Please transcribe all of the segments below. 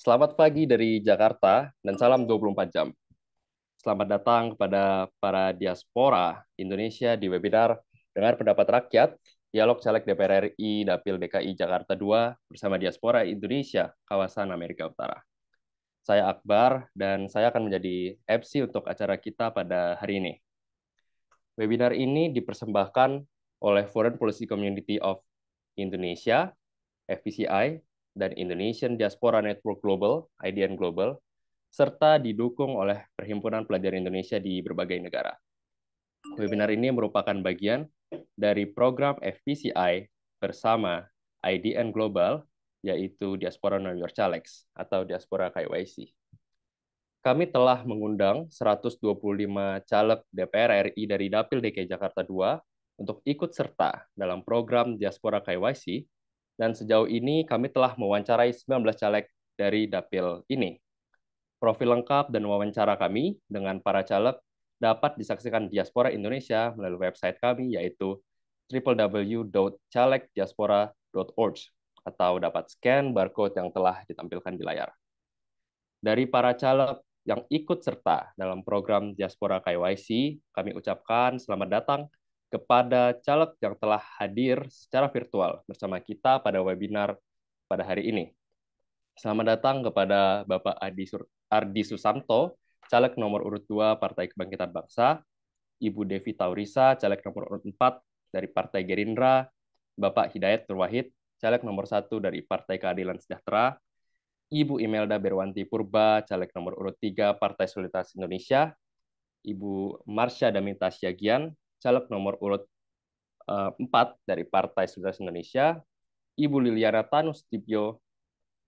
Selamat pagi dari Jakarta dan salam 24 jam. Selamat datang kepada para diaspora Indonesia di webinar Dengar Pendapat Rakyat, Dialog Caleg DPR RI Dapil DKI Jakarta II bersama diaspora Indonesia kawasan Amerika Utara. Saya Akbar dan saya akan menjadi MC untuk acara kita pada hari ini. Webinar ini dipersembahkan oleh Foreign Policy Community of Indonesia, FPCI, dan Indonesian Diaspora Network Global, IDN Global, serta didukung oleh Perhimpunan Pelajar Indonesia di berbagai negara. Webinar ini merupakan bagian dari program FPCI bersama IDN Global, yaitu Diaspora New York Chalex atau Diaspora KYC. Kami telah mengundang 125 caleg DPR RI dari Dapil DKI Jakarta II untuk ikut serta dalam program Diaspora KYC dan sejauh ini kami telah mewawancarai 19 caleg dari dapil ini. Profil lengkap dan wawancara kami dengan para caleg dapat disaksikan Diaspora Indonesia melalui website kami yaitu www.calegdiaspora.org atau dapat scan barcode yang telah ditampilkan di layar. Dari para caleg yang ikut serta dalam program Diaspora KYC, kami ucapkan selamat datang kepada caleg yang telah hadir secara virtual bersama kita pada webinar pada hari ini. Selamat datang kepada Bapak Adi Sur Ardi Susanto, caleg nomor urut 2 Partai Kebangkitan Bangsa, Ibu Devi Taurisa, caleg nomor urut 4 dari Partai Gerindra, Bapak Hidayat Turwahid caleg nomor 1 dari Partai Keadilan Sejahtera, Ibu Imelda Berwanti Purba, caleg nomor urut 3 Partai Solidaritas Indonesia, Ibu Marsha Daminta Siagian, caleg nomor urut eh, empat dari Partai Sudah Indonesia, Ibu Liliana Tanus Tipio,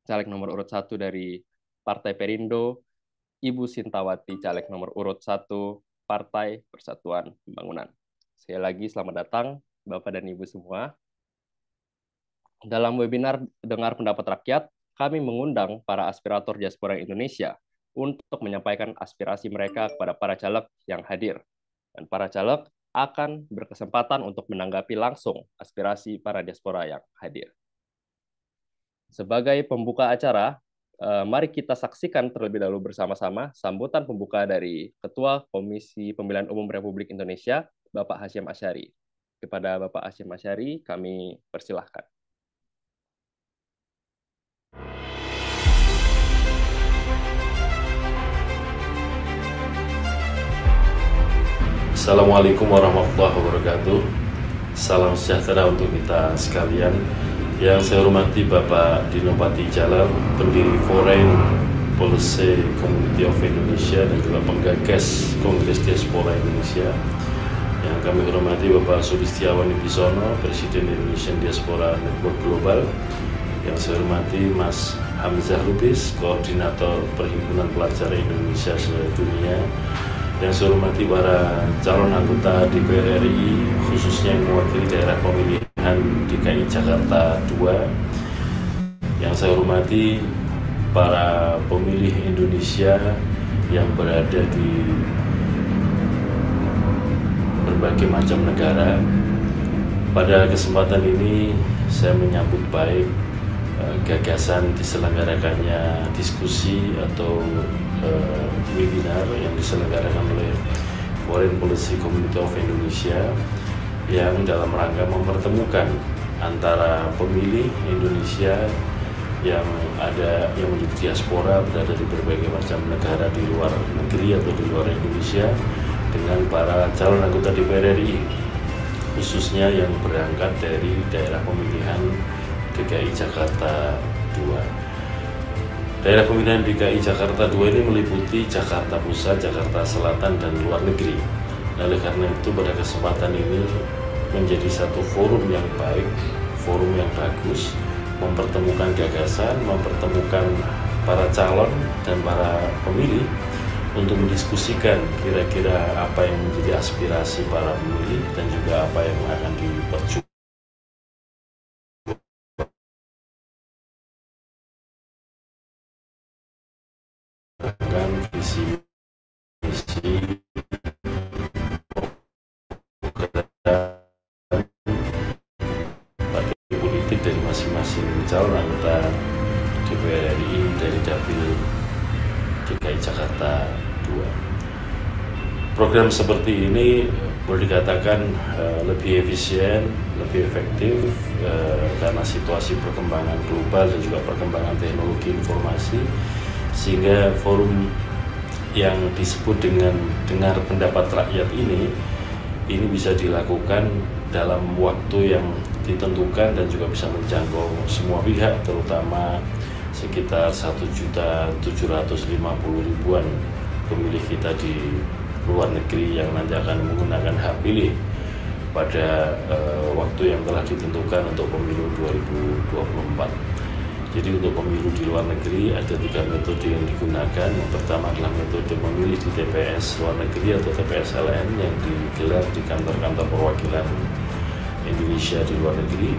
caleg nomor urut satu dari Partai Perindo, Ibu Sintawati, caleg nomor urut satu Partai Persatuan Pembangunan. Sekali lagi selamat datang Bapak dan Ibu semua. Dalam webinar Dengar Pendapat Rakyat, kami mengundang para aspirator diaspora Indonesia untuk menyampaikan aspirasi mereka kepada para caleg yang hadir. Dan para caleg akan berkesempatan untuk menanggapi langsung aspirasi para diaspora yang hadir. Sebagai pembuka acara, eh, mari kita saksikan terlebih dahulu bersama-sama sambutan pembuka dari Ketua Komisi Pemilihan Umum Republik Indonesia, Bapak Hasyam Asyari. Kepada Bapak Hasyam Asyari, kami persilahkan. Assalamualaikum warahmatullahi wabarakatuh Salam sejahtera untuk kita sekalian Yang saya hormati Bapak Dinopati Jalan Pendiri Foreign Policy Community of Indonesia Dan juga penggagas Kongres Diaspora Indonesia Yang kami hormati Bapak Sulistiawan Ibisono Presiden Indonesian Diaspora Network Global yang saya hormati Mas Hamzah Lubis, Koordinator Perhimpunan Pelajar Indonesia Sedunia yang saya hormati para calon anggota DPR RI khususnya yang mewakili daerah pemilihan DKI Jakarta II yang saya hormati para pemilih Indonesia yang berada di berbagai macam negara pada kesempatan ini saya menyambut baik eh, gagasan diselenggarakannya diskusi atau uh, webinar yang diselenggarakan oleh Foreign Policy Community of Indonesia yang dalam rangka mempertemukan antara pemilih Indonesia yang ada yang menjadi diaspora berada di berbagai macam negara di luar negeri atau di luar Indonesia dengan para calon anggota DPR RI khususnya yang berangkat dari daerah pemilihan DKI Jakarta 2. Daerah pemilihan DKI Jakarta II ini meliputi Jakarta Pusat, Jakarta Selatan, dan luar negeri. Nah, oleh karena itu pada kesempatan ini menjadi satu forum yang baik, forum yang bagus, mempertemukan gagasan, mempertemukan para calon dan para pemilih untuk mendiskusikan kira-kira apa yang menjadi aspirasi para pemilih dan juga apa yang akan diperjuangkan program seperti ini boleh dikatakan uh, lebih efisien, lebih efektif uh, karena situasi perkembangan global dan juga perkembangan teknologi informasi sehingga forum yang disebut dengan dengar pendapat rakyat ini ini bisa dilakukan dalam waktu yang ditentukan dan juga bisa menjangkau semua pihak terutama sekitar 1.750.000-an pemilih kita di luar negeri yang nanti akan menggunakan hak pilih pada uh, waktu yang telah ditentukan untuk pemilu 2024. Jadi untuk pemilu di luar negeri ada tiga metode yang digunakan. Yang pertama adalah metode memilih di TPS luar negeri atau TPS LN yang digelar di kantor-kantor perwakilan Indonesia di luar negeri.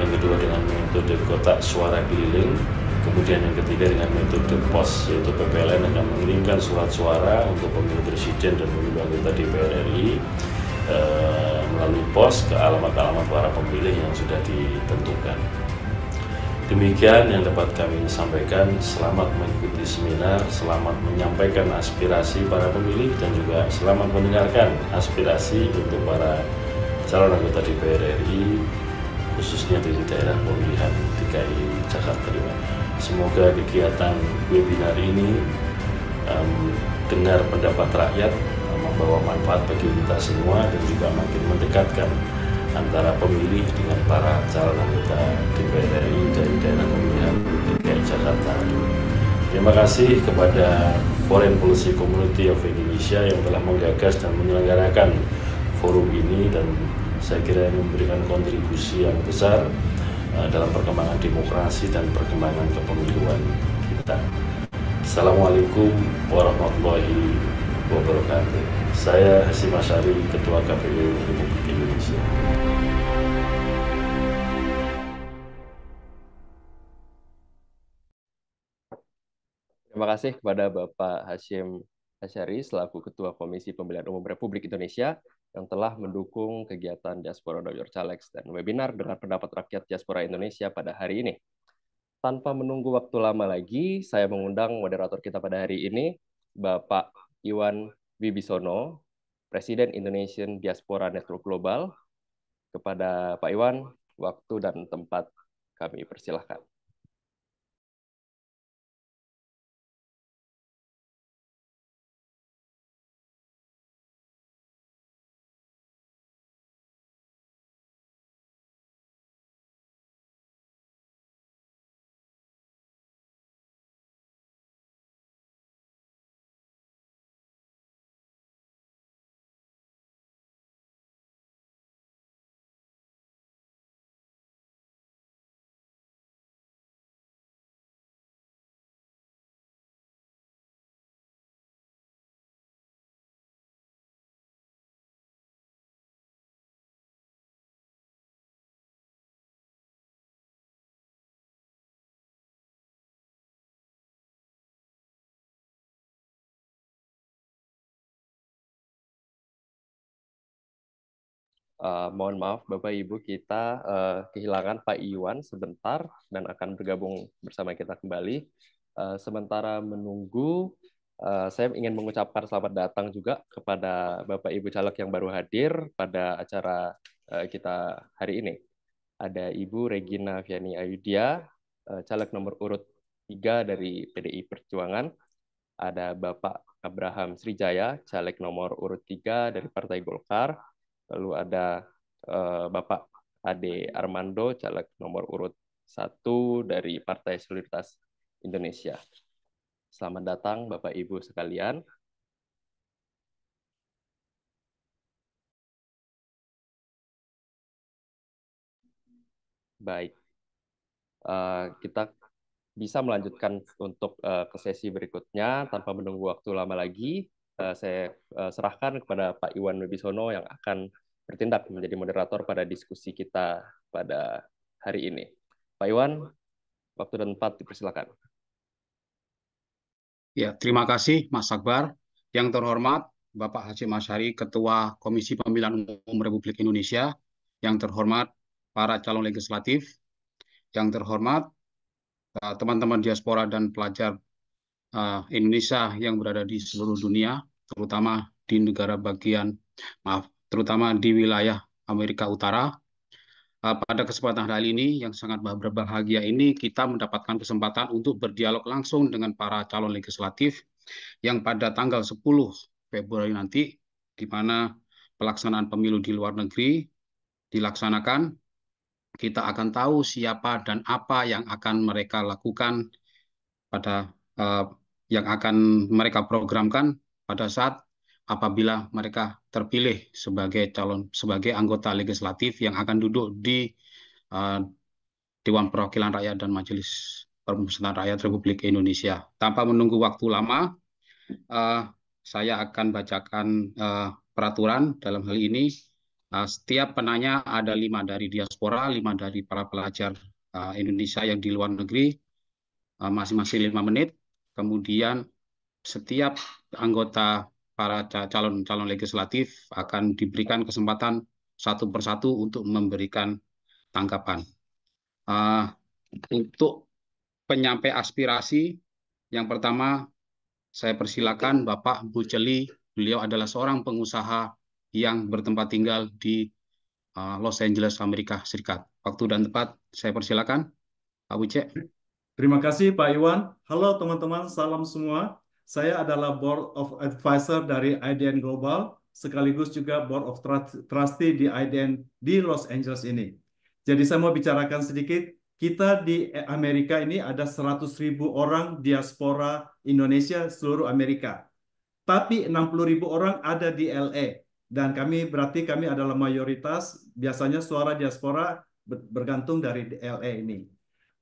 Yang kedua dengan metode kotak suara keliling Kemudian yang ketiga dengan metode POS yaitu PPLN akan mengirimkan surat suara untuk pemilu presiden dan pemilu anggota DPR RI e, eh, melalui POS ke alamat-alamat para pemilih yang sudah ditentukan. Demikian yang dapat kami sampaikan. Selamat mengikuti seminar, selamat menyampaikan aspirasi para pemilih dan juga selamat mendengarkan aspirasi untuk para calon anggota DPR RI khususnya di daerah pemilihan DKI Jakarta 5. Semoga kegiatan webinar ini um, dengar pendapat rakyat membawa manfaat bagi kita semua dan juga makin mendekatkan antara pemilih dengan para calon anggota DPR RI dari daerah pemilihan DKI Jakarta. Terima kasih kepada Foreign Policy Community of Indonesia yang telah menggagas dan menyelenggarakan forum ini dan saya kira memberikan kontribusi yang besar Eh, dalam perkembangan demokrasi dan perkembangan kepemiluan kita. Assalamualaikum warahmatullahi wabarakatuh. Saya Hasim Asyari, Ketua KPU Republik Indonesia. Terima kasih kepada Bapak Hasyim Asyari selaku Ketua Komisi Pemilihan Umum Republik Indonesia yang telah mendukung kegiatan Diaspora Doyor Calex dan webinar dengan pendapat rakyat diaspora Indonesia pada hari ini. Tanpa menunggu waktu lama lagi, saya mengundang moderator kita pada hari ini, Bapak Iwan Bibisono Presiden Indonesian Diaspora Network Global. Kepada Pak Iwan, waktu dan tempat kami persilahkan. Uh, mohon maaf Bapak Ibu kita uh, kehilangan Pak Iwan sebentar dan akan bergabung bersama kita kembali. Uh, sementara menunggu, uh, saya ingin mengucapkan selamat datang juga kepada Bapak Ibu caleg yang baru hadir pada acara uh, kita hari ini. Ada Ibu Regina Viani ayudia uh, caleg nomor urut 3 dari PDI Perjuangan. Ada Bapak Abraham Srijaya, caleg nomor urut 3 dari Partai Golkar lalu ada uh, Bapak Ade Armando, caleg nomor urut satu dari Partai Solidaritas Indonesia. Selamat datang Bapak Ibu sekalian. Baik, uh, kita bisa melanjutkan untuk uh, ke sesi berikutnya tanpa menunggu waktu lama lagi. Eh, saya eh, serahkan kepada Pak Iwan Wibisono yang akan bertindak menjadi moderator pada diskusi kita pada hari ini. Pak Iwan, waktu dan tempat dipersilakan. Ya, terima kasih Mas Akbar. Yang terhormat Bapak Hasyim Asyari, Ketua Komisi Pemilihan Umum Republik Indonesia. Yang terhormat para calon legislatif. Yang terhormat eh, teman-teman diaspora dan pelajar uh, Indonesia yang berada di seluruh dunia, terutama di negara bagian, maaf, terutama di wilayah Amerika Utara. Uh, pada kesempatan kali ini yang sangat berbahagia ini, kita mendapatkan kesempatan untuk berdialog langsung dengan para calon legislatif yang pada tanggal 10 Februari nanti, di mana pelaksanaan pemilu di luar negeri dilaksanakan kita akan tahu siapa dan apa yang akan mereka lakukan pada uh, yang akan mereka programkan pada saat apabila mereka terpilih sebagai calon sebagai anggota legislatif yang akan duduk di uh, Dewan Perwakilan Rakyat dan Majelis Permusyawaratan Rakyat Republik Indonesia. Tanpa menunggu waktu lama, uh, saya akan bacakan uh, peraturan dalam hal ini. Uh, setiap penanya ada lima dari diaspora, lima dari para pelajar uh, Indonesia yang di luar negeri, masing-masing uh, lima menit kemudian setiap anggota para calon-calon legislatif akan diberikan kesempatan satu persatu untuk memberikan tanggapan. Uh, untuk penyampai aspirasi, yang pertama saya persilakan Bapak Bu Celi. beliau adalah seorang pengusaha yang bertempat tinggal di uh, Los Angeles, Amerika Serikat. Waktu dan tempat saya persilakan, Pak Bu Buce. Terima kasih Pak Iwan. Halo teman-teman, salam semua. Saya adalah Board of Advisor dari IDN Global, sekaligus juga Board of Trustee di IDN di Los Angeles ini. Jadi saya mau bicarakan sedikit, kita di Amerika ini ada 100 ribu orang diaspora Indonesia seluruh Amerika. Tapi 60 ribu orang ada di LA. Dan kami berarti kami adalah mayoritas, biasanya suara diaspora bergantung dari LA ini.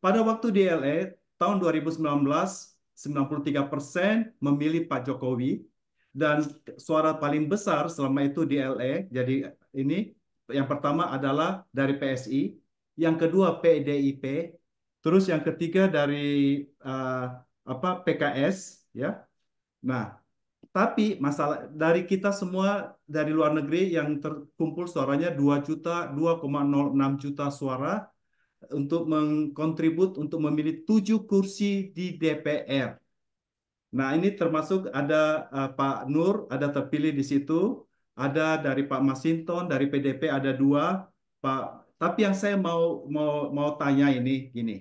Pada waktu di LA e tahun 2019 93 persen memilih Pak Jokowi dan suara paling besar selama itu di LA. E, jadi ini yang pertama adalah dari PSI, yang kedua PDIP, terus yang ketiga dari uh, apa PKS ya. Nah, tapi masalah dari kita semua dari luar negeri yang terkumpul suaranya 2 juta 2,06 juta suara untuk mengkontribut untuk memilih tujuh kursi di DPR. Nah, ini termasuk ada uh, Pak Nur, ada terpilih di situ, ada dari Pak Masinton, dari PDP ada dua, Pak. Tapi yang saya mau mau mau tanya ini gini.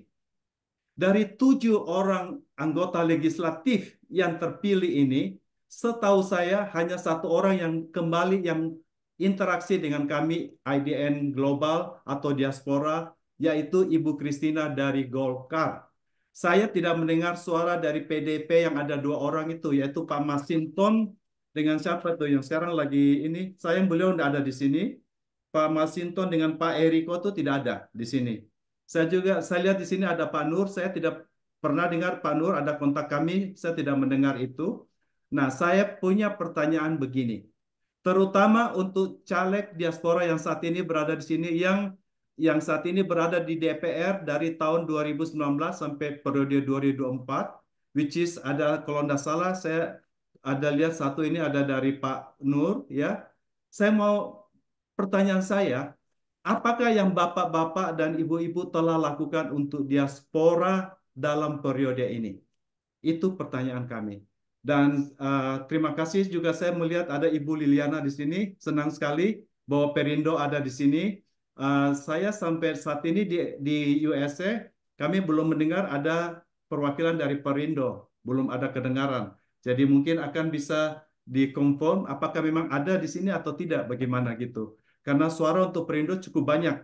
Dari tujuh orang anggota legislatif yang terpilih ini, setahu saya hanya satu orang yang kembali yang interaksi dengan kami IDN global atau diaspora yaitu Ibu Kristina dari Golkar. Saya tidak mendengar suara dari PDP yang ada dua orang itu, yaitu Pak Masinton dengan siapa tuh yang sekarang lagi ini. saya beliau tidak ada di sini. Pak Masinton dengan Pak Eriko itu tidak ada di sini. Saya juga saya lihat di sini ada Pak Nur. Saya tidak pernah dengar Pak Nur ada kontak kami. Saya tidak mendengar itu. Nah, saya punya pertanyaan begini, terutama untuk caleg diaspora yang saat ini berada di sini yang yang saat ini berada di DPR dari tahun 2019 sampai periode 2024, which is ada kalau tidak salah saya ada lihat satu ini ada dari Pak Nur ya. Saya mau pertanyaan saya, apakah yang bapak-bapak dan ibu-ibu telah lakukan untuk diaspora dalam periode ini? Itu pertanyaan kami. Dan uh, terima kasih juga saya melihat ada Ibu Liliana di sini, senang sekali bahwa Perindo ada di sini Eh, saya sampai saat ini di, di USA, kami belum mendengar ada perwakilan dari Perindo, belum ada kedengaran. Jadi mungkin akan bisa dikonfirm apakah memang ada di sini atau tidak, bagaimana gitu. Karena suara untuk Perindo cukup banyak,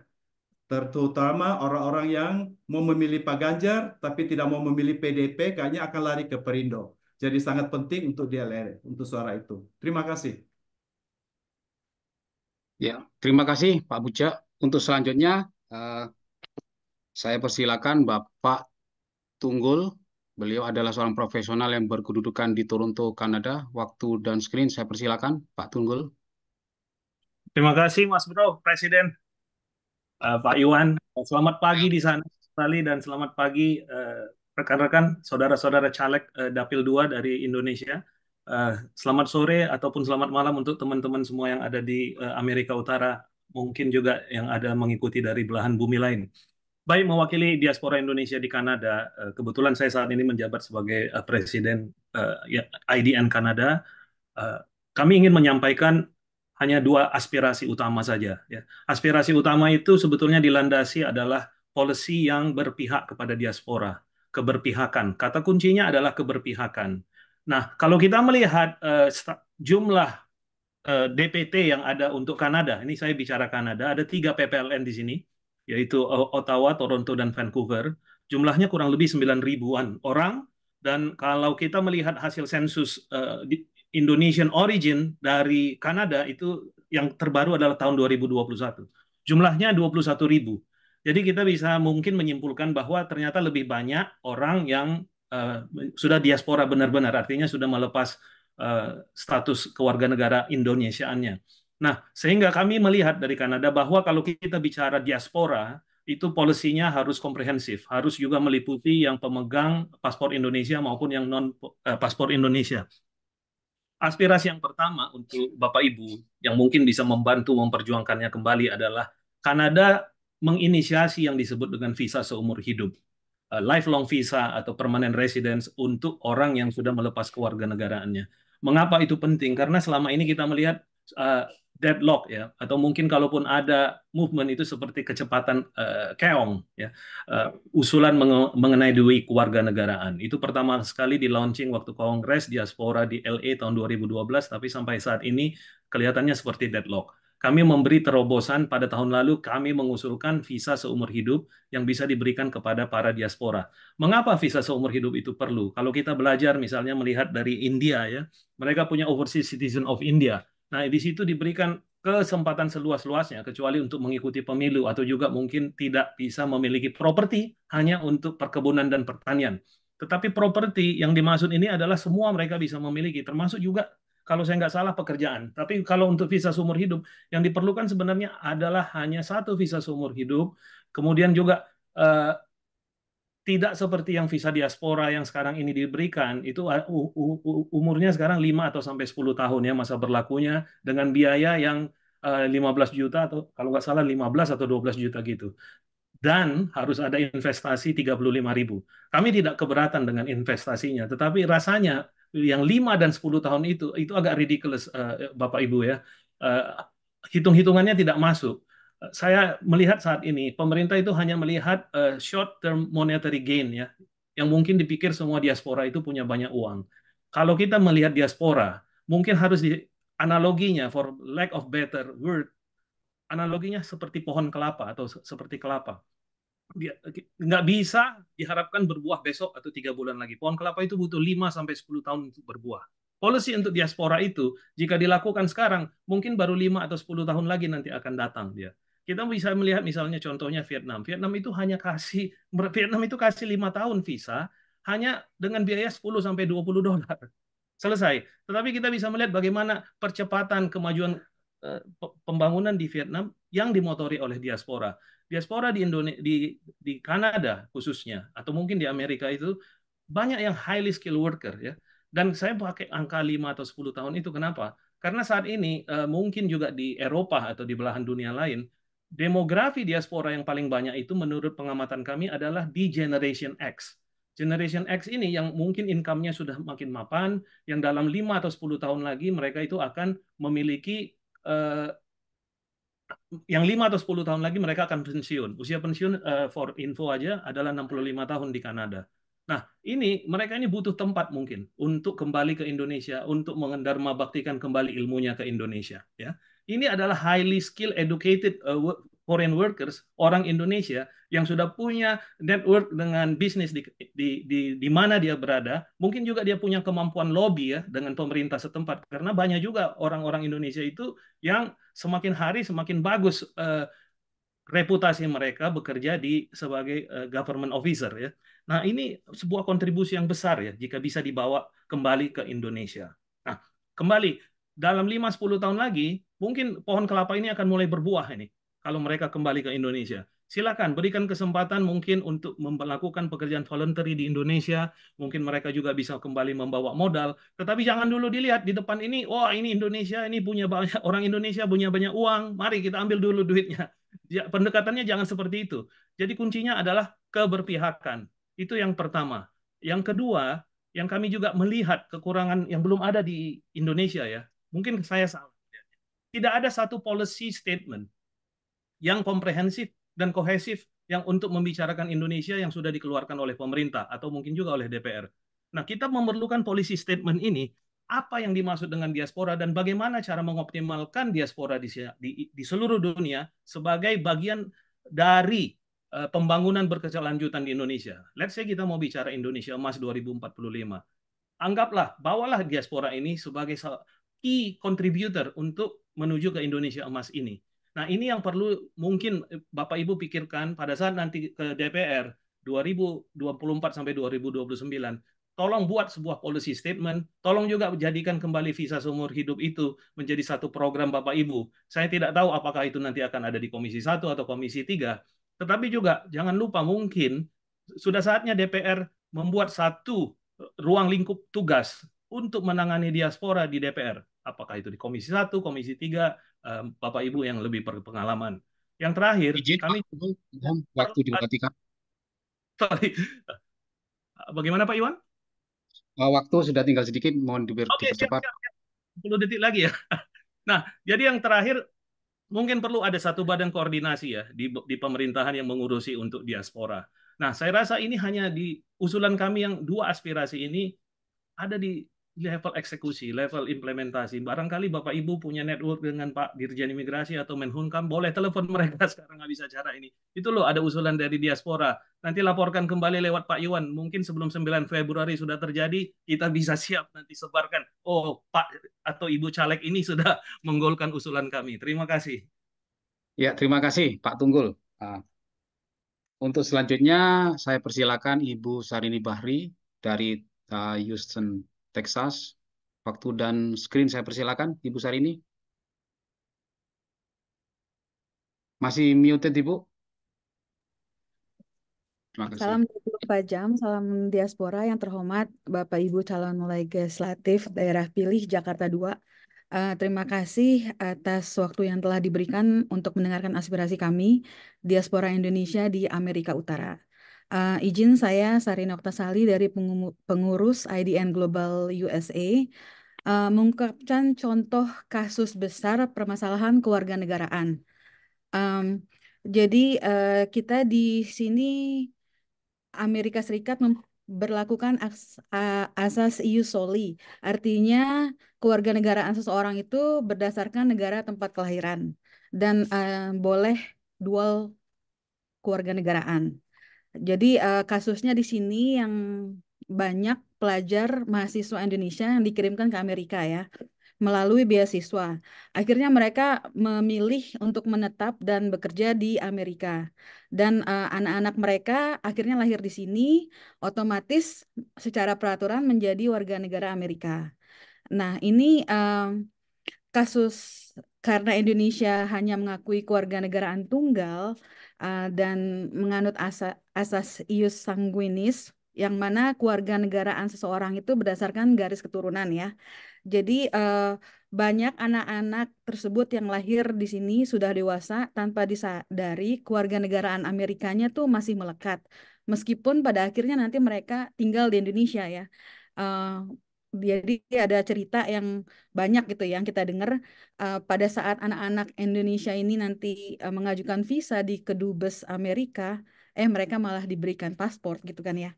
terutama orang-orang yang mau memilih Pak Ganjar tapi tidak mau memilih PDP, kayaknya akan lari ke Perindo. Jadi sangat penting untuk dia lari untuk suara itu. Terima kasih. Ya, terima kasih Pak Bucak. Untuk selanjutnya, eh, saya persilakan Bapak Tunggul. Beliau adalah seorang profesional yang berkedudukan di Toronto, Kanada. Waktu dan screen saya persilakan, Pak Tunggul. Terima kasih Mas Bro, Presiden. Uh, Pak Iwan, selamat pagi di sana sekali dan selamat pagi eh, rekan-rekan, saudara-saudara caleg uh, Dapil 2 dari Indonesia. Uh, selamat sore ataupun selamat malam untuk teman-teman semua yang ada di uh, Amerika Utara mungkin juga yang ada mengikuti dari belahan bumi lain. Baik mewakili diaspora Indonesia di Kanada, eh, kebetulan saya saat ini menjabat sebagai eh, presiden eh, ya, IDN Kanada. Kami ingin menyampaikan hanya dua aspirasi utama saja. Ya. Aspirasi utama itu sebetulnya dilandasi adalah polisi yang berpihak kepada diaspora, keberpihakan. Kata kuncinya adalah keberpihakan. Nah, kalau kita melihat jumlah Eh, DPT yang ada untuk Kanada. Ini saya bicara Kanada. Ada tiga PPLN di sini, yaitu Ottawa, Toronto, dan Vancouver. Jumlahnya kurang lebih 9 ribuan orang. Dan kalau kita melihat hasil sensus uh, Indonesian origin dari Kanada itu yang terbaru adalah tahun 2021. Jumlahnya 21 ribu. Jadi kita bisa mungkin menyimpulkan bahwa ternyata lebih banyak orang yang uh, sudah diaspora benar-benar, artinya sudah melepas Eh, status kewarganegara Indonesiaannya. Nah, sehingga kami melihat dari Kanada bahwa kalau kita bicara diaspora, itu polisinya harus komprehensif, harus juga meliputi yang pemegang paspor Indonesia maupun yang non eh, paspor Indonesia. Aspirasi yang pertama untuk Bapak Ibu yang mungkin bisa membantu memperjuangkannya kembali adalah Kanada menginisiasi yang disebut dengan visa seumur hidup, eh, lifelong visa atau permanent residence untuk orang yang sudah melepas kewarganegaraannya Mengapa itu penting? Karena selama ini kita melihat uh, deadlock ya atau mungkin kalaupun ada movement itu seperti kecepatan uh, keong ya uh, usulan menge mengenai duit keluarga negaraan itu pertama sekali di launching waktu kongres diaspora di LA tahun 2012 tapi sampai saat ini kelihatannya seperti deadlock kami memberi terobosan pada tahun lalu kami mengusulkan visa seumur hidup yang bisa diberikan kepada para diaspora. Mengapa visa seumur hidup itu perlu? Kalau kita belajar misalnya melihat dari India ya, mereka punya overseas citizen of India. Nah, di situ diberikan kesempatan seluas-luasnya kecuali untuk mengikuti pemilu atau juga mungkin tidak bisa memiliki properti hanya untuk perkebunan dan pertanian. Tetapi properti yang dimaksud ini adalah semua mereka bisa memiliki, termasuk juga kalau saya nggak salah pekerjaan. Tapi kalau untuk visa seumur hidup, yang diperlukan sebenarnya adalah hanya satu visa seumur hidup. Kemudian juga eh, tidak seperti yang visa diaspora yang sekarang ini diberikan, itu umurnya sekarang 5 atau sampai 10 tahun ya masa berlakunya dengan biaya yang 15 eh, juta atau kalau nggak salah 15 atau 12 juta gitu. Dan harus ada investasi 35 ribu. Kami tidak keberatan dengan investasinya, tetapi rasanya yang 5 dan 10 tahun itu itu agak ridiculous eh, Bapak Ibu ya. Eh, hitung-hitungannya tidak masuk. saya melihat saat ini pemerintah itu hanya melihat eh, short term monetary gain ya yang mungkin dipikir semua diaspora itu punya banyak uang. Kalau kita melihat diaspora, mungkin harus di analoginya for lack of better word analoginya seperti pohon kelapa atau seperti kelapa nggak bisa diharapkan berbuah besok atau tiga bulan lagi. Pohon kelapa itu butuh 5 sampai sepuluh tahun untuk berbuah. Polisi untuk diaspora itu jika dilakukan sekarang mungkin baru 5 atau 10 tahun lagi nanti akan datang dia. Kita bisa melihat misalnya contohnya Vietnam. Vietnam itu hanya kasih Vietnam itu kasih lima tahun visa hanya dengan biaya 10 sampai 20 dolar. Selesai. Tetapi kita bisa melihat bagaimana percepatan kemajuan eh, pembangunan di Vietnam yang dimotori oleh diaspora diaspora di Indonesia di di Kanada khususnya atau mungkin di Amerika itu banyak yang highly skilled worker ya. Dan saya pakai angka 5 atau 10 tahun itu kenapa? Karena saat ini eh, mungkin juga di Eropa atau di belahan dunia lain demografi diaspora yang paling banyak itu menurut pengamatan kami adalah di generation X. Generation X ini yang mungkin income-nya sudah makin mapan, yang dalam 5 atau 10 tahun lagi mereka itu akan memiliki eh, yang 5 atau 10 tahun lagi mereka akan pensiun. Usia pensiun uh, for info aja adalah 65 tahun di Kanada. Nah, ini mereka ini butuh tempat mungkin untuk kembali ke Indonesia, untuk mengendarma baktikan kembali ilmunya ke Indonesia, ya. Ini adalah highly skilled educated uh, foreign workers, orang Indonesia yang sudah punya network dengan bisnis di, di, di, di mana dia berada, mungkin juga dia punya kemampuan lobby ya dengan pemerintah setempat. Karena banyak juga orang-orang Indonesia itu yang semakin hari semakin bagus eh, reputasi mereka bekerja di sebagai eh, government officer ya. Nah ini sebuah kontribusi yang besar ya jika bisa dibawa kembali ke Indonesia. Nah kembali dalam 5-10 tahun lagi mungkin pohon kelapa ini akan mulai berbuah ini kalau mereka kembali ke Indonesia. Silakan berikan kesempatan mungkin untuk melakukan pekerjaan voluntary di Indonesia, mungkin mereka juga bisa kembali membawa modal, tetapi jangan dulu dilihat di depan ini, wah oh, ini Indonesia, ini punya banyak orang Indonesia punya banyak uang, mari kita ambil dulu duitnya. Ya, pendekatannya jangan seperti itu. Jadi kuncinya adalah keberpihakan. Itu yang pertama. Yang kedua, yang kami juga melihat kekurangan yang belum ada di Indonesia ya. Mungkin saya salah. Tidak ada satu policy statement yang komprehensif dan kohesif yang untuk membicarakan Indonesia yang sudah dikeluarkan oleh pemerintah atau mungkin juga oleh DPR. Nah, kita memerlukan policy statement ini apa yang dimaksud dengan diaspora dan bagaimana cara mengoptimalkan diaspora di, di, di seluruh dunia sebagai bagian dari uh, pembangunan berkelanjutan di Indonesia. Let's say kita mau bicara Indonesia Emas 2045. Anggaplah, bawalah diaspora ini sebagai key contributor untuk menuju ke Indonesia Emas ini. Nah, ini yang perlu mungkin eh, Bapak Ibu pikirkan pada saat nanti ke DPR 2024 sampai 2029. Tolong buat sebuah policy statement, tolong juga jadikan kembali visa seumur hidup itu menjadi satu program Bapak Ibu. Saya tidak tahu apakah itu nanti akan ada di Komisi 1 atau Komisi 3, tetapi juga jangan lupa mungkin sudah saatnya DPR membuat satu eh, ruang lingkup tugas untuk menangani diaspora di DPR apakah itu di komisi 1, komisi 3, eh, Bapak Ibu yang lebih berpengalaman. Yang terakhir, Ijin, kami Pak, waktu di dimatikan. Sorry. Bagaimana Pak Iwan? Eh, waktu sudah tinggal sedikit, mohon diberi Okay, 10 detik lagi ya. Nah, jadi yang terakhir mungkin perlu ada satu badan koordinasi ya di, di pemerintahan yang mengurusi untuk diaspora. Nah, saya rasa ini hanya di usulan kami yang dua aspirasi ini ada di level eksekusi, level implementasi. Barangkali Bapak Ibu punya network dengan Pak Dirjen Imigrasi atau Menhunkam, boleh telepon mereka sekarang nggak bisa cara ini. Itu loh ada usulan dari diaspora. Nanti laporkan kembali lewat Pak Iwan. Mungkin sebelum 9 Februari sudah terjadi, kita bisa siap nanti sebarkan. Oh, Pak atau Ibu caleg ini sudah menggolkan usulan kami. Terima kasih. Ya, terima kasih Pak Tunggul. Ah. Untuk selanjutnya, saya persilakan Ibu Sarini Bahri dari ah, Houston Texas. Waktu dan screen saya persilakan, Ibu Sarini. Masih muted, Ibu? Salam Pak Jam, salam diaspora yang terhormat Bapak Ibu calon legislatif daerah pilih Jakarta 2. Uh, eh, terima kasih atas waktu yang telah diberikan untuk mendengarkan aspirasi kami diaspora Indonesia di Amerika Utara. Uh, izin saya Sari Noktasali dari pengurus IDN Global USA uh, eh, mengungkapkan contoh kasus besar permasalahan kewarganegaraan. Um, jadi uh, kita di sini Amerika Serikat memperlakukan asas EU soli. Artinya kewarganegaraan seseorang itu berdasarkan negara tempat kelahiran dan uh, boleh dual kewarganegaraan. Jadi uh, kasusnya di sini yang banyak pelajar mahasiswa Indonesia yang dikirimkan ke Amerika ya melalui beasiswa. Akhirnya mereka memilih untuk menetap dan bekerja di Amerika. Dan eh, anak-anak uh, mereka akhirnya lahir di sini, otomatis secara peraturan menjadi warga negara Amerika. Nah, ini uh, kasus karena Indonesia hanya mengakui kewarganegaraan tunggal, uh, dan menganut asa, asas ius sanguinis yang mana keluarga negaraan seseorang itu berdasarkan garis keturunan ya. Jadi uh, banyak anak-anak tersebut yang lahir di sini sudah dewasa tanpa disadari keluarga negaraan Amerikanya tuh masih melekat. Meskipun pada akhirnya nanti mereka tinggal di Indonesia ya. Uh, jadi ada cerita yang banyak gitu ya, yang kita dengar uh, eh, pada saat anak-anak Indonesia ini nanti uh, mengajukan visa di kedubes Amerika, eh mereka malah diberikan paspor gitu kan ya.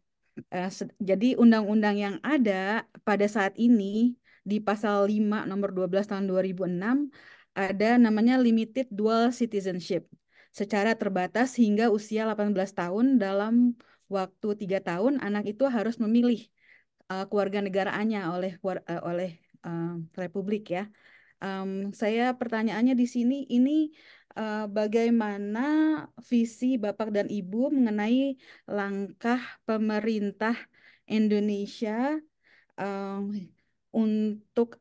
Uh, jadi undang-undang yang ada pada saat ini di pasal 5 nomor 12 tahun 2006 ada namanya limited dual citizenship secara terbatas hingga usia 18 tahun dalam waktu tiga tahun anak itu harus memilih uh, keluarga oleh uh, oleh uh, republik ya. Um, saya pertanyaannya di sini ini uh, bagaimana visi Bapak dan Ibu mengenai langkah pemerintah Indonesia um, untuk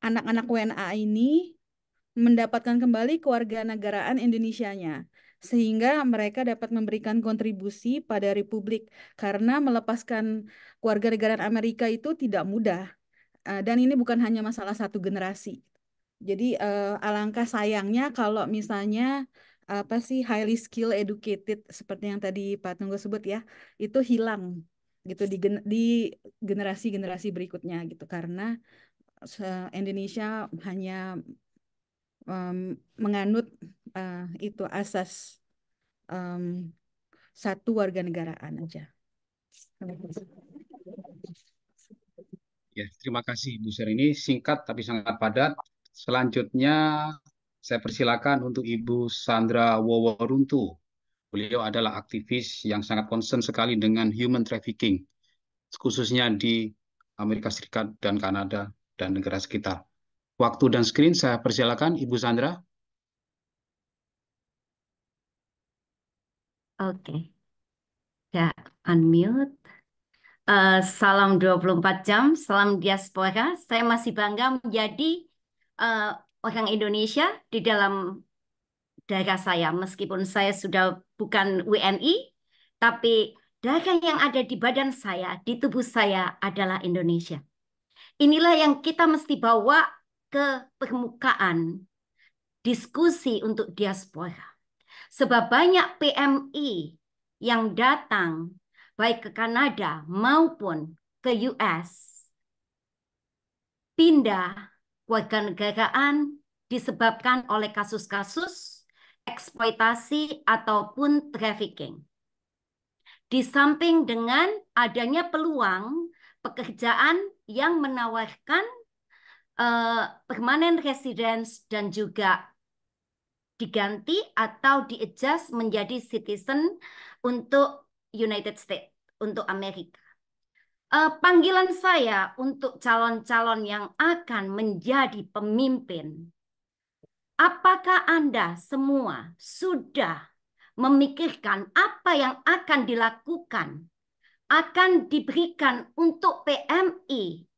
anak-anak WNA ini mendapatkan kembali kewarganegaraan Indonesia-nya sehingga mereka dapat memberikan kontribusi pada republik karena melepaskan warga negara Amerika itu tidak mudah eh, dan ini bukan hanya masalah satu generasi. Jadi eh, alangkah sayangnya kalau misalnya apa sih highly skilled educated seperti yang tadi Pak Tunggu sebut ya itu hilang gitu di di generasi generasi berikutnya gitu karena eh, Indonesia hanya um, menganut uh, itu asas um, satu warga negaraan aja. Ya, terima kasih Bu ini Singkat tapi sangat padat. Selanjutnya saya persilakan untuk Ibu Sandra Woworuntu. Beliau adalah aktivis yang sangat concern sekali dengan human trafficking, khususnya di Amerika Serikat dan Kanada dan negara sekitar. Waktu dan screen saya persilakan Ibu Sandra. Oke. Okay. Ya, unmute. Uh, salam 24 jam, salam diaspora. Saya masih bangga menjadi uh, orang Indonesia di dalam daerah saya. Meskipun saya sudah bukan WNI, tapi daerah yang ada di badan saya, di tubuh saya adalah Indonesia. Inilah yang kita mesti bawa ke permukaan diskusi untuk diaspora. Sebab banyak PMI yang datang baik ke Kanada maupun ke US pindah kewarganegaraan disebabkan oleh kasus-kasus eksploitasi ataupun trafficking. Di samping dengan adanya peluang pekerjaan yang menawarkan Permanen eh, permanent residence dan juga diganti atau diadjust menjadi citizen untuk United States, untuk Amerika. Uh, panggilan saya untuk calon-calon yang akan menjadi pemimpin, apakah Anda semua sudah memikirkan apa yang akan dilakukan, akan diberikan untuk PMI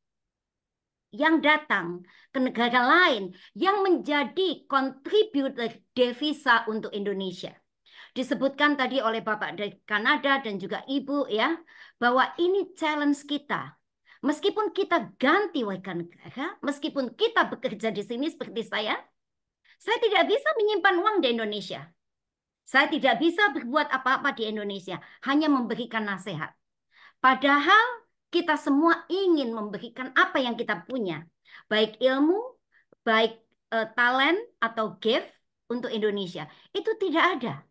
yang datang ke negara lain yang menjadi kontributor devisa untuk Indonesia. Disebutkan tadi oleh Bapak dari Kanada dan juga Ibu ya, bahwa ini challenge kita. Meskipun kita ganti warga negara, meskipun kita bekerja di sini seperti saya, saya tidak bisa menyimpan uang di Indonesia. Saya tidak bisa berbuat apa-apa di Indonesia, hanya memberikan nasihat. Padahal kita semua ingin memberikan apa yang kita punya, baik ilmu, baik uh, talent atau gift untuk Indonesia. Itu tidak ada.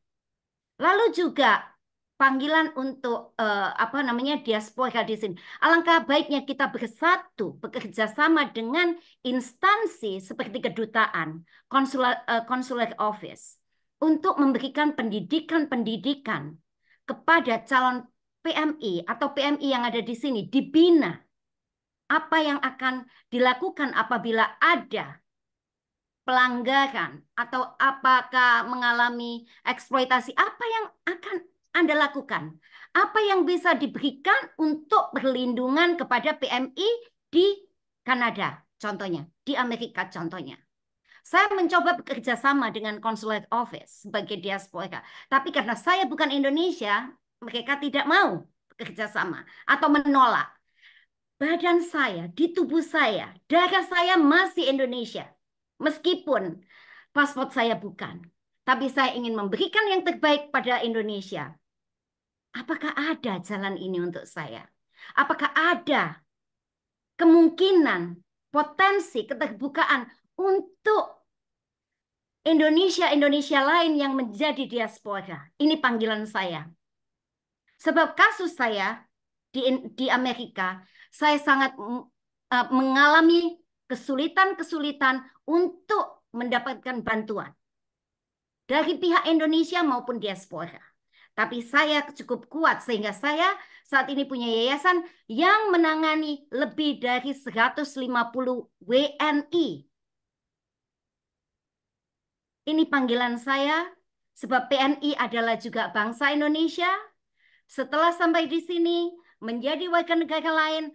Lalu juga panggilan untuk uh, apa namanya diaspora di sini. Alangkah baiknya kita bersatu, bekerja sama dengan instansi seperti kedutaan, konsular uh, eh, consular office untuk memberikan pendidikan-pendidikan kepada calon PMI atau PMI yang ada di sini dibina. Apa yang akan dilakukan apabila ada pelanggaran atau apakah mengalami eksploitasi? Apa yang akan Anda lakukan? Apa yang bisa diberikan untuk perlindungan kepada PMI di Kanada contohnya, di Amerika contohnya? Saya mencoba bekerja sama dengan consulate office sebagai diaspora. Tapi karena saya bukan Indonesia, mereka tidak mau bekerja sama atau menolak. Badan saya, di tubuh saya, darah saya masih Indonesia. Meskipun paspor saya bukan. Tapi saya ingin memberikan yang terbaik pada Indonesia. Apakah ada jalan ini untuk saya? Apakah ada kemungkinan, potensi, keterbukaan untuk Indonesia-Indonesia lain yang menjadi diaspora? Ini panggilan saya Sebab kasus saya di, di Amerika, saya sangat uh, mengalami kesulitan-kesulitan untuk mendapatkan bantuan dari pihak Indonesia maupun diaspora. Tapi saya cukup kuat sehingga saya saat ini punya yayasan yang menangani lebih dari 150 WNI. Ini panggilan saya sebab PNI adalah juga bangsa Indonesia, setelah sampai di sini, menjadi warga negara lain,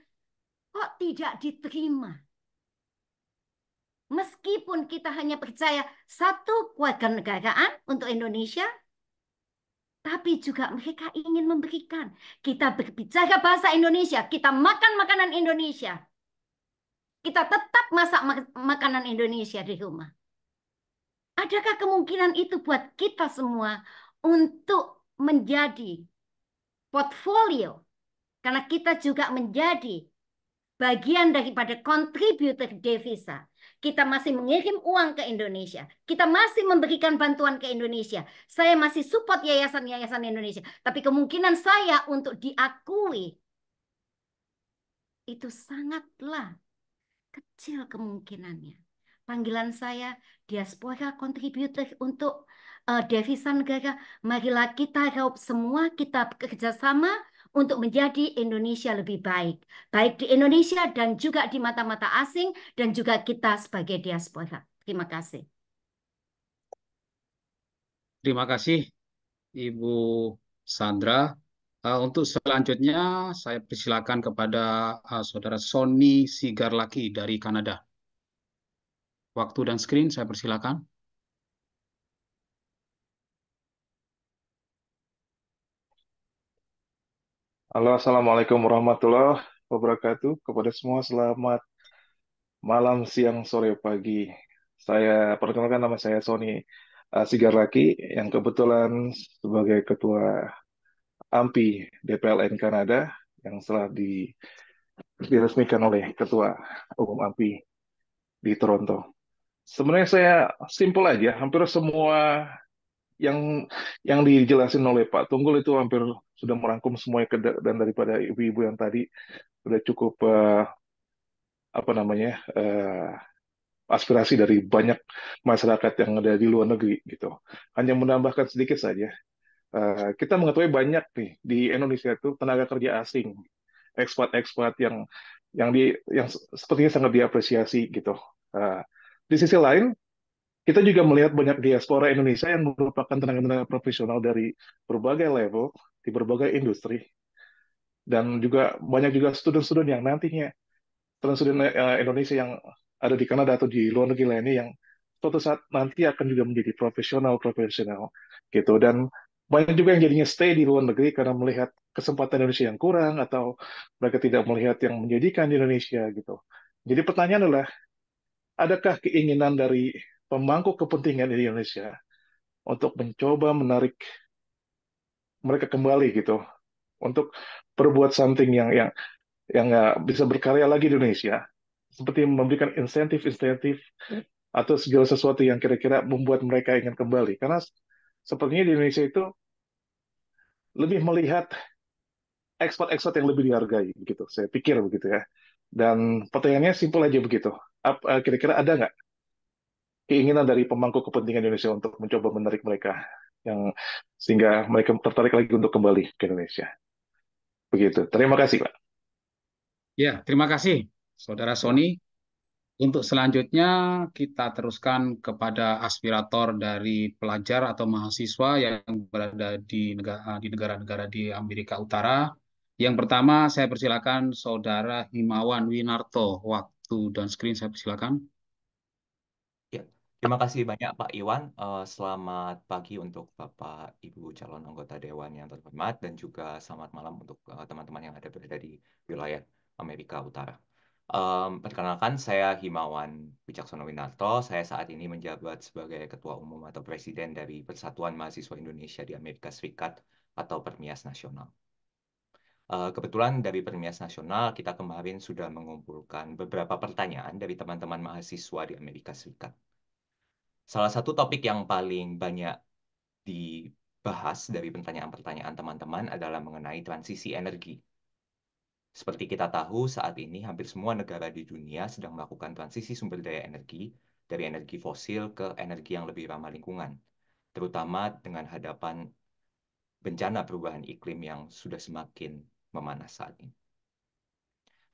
kok tidak diterima? Meskipun kita hanya percaya satu warga negaraan untuk Indonesia, tapi juga mereka ingin memberikan. Kita berbicara bahasa Indonesia, kita makan makanan Indonesia. Kita tetap masak makanan Indonesia di rumah. Adakah kemungkinan itu buat kita semua untuk menjadi portfolio karena kita juga menjadi bagian daripada kontributor devisa. Kita masih mengirim uang ke Indonesia. Kita masih memberikan bantuan ke Indonesia. Saya masih support yayasan-yayasan Indonesia. Tapi kemungkinan saya untuk diakui itu sangatlah kecil kemungkinannya. Panggilan saya diaspora kontributor untuk uh, eh, devisa negara. Marilah kita raup semua, kita bekerjasama untuk menjadi Indonesia lebih baik. Baik di Indonesia dan juga di mata-mata asing dan juga kita sebagai diaspora. Terima kasih. Terima kasih Ibu Sandra. Uh, untuk selanjutnya saya persilakan kepada uh, Saudara Sony Sigarlaki dari Kanada. Waktu dan screen saya persilakan. Halo, Assalamualaikum warahmatullahi wabarakatuh. Kepada semua, selamat malam, siang, sore, pagi. Saya perkenalkan nama saya Sony eh, Sigaraki, yang kebetulan sebagai ketua AMPI DPLN Kanada yang telah di, diresmikan oleh Ketua Umum AMPI di Toronto. Sebenarnya saya simpel aja, hampir semua yang yang dijelasin oleh Pak Tunggul itu hampir sudah merangkum semuanya ke, dan daripada ibu-ibu yang tadi sudah cukup uh, apa namanya uh, aspirasi dari banyak masyarakat yang ada di luar negeri gitu. Hanya menambahkan sedikit saja. Uh, kita mengetahui banyak nih di Indonesia itu tenaga kerja asing, ekspat-ekspat yang yang di yang sepertinya sangat diapresiasi gitu. Uh, di sisi lain kita juga melihat banyak diaspora Indonesia yang merupakan tenaga-tenaga profesional dari berbagai level di berbagai industri dan juga banyak juga student-student yang nantinya student-student eh, Indonesia yang ada di Kanada atau di luar negeri lainnya yang suatu saat nanti akan juga menjadi profesional profesional gitu dan banyak juga yang jadinya stay di luar negeri karena melihat kesempatan Indonesia yang kurang atau mereka tidak melihat yang menjadikan di Indonesia gitu. Jadi pertanyaan adalah adakah keinginan dari pemangku kepentingan di Indonesia untuk mencoba menarik mereka kembali gitu untuk berbuat something yang yang yang bisa berkarya lagi di Indonesia seperti memberikan insentif-insentif atau segala sesuatu yang kira-kira membuat mereka ingin kembali karena sepertinya di Indonesia itu lebih melihat ekspor-ekspor yang lebih dihargai gitu, saya pikir begitu ya dan pertanyaannya simpel aja begitu eh, kira-kira ada nggak keinginan dari pemangku kepentingan Indonesia untuk mencoba menarik mereka yang sehingga mereka tertarik lagi untuk kembali ke Indonesia. Begitu. Terima kasih, Pak. Ya, terima kasih, Saudara Sony. Untuk selanjutnya kita teruskan kepada aspirator dari pelajar atau mahasiswa yang berada di negara di negara-negara di Amerika Utara. Yang pertama saya persilakan Saudara Himawan Winarto. Waktu dan screen saya persilakan. Terima kasih banyak Pak Iwan. Uh, selamat pagi untuk Bapak Ibu calon anggota dewan yang terhormat dan juga selamat malam untuk teman eh, teman-teman yang ada berada di wilayah Amerika Utara. Um, perkenalkan, saya Himawan Wicaksono Winarto. Saya saat ini menjabat sebagai Ketua Umum atau Presiden dari Persatuan Mahasiswa Indonesia di Amerika Serikat atau Permias Nasional. Eh, kebetulan dari Permias Nasional, kita kemarin sudah mengumpulkan beberapa pertanyaan dari teman-teman mahasiswa di Amerika Serikat salah satu topik yang paling banyak dibahas dari pertanyaan-pertanyaan teman-teman adalah mengenai transisi energi. Seperti kita tahu, saat ini hampir semua negara di dunia sedang melakukan transisi sumber daya energi dari energi fosil ke energi yang lebih ramah lingkungan, terutama dengan hadapan bencana perubahan iklim yang sudah semakin memanas saat ini.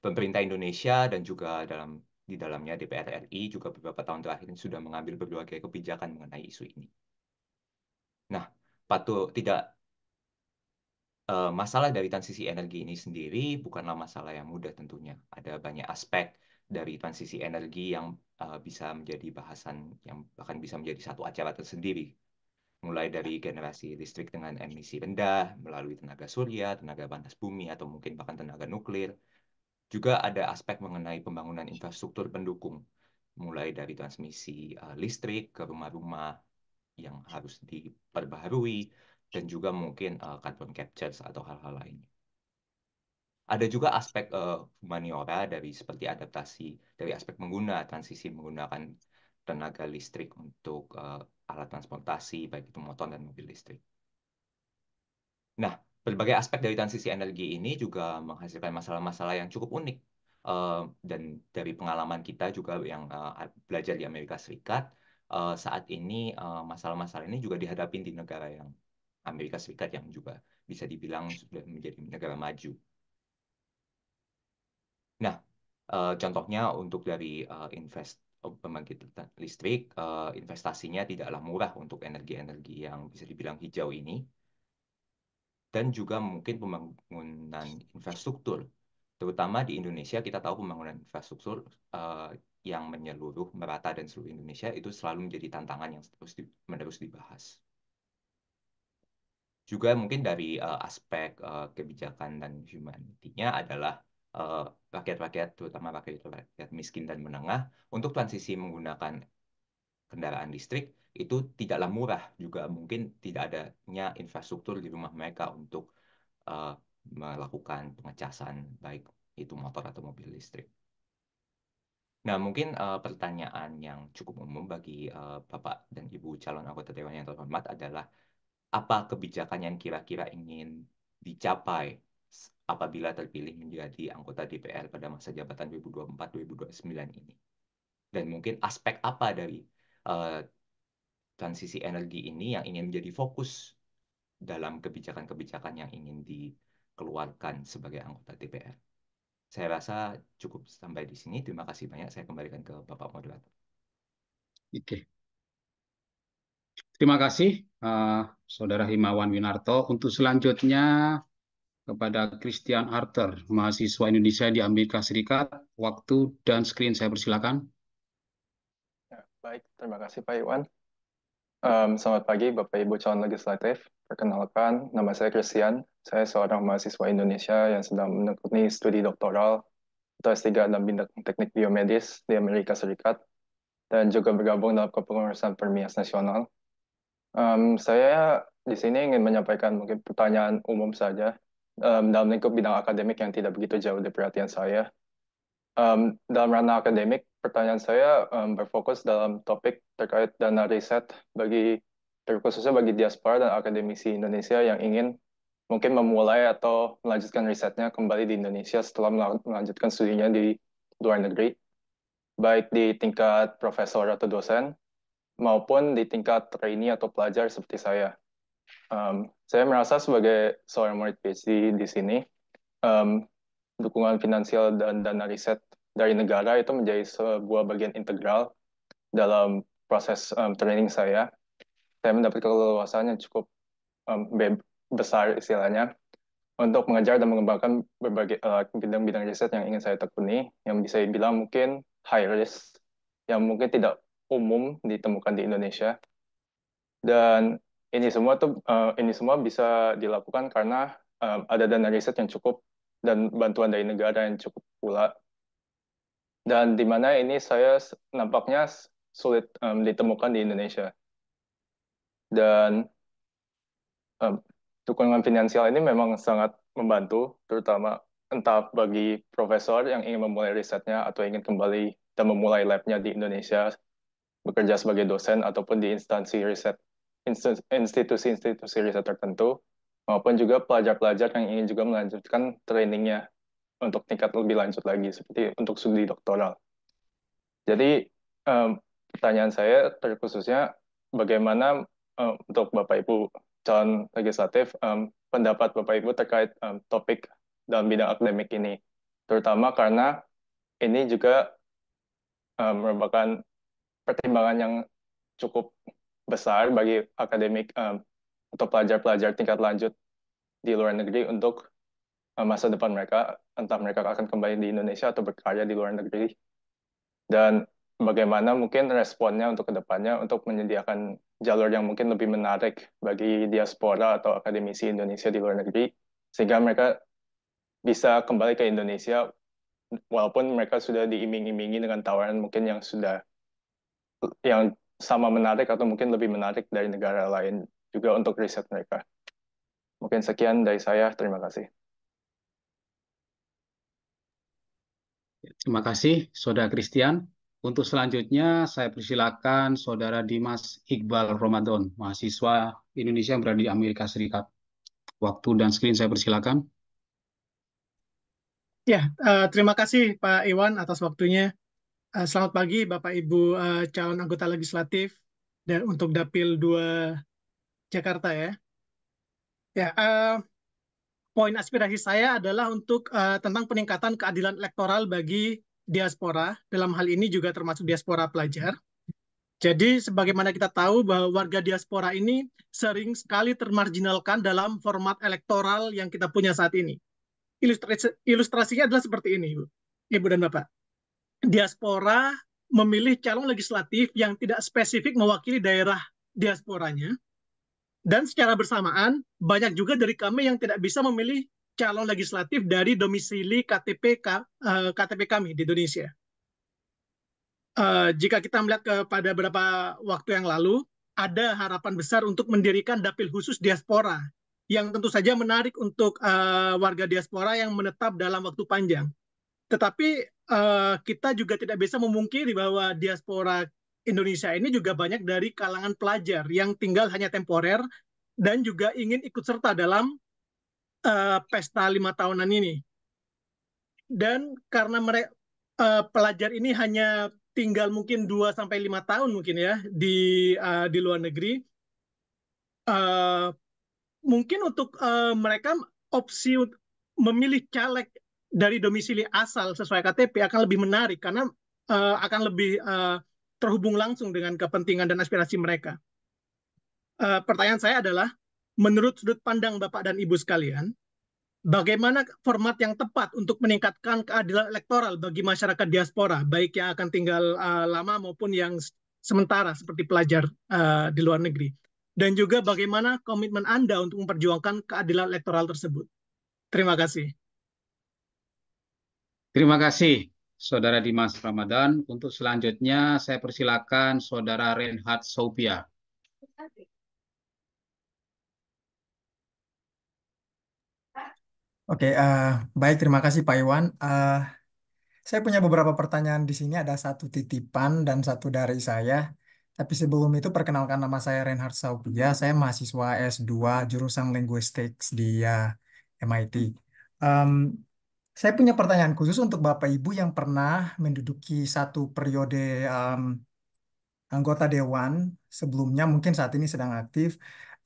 Pemerintah Indonesia dan juga dalam di dalamnya DPR RI juga beberapa tahun terakhir ini sudah mengambil berbagai kebijakan mengenai isu ini. Nah, patut tidak uh, masalah dari transisi energi ini sendiri bukanlah masalah yang mudah tentunya. Ada banyak aspek dari transisi energi yang uh, bisa menjadi bahasan yang bahkan bisa menjadi satu acara tersendiri. Mulai dari generasi listrik dengan emisi rendah, melalui tenaga surya, tenaga panas bumi, atau mungkin bahkan tenaga nuklir, juga ada aspek mengenai pembangunan infrastruktur pendukung, mulai dari transmisi uh, listrik ke rumah-rumah yang harus diperbaharui, dan juga mungkin uh, carbon capture atau hal-hal lainnya. Ada juga aspek uh, humaniora dari seperti adaptasi dari aspek pengguna, transisi menggunakan tenaga listrik untuk uh, alat transportasi, baik itu motor dan mobil listrik. Nah, berbagai aspek dari transisi energi ini juga menghasilkan masalah-masalah yang cukup unik. Uh, dan dari pengalaman kita juga yang uh, belajar di Amerika Serikat, uh, saat ini masalah-masalah uh, ini juga dihadapi di negara yang Amerika Serikat yang juga bisa dibilang sudah menjadi negara maju. Nah, uh, contohnya untuk dari uh, invest pembangkit listrik, uh, investasinya tidaklah murah untuk energi-energi yang bisa dibilang hijau ini dan juga mungkin pembangunan infrastruktur. Terutama di Indonesia kita tahu pembangunan infrastruktur uh, yang menyeluruh merata dan seluruh Indonesia itu selalu menjadi tantangan yang terus di, menerus dibahas. Juga mungkin dari uh, aspek uh, kebijakan dan humanitinya adalah rakyat-rakyat uh, terutama rakyat-rakyat miskin dan menengah untuk transisi menggunakan kendaraan listrik itu tidaklah murah juga mungkin tidak adanya infrastruktur di rumah mereka untuk uh, melakukan pengecasan baik itu motor atau mobil listrik. Nah, mungkin uh, pertanyaan yang cukup umum bagi uh, Bapak dan Ibu calon anggota dewan yang terhormat adalah apa kebijakan yang kira-kira ingin dicapai apabila terpilih menjadi anggota DPR pada masa jabatan 2024-2029 ini? Dan mungkin aspek apa dari Eh, transisi energi ini yang ingin menjadi fokus dalam kebijakan-kebijakan yang ingin dikeluarkan sebagai anggota DPR. Saya rasa cukup sampai di sini. Terima kasih banyak. Saya kembalikan ke Bapak Moderator. Oke. Terima kasih, uh, Saudara Himawan Winarto. Untuk selanjutnya, kepada Christian Arthur, mahasiswa Indonesia di Amerika Serikat. Waktu dan screen saya persilakan. Baik, terima kasih Pak Iwan. Um, selamat pagi Bapak Ibu calon legislatif. Perkenalkan, nama saya Christian. Saya seorang mahasiswa Indonesia yang sedang menekuni studi doktoral atau S3 dalam bidang teknik biomedis di Amerika Serikat dan juga bergabung dalam kepengurusan Permias Nasional. Um, saya di sini ingin menyampaikan mungkin pertanyaan umum saja um, dalam lingkup bidang akademik yang tidak begitu jauh dari perhatian saya. Um, dalam ranah akademik, pertanyaan saya um, berfokus dalam topik terkait dana riset bagi terkhususnya bagi diaspora dan akademisi Indonesia yang ingin mungkin memulai atau melanjutkan risetnya kembali di Indonesia setelah melanjutkan studinya di luar negeri, baik di tingkat profesor atau dosen maupun di tingkat trainee atau pelajar seperti saya. Um, saya merasa sebagai seorang murid PhD di sini, um, dukungan finansial dan dana riset dari negara itu menjadi sebuah bagian integral dalam proses um, training saya. Saya mendapat keleluasan yang cukup um, besar istilahnya untuk mengejar dan mengembangkan berbagai eh, bidang-bidang uh, riset yang ingin saya tekuni, yang bisa dibilang mungkin high risk, yang mungkin tidak umum ditemukan di Indonesia. Dan ini semua tuh uh, ini semua bisa dilakukan karena um, ada dana riset yang cukup dan bantuan dari negara yang cukup pula. Dan di mana ini saya nampaknya sulit um, ditemukan di Indonesia. Dan um, dukungan finansial ini memang sangat membantu, terutama entah bagi profesor yang ingin memulai risetnya atau ingin kembali dan memulai labnya di Indonesia, bekerja sebagai dosen ataupun di instansi riset, institusi-institusi riset tertentu maupun juga pelajar-pelajar yang ingin juga melanjutkan trainingnya untuk tingkat lebih lanjut lagi, seperti untuk studi doktoral. Jadi, pertanyaan saya terkhususnya bagaimana untuk Bapak-Ibu calon legislatif, pendapat Bapak-Ibu terkait topik dalam bidang akademik ini, terutama karena ini juga merupakan pertimbangan yang cukup besar bagi akademik atau pelajar-pelajar tingkat lanjut di luar negeri untuk eh, masa depan mereka, entah mereka akan kembali di Indonesia atau berkarya di luar negeri. Dan bagaimana mungkin responnya untuk kedepannya untuk menyediakan jalur yang mungkin lebih menarik bagi diaspora atau akademisi Indonesia di luar negeri, sehingga mereka bisa kembali ke Indonesia walaupun mereka sudah diiming-imingi dengan tawaran mungkin yang sudah yang sama menarik atau mungkin lebih menarik dari negara lain juga untuk riset mereka. Mungkin sekian dari saya, terima kasih. Terima kasih, Saudara Christian. Untuk selanjutnya, saya persilakan Saudara Dimas Iqbal Ramadan, mahasiswa Indonesia yang berada di Amerika Serikat. Waktu dan screen saya persilakan. Ya, uh, terima kasih Pak Iwan atas waktunya. Uh, selamat pagi Bapak Ibu uh, calon anggota legislatif dan untuk Dapil 2 Jakarta ya. Ya, uh, poin aspirasi saya adalah untuk uh, tentang peningkatan keadilan elektoral bagi diaspora, dalam hal ini juga termasuk diaspora pelajar. Jadi, sebagaimana kita tahu bahwa warga diaspora ini sering sekali termarginalkan dalam format elektoral yang kita punya saat ini. Ilustrasi, ilustrasinya adalah seperti ini, Ibu. Ibu dan Bapak. Diaspora memilih calon legislatif yang tidak spesifik mewakili daerah diasporanya, dan secara bersamaan, banyak juga dari kami yang tidak bisa memilih calon legislatif dari domisili KTP, KTP eh, kami di Indonesia. Uh, jika kita melihat kepada beberapa waktu yang lalu, ada harapan besar untuk mendirikan dapil khusus diaspora yang tentu saja menarik untuk uh, warga diaspora yang menetap dalam waktu panjang. Tetapi uh, kita juga tidak bisa memungkiri bahwa diaspora Indonesia ini juga banyak dari kalangan pelajar yang tinggal hanya temporer dan juga ingin ikut serta dalam uh, pesta lima tahunan ini. Dan karena mereka uh, eh, pelajar ini hanya tinggal mungkin 2 sampai lima tahun mungkin ya di uh, di luar negeri, uh, mungkin untuk uh, mereka opsi memilih caleg dari domisili asal sesuai KTP akan lebih menarik karena uh, akan lebih uh, terhubung langsung dengan kepentingan dan aspirasi mereka. E, pertanyaan saya adalah, menurut sudut pandang Bapak dan Ibu sekalian, bagaimana format yang tepat untuk meningkatkan keadilan elektoral bagi masyarakat diaspora, baik yang akan tinggal e, lama maupun yang sementara seperti pelajar e, di luar negeri? Dan juga bagaimana komitmen Anda untuk memperjuangkan keadilan elektoral tersebut? Terima kasih. Terima kasih. Saudara Dimas Ramadan. Untuk selanjutnya saya persilakan Saudara Reinhard Sopia. Oke, uh, baik terima kasih Pak Iwan. Uh, saya punya beberapa pertanyaan di sini. Ada satu titipan dan satu dari saya. Tapi sebelum itu perkenalkan nama saya Reinhard Saupia. Saya mahasiswa S2 jurusan Linguistics di uh, eh, MIT. Um, saya punya pertanyaan khusus untuk Bapak Ibu yang pernah menduduki satu periode um, anggota dewan sebelumnya, mungkin saat ini sedang aktif.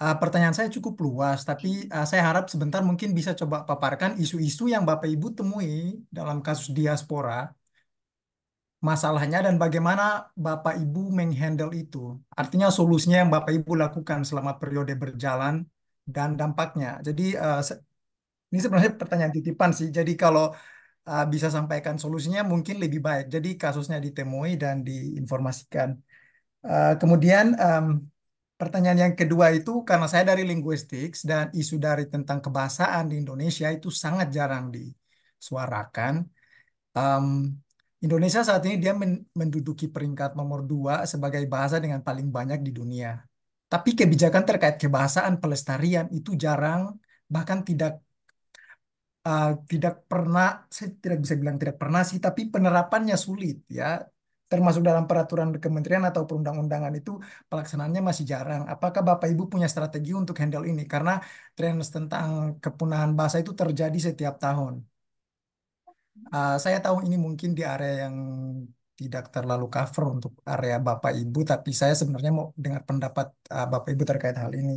Uh, pertanyaan saya cukup luas, tapi uh, saya harap sebentar mungkin bisa coba paparkan isu-isu yang Bapak Ibu temui dalam kasus diaspora, masalahnya dan bagaimana Bapak Ibu menghandle itu. Artinya solusinya yang Bapak Ibu lakukan selama periode berjalan dan dampaknya. Jadi uh, ini sebenarnya pertanyaan titipan sih. Jadi kalau uh, bisa sampaikan solusinya mungkin lebih baik. Jadi kasusnya ditemui dan diinformasikan. Uh, kemudian um, pertanyaan yang kedua itu karena saya dari linguistik dan isu dari tentang kebahasaan di Indonesia itu sangat jarang disuarakan. Um, Indonesia saat ini dia menduduki peringkat nomor dua sebagai bahasa dengan paling banyak di dunia. Tapi kebijakan terkait kebahasaan pelestarian itu jarang bahkan tidak uh, tidak pernah saya tidak bisa bilang tidak pernah sih tapi penerapannya sulit ya termasuk dalam peraturan kementerian atau perundang-undangan itu pelaksanaannya masih jarang. Apakah Bapak Ibu punya strategi untuk handle ini? Karena tren tentang kepunahan bahasa itu terjadi setiap tahun. Uh, saya tahu ini mungkin di area yang tidak terlalu cover untuk area Bapak Ibu, tapi saya sebenarnya mau dengar pendapat uh, Bapak Ibu terkait hal ini.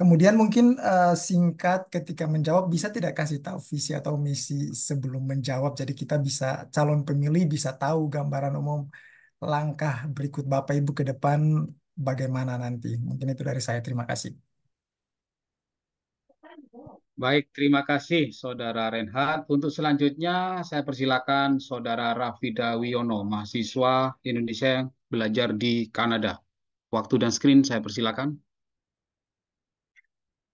Kemudian mungkin uh, singkat ketika menjawab bisa tidak kasih tahu visi atau misi sebelum menjawab. Jadi kita bisa calon pemilih bisa tahu gambaran umum langkah berikut Bapak Ibu ke depan bagaimana nanti. Mungkin itu dari saya. Terima kasih. Baik, terima kasih Saudara Renhat. Untuk selanjutnya saya persilakan Saudara Rafida Wiono, mahasiswa Indonesia yang belajar di Kanada. Waktu dan screen saya persilakan.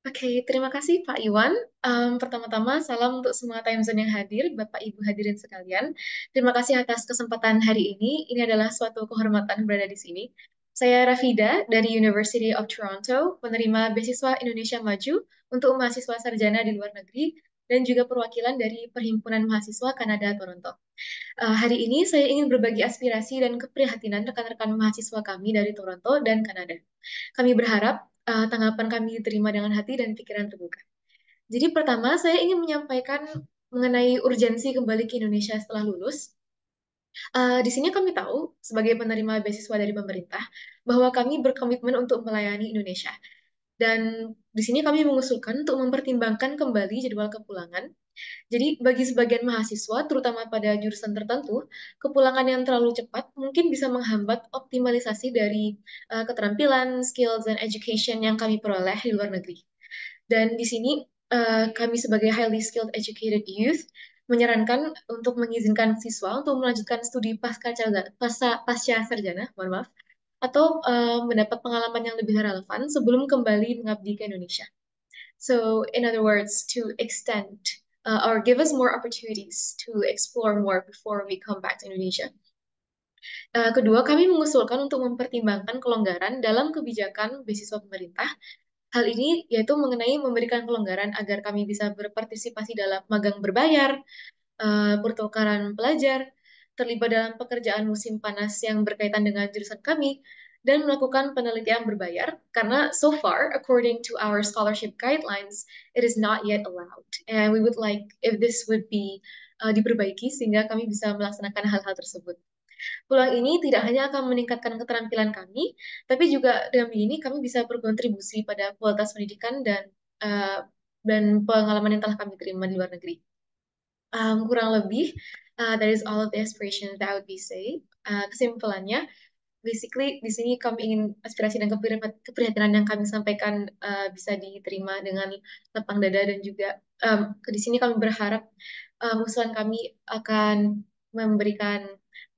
Oke, terima kasih Pak Iwan. Um, pertama-tama, salam untuk semua timezone yang hadir, Bapak Ibu hadirin sekalian. Terima kasih atas kesempatan hari ini. Ini adalah suatu kehormatan berada di sini. Saya Rafida dari University of Toronto, penerima beasiswa Indonesia Maju untuk mahasiswa sarjana di luar negeri dan juga perwakilan dari Perhimpunan Mahasiswa Kanada Toronto. Uh, hari ini saya ingin berbagi aspirasi dan keprihatinan rekan-rekan mahasiswa kami dari Toronto dan Kanada. Kami berharap uh, tanggapan kami diterima dengan hati dan pikiran terbuka. Jadi pertama, saya ingin menyampaikan mengenai urgensi kembali ke Indonesia setelah lulus. Uh, di sini kami tahu, sebagai penerima beasiswa dari pemerintah, bahwa kami berkomitmen untuk melayani Indonesia. Dan di sini kami mengusulkan untuk mempertimbangkan kembali jadwal kepulangan jadi bagi sebagian mahasiswa, terutama pada jurusan tertentu, kepulangan yang terlalu cepat mungkin bisa menghambat optimalisasi dari uh, keterampilan, skills, dan education yang kami peroleh di luar negeri. Dan di sini uh, kami sebagai highly skilled educated youth menyarankan untuk mengizinkan siswa untuk melanjutkan studi pasca pasca, pasca sarjana, mohon maaf, atau uh, mendapat pengalaman yang lebih relevan sebelum kembali mengabdi ke Indonesia. So, in other words, to extend uh, or give us more opportunities to explore more before we come back to Indonesia. Uh, kedua, kami mengusulkan untuk mempertimbangkan kelonggaran dalam kebijakan beasiswa pemerintah. Hal ini yaitu mengenai memberikan kelonggaran agar kami bisa berpartisipasi dalam magang berbayar, uh, pertukaran pelajar, terlibat dalam pekerjaan musim panas yang berkaitan dengan jurusan kami, dan melakukan penelitian berbayar karena so far according to our scholarship guidelines it is not yet allowed and we would like if this would be uh, diperbaiki sehingga kami bisa melaksanakan hal-hal tersebut. Peluang ini tidak hanya akan meningkatkan keterampilan kami, tapi juga dengan ini kami bisa berkontribusi pada kualitas pendidikan dan uh, dan pengalaman yang telah kami terima di luar negeri. Um, kurang lebih, uh, that is all of the aspirations that I would be say. Uh, kesimpulannya, basically di sini kami ingin aspirasi dan keprihatinan yang kami sampaikan uh, bisa diterima dengan lapang dada dan juga um, di sini kami berharap uh, musuhan kami akan memberikan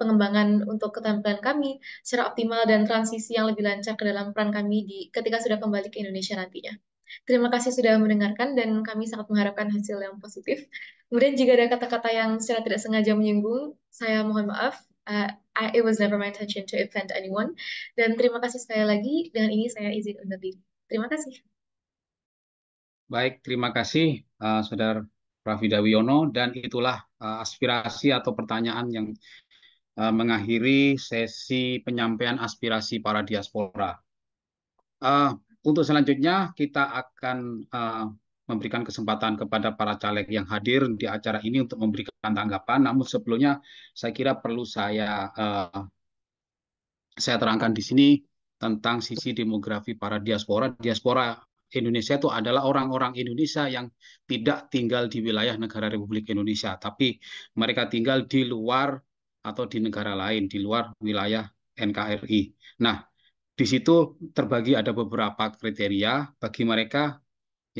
pengembangan untuk ketampilan kami secara optimal dan transisi yang lebih lancar ke dalam peran kami di ketika sudah kembali ke Indonesia nantinya. Terima kasih sudah mendengarkan dan kami sangat mengharapkan hasil yang positif. Kemudian jika ada kata-kata yang secara tidak sengaja menyinggung, saya mohon maaf. Uh, I, it was never my intention to offend anyone. Dan terima kasih sekali lagi. Dengan ini saya izin undur diri. Terima kasih. Baik, terima kasih uh, eh, Saudara Raffi Dawiono. Dan itulah uh, aspirasi atau pertanyaan yang uh, mengakhiri sesi penyampaian aspirasi para diaspora. Uh, untuk selanjutnya kita akan uh, memberikan kesempatan kepada para caleg yang hadir di acara ini untuk memberikan tanggapan. Namun sebelumnya saya kira perlu saya uh, saya terangkan di sini tentang sisi demografi para diaspora. Diaspora Indonesia itu adalah orang-orang Indonesia yang tidak tinggal di wilayah negara Republik Indonesia, tapi mereka tinggal di luar atau di negara lain, di luar wilayah NKRI. Nah, di situ terbagi ada beberapa kriteria bagi mereka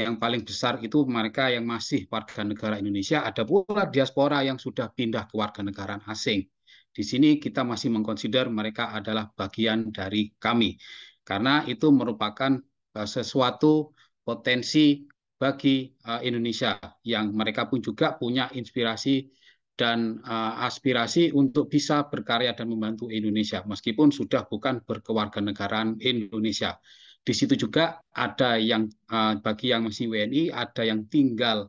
yang paling besar itu mereka yang masih warga negara Indonesia, ada pula diaspora yang sudah pindah ke warga negara asing. Di sini kita masih mengkonsider mereka adalah bagian dari kami, karena itu merupakan eh, sesuatu potensi bagi eh, Indonesia yang mereka pun juga punya inspirasi dan uh, aspirasi untuk bisa berkarya dan membantu Indonesia meskipun sudah bukan berkewarganegaraan Indonesia. Di situ juga ada yang eh, bagi yang masih WNI, ada yang tinggal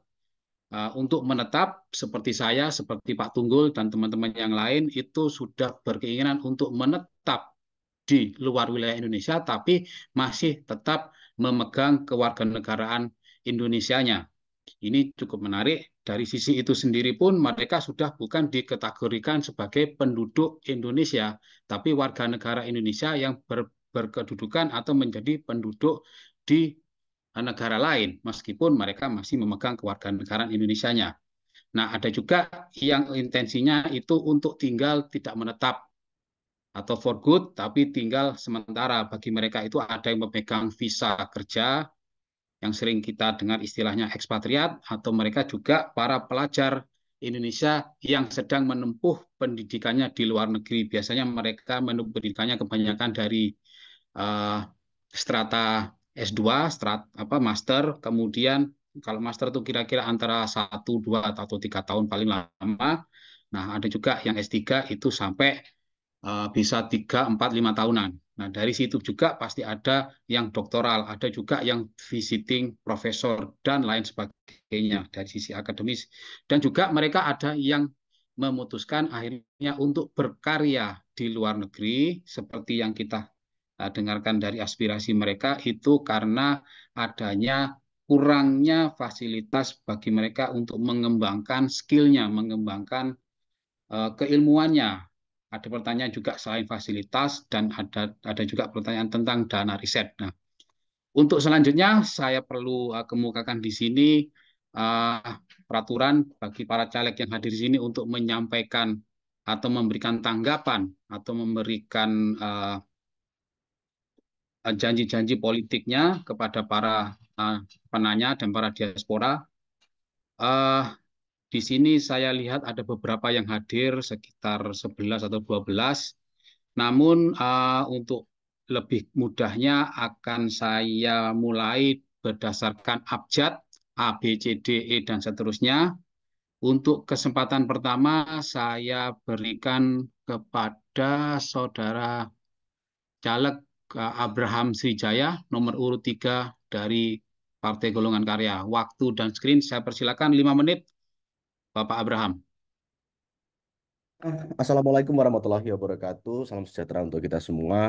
eh, untuk menetap seperti saya, seperti Pak Tunggul dan teman-teman yang lain itu sudah berkeinginan untuk menetap di luar wilayah Indonesia tapi masih tetap memegang kewarganegaraan Indonesianya. Ini cukup menarik. Dari sisi itu sendiri pun mereka sudah bukan dikategorikan sebagai penduduk Indonesia, tapi warga negara Indonesia yang ber, berkedudukan atau menjadi penduduk di eh, negara lain meskipun mereka masih memegang kewarganegaraan Indonesia-nya. Nah, ada juga yang intensinya itu untuk tinggal tidak menetap atau for good tapi tinggal sementara. Bagi mereka itu ada yang memegang visa kerja yang sering kita dengar istilahnya ekspatriat atau mereka juga para pelajar Indonesia yang sedang menempuh pendidikannya di luar negeri. Biasanya mereka menempuh pendidikannya kebanyakan dari uh, strata S2, strat apa master, kemudian kalau master itu kira-kira antara 1, 2 atau 3 tahun paling lama. Nah, ada juga yang S3 itu sampai uh, bisa 3, 4, 5 tahunan. Nah, dari situ juga pasti ada yang doktoral, ada juga yang visiting profesor dan lain sebagainya dari sisi akademis. Dan juga mereka ada yang memutuskan akhirnya untuk berkarya di luar negeri seperti yang kita dengarkan dari aspirasi mereka itu karena adanya kurangnya fasilitas bagi mereka untuk mengembangkan skillnya, mengembangkan uh, keilmuannya. Ada pertanyaan juga selain fasilitas dan ada ada juga pertanyaan tentang dana riset. Nah, untuk selanjutnya saya perlu uh, kemukakan di sini uh, peraturan bagi para caleg yang hadir di sini untuk menyampaikan atau memberikan tanggapan atau memberikan uh, Eh, janji-janji politiknya kepada para eh, penanya dan para diaspora. Uh, di sini saya lihat ada beberapa yang hadir sekitar 11 atau 12. Namun uh, untuk lebih mudahnya akan saya mulai berdasarkan abjad A, B, C, D, E, dan seterusnya. Untuk kesempatan pertama saya berikan kepada saudara Caleg Abraham Srijaya nomor urut 3 dari Partai Golongan Karya. Waktu dan screen saya persilakan 5 menit Bapak Abraham. Assalamualaikum warahmatullahi wabarakatuh. Salam sejahtera untuk kita semua.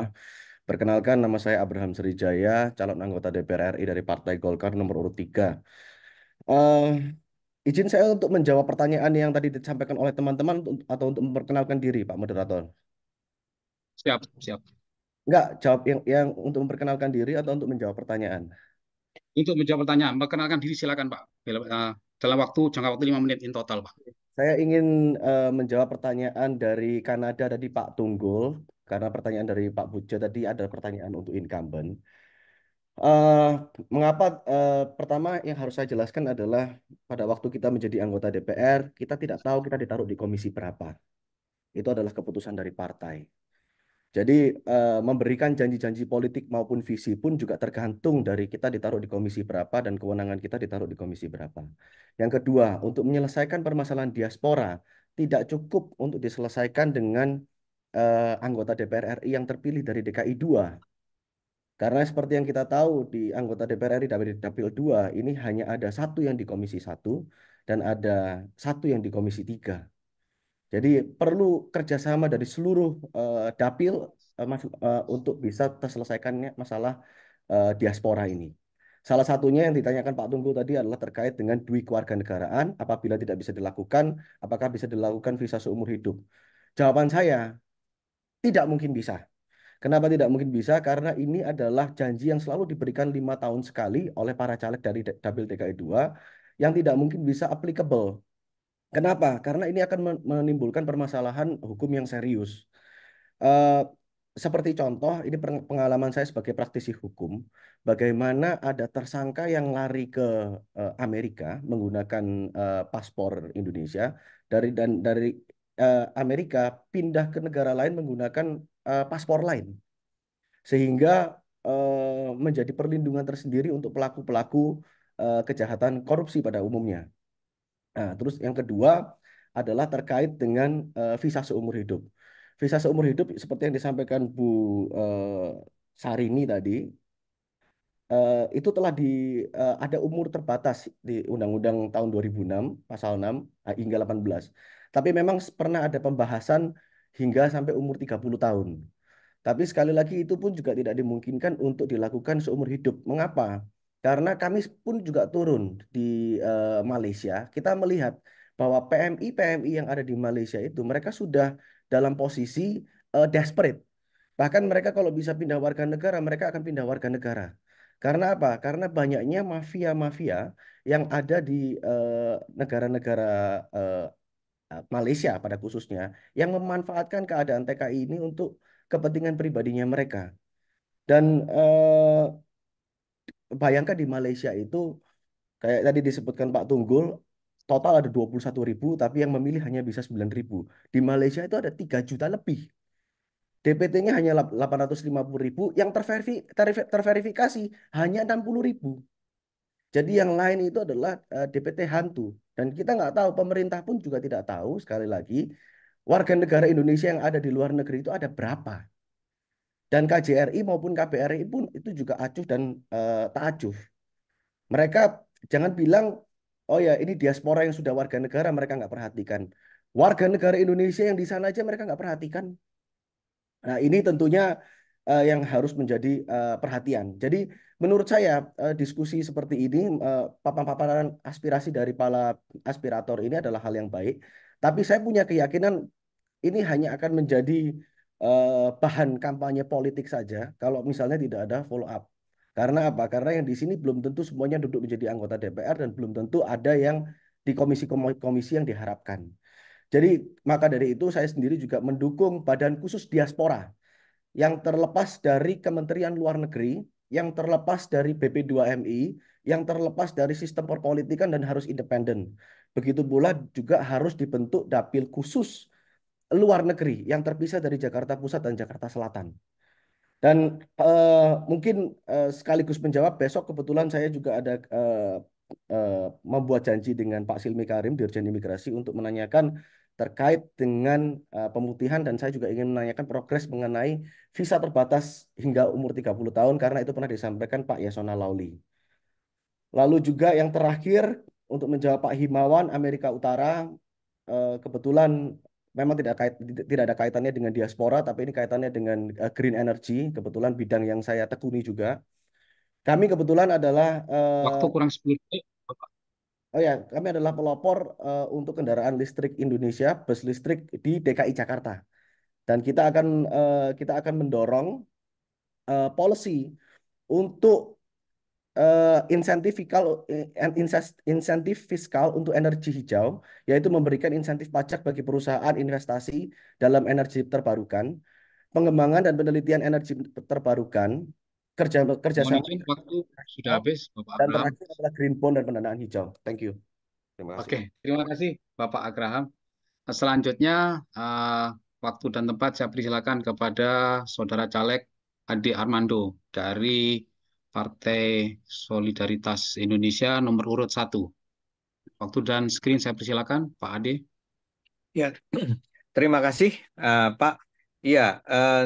Perkenalkan nama saya Abraham Srijaya, calon anggota DPR RI dari Partai Golkar nomor urut 3. Uh, eh, izin saya untuk menjawab pertanyaan yang tadi disampaikan oleh teman-teman atau untuk memperkenalkan diri Pak Moderator. Siap, siap. Enggak, jawab yang yang untuk memperkenalkan diri atau untuk menjawab pertanyaan. Untuk menjawab pertanyaan, memperkenalkan diri silakan Pak. Eh, dalam waktu jangka waktu lima menit in total Pak. Saya ingin uh, menjawab pertanyaan dari Kanada tadi Pak Tunggul karena pertanyaan dari Pak Bujo tadi ada pertanyaan untuk incumbent. Uh, mengapa uh, pertama yang harus saya jelaskan adalah pada waktu kita menjadi anggota DPR kita tidak tahu kita ditaruh di komisi berapa. Itu adalah keputusan dari partai. Jadi uh, memberikan janji-janji politik maupun visi pun juga tergantung dari kita ditaruh di komisi berapa dan kewenangan kita ditaruh di komisi berapa. Yang kedua, untuk menyelesaikan permasalahan diaspora tidak cukup untuk diselesaikan dengan uh, anggota DPR RI yang terpilih dari DKI 2. Karena seperti yang kita tahu di anggota DPR RI dari Dapil 2 ini hanya ada satu yang di komisi satu dan ada satu yang di komisi tiga. Jadi perlu kerjasama dari seluruh uh, dapil uh, uh, untuk bisa terselesaikannya masalah uh, diaspora ini. Salah satunya yang ditanyakan Pak Tunggu tadi adalah terkait dengan keluarga kewarganegaraan. Apabila tidak bisa dilakukan, apakah bisa dilakukan visa seumur hidup? Jawaban saya tidak mungkin bisa. Kenapa tidak mungkin bisa? Karena ini adalah janji yang selalu diberikan lima tahun sekali oleh para caleg dari Dapil DKI 2 yang tidak mungkin bisa applicable Kenapa? Karena ini akan menimbulkan permasalahan hukum yang serius. Uh, seperti contoh, ini pengalaman saya sebagai praktisi hukum, bagaimana ada tersangka yang lari ke uh, Amerika menggunakan uh, paspor Indonesia dari dan dari uh, Amerika pindah ke negara lain menggunakan uh, paspor lain, sehingga uh, menjadi perlindungan tersendiri untuk pelaku-pelaku uh, kejahatan korupsi pada umumnya Nah, terus yang kedua adalah terkait dengan uh, visa seumur hidup. Visa seumur hidup seperti yang disampaikan Bu uh, Sarini tadi uh, itu telah di uh, ada umur terbatas di Undang-Undang tahun 2006 pasal 6 hingga 18. Tapi memang pernah ada pembahasan hingga sampai umur 30 tahun. Tapi sekali lagi itu pun juga tidak dimungkinkan untuk dilakukan seumur hidup. Mengapa? Karena kami pun juga turun di uh, Malaysia, kita melihat bahwa PMI-PMI yang ada di Malaysia itu mereka sudah dalam posisi uh, desperate. Bahkan mereka kalau bisa pindah warga negara, mereka akan pindah warga negara. Karena apa? Karena banyaknya mafia-mafia yang ada di eh, negara-negara uh, uh, Malaysia pada khususnya yang memanfaatkan keadaan TKI ini untuk kepentingan pribadinya mereka. Dan uh, bayangkan di Malaysia itu kayak tadi disebutkan Pak Tunggul total ada 21 ribu tapi yang memilih hanya bisa 9 ribu di Malaysia itu ada 3 juta lebih DPT-nya hanya 850 ribu yang terverifi, terif terverifikasi hanya 60 ribu jadi yang lain itu adalah uh, eh, DPT hantu dan kita nggak tahu pemerintah pun juga tidak tahu sekali lagi warga negara Indonesia yang ada di luar negeri itu ada berapa dan KJRI maupun KBRI pun itu juga acuh dan uh, acuh. Mereka jangan bilang, oh ya ini diaspora yang sudah warga negara mereka nggak perhatikan. Warga negara Indonesia yang di sana aja mereka nggak perhatikan. Nah ini tentunya uh, yang harus menjadi uh, perhatian. Jadi menurut saya uh, diskusi seperti ini, uh, papan paparan aspirasi dari para aspirator ini adalah hal yang baik. Tapi saya punya keyakinan ini hanya akan menjadi uh, bahan kampanye politik saja kalau misalnya tidak ada follow up. Karena apa? Karena yang di sini belum tentu semuanya duduk menjadi anggota DPR dan belum tentu ada yang di komisi-komisi yang diharapkan. Jadi maka dari itu saya sendiri juga mendukung badan khusus diaspora yang terlepas dari Kementerian Luar Negeri, yang terlepas dari BP2MI, yang terlepas dari sistem perpolitikan dan harus independen. Begitu pula juga harus dibentuk dapil khusus luar negeri yang terpisah dari Jakarta Pusat dan Jakarta Selatan. Dan uh, mungkin uh, sekaligus menjawab besok kebetulan saya juga ada uh, uh, membuat janji dengan Pak Silmi Karim Dirjen Imigrasi untuk menanyakan terkait dengan uh, pemutihan dan saya juga ingin menanyakan progres mengenai visa terbatas hingga umur 30 tahun karena itu pernah disampaikan Pak Yasona Lauli. Lalu juga yang terakhir untuk menjawab Pak Himawan Amerika Utara uh, kebetulan memang tidak kait tidak ada kaitannya dengan diaspora tapi ini kaitannya dengan uh, green energy kebetulan bidang yang saya tekuni juga kami kebetulan adalah uh, waktu kurang sepuluh Oh ya, kami adalah pelopor uh, untuk kendaraan listrik Indonesia, bus listrik di DKI Jakarta. Dan kita akan uh, kita akan mendorong uh, policy untuk Eh, insentif fiskal eh, insentif fiskal untuk energi hijau yaitu memberikan insentif pajak bagi perusahaan investasi dalam energi terbarukan, pengembangan dan penelitian energi terbarukan, kerja kerjasama sama waktu sudah habis Bapak dan Abraham. terakhir adalah green bond dan pendanaan hijau. Thank you. Terima kasih. Oke, terima kasih Bapak Agraham. Eh, selanjutnya uh, waktu dan tempat saya persilakan kepada saudara caleg Adi Armando dari Partai Solidaritas Indonesia nomor urut satu. Waktu dan screen saya persilakan, Pak Ade. Ya, terima kasih uh, Pak. Iya, uh,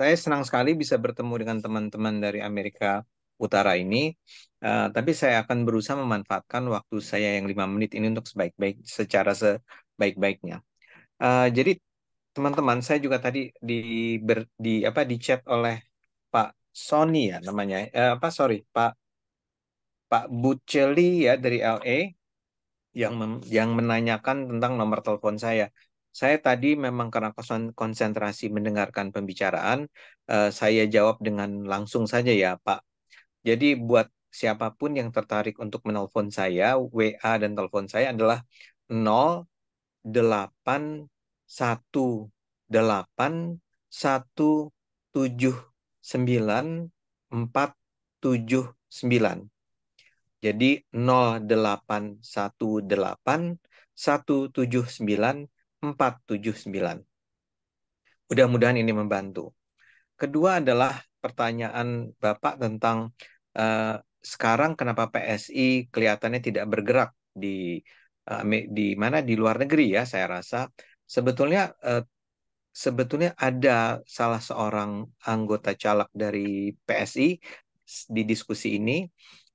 saya senang sekali bisa bertemu dengan teman-teman dari Amerika Utara ini. Uh, tapi saya akan berusaha memanfaatkan waktu saya yang lima menit ini untuk sebaik-baik secara sebaik-baiknya. Uh, jadi teman-teman saya juga tadi di ber, di apa di chat oleh Pak Sony ya namanya. Eh, apa sorry Pak Pak Buceli ya dari LA yang mem, yang menanyakan tentang nomor telepon saya. Saya tadi memang karena konsentrasi mendengarkan pembicaraan, eh, saya jawab dengan langsung saja ya Pak. Jadi buat siapapun yang tertarik untuk menelpon saya, WA dan telepon saya adalah 0818 tujuh 9. Jadi 0818 179 479. Mudah-mudahan ini membantu. Kedua adalah pertanyaan Bapak tentang uh, sekarang kenapa PSI kelihatannya tidak bergerak di eh, di mana di luar negeri ya saya rasa sebetulnya eh, sebetulnya ada salah seorang anggota caleg dari PSI di diskusi ini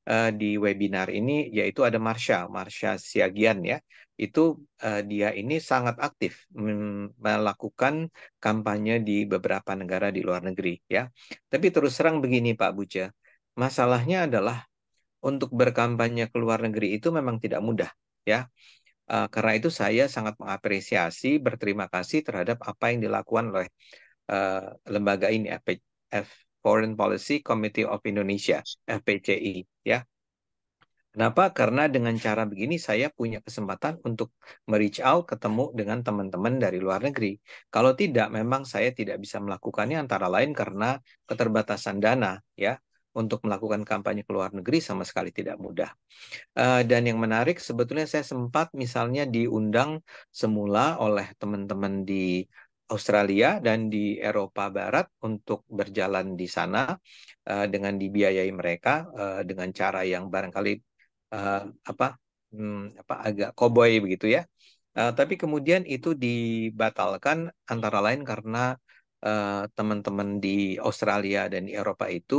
uh, di webinar ini yaitu ada Marsha, Marsha Siagian ya. Itu uh, dia ini sangat aktif melakukan kampanye di beberapa negara di luar negeri ya. Tapi terus terang begini Pak Buja, masalahnya adalah untuk berkampanye ke luar negeri itu memang tidak mudah ya. Uh, karena itu saya sangat mengapresiasi, berterima kasih terhadap apa yang dilakukan oleh uh, lembaga ini F Foreign Policy Committee of Indonesia FPCI ya. Kenapa? Karena dengan cara begini saya punya kesempatan untuk reach out ketemu dengan teman-teman dari luar negeri. Kalau tidak memang saya tidak bisa melakukannya antara lain karena keterbatasan dana ya untuk melakukan kampanye ke luar negeri sama sekali tidak mudah. Uh, dan yang menarik sebetulnya saya sempat misalnya diundang semula oleh teman-teman di Australia dan di Eropa Barat untuk berjalan di sana uh, dengan dibiayai mereka uh, dengan cara yang barangkali uh, apa hmm, apa agak koboi begitu ya. Uh, tapi kemudian itu dibatalkan antara lain karena teman-teman uh, teman -teman di Australia dan di Eropa itu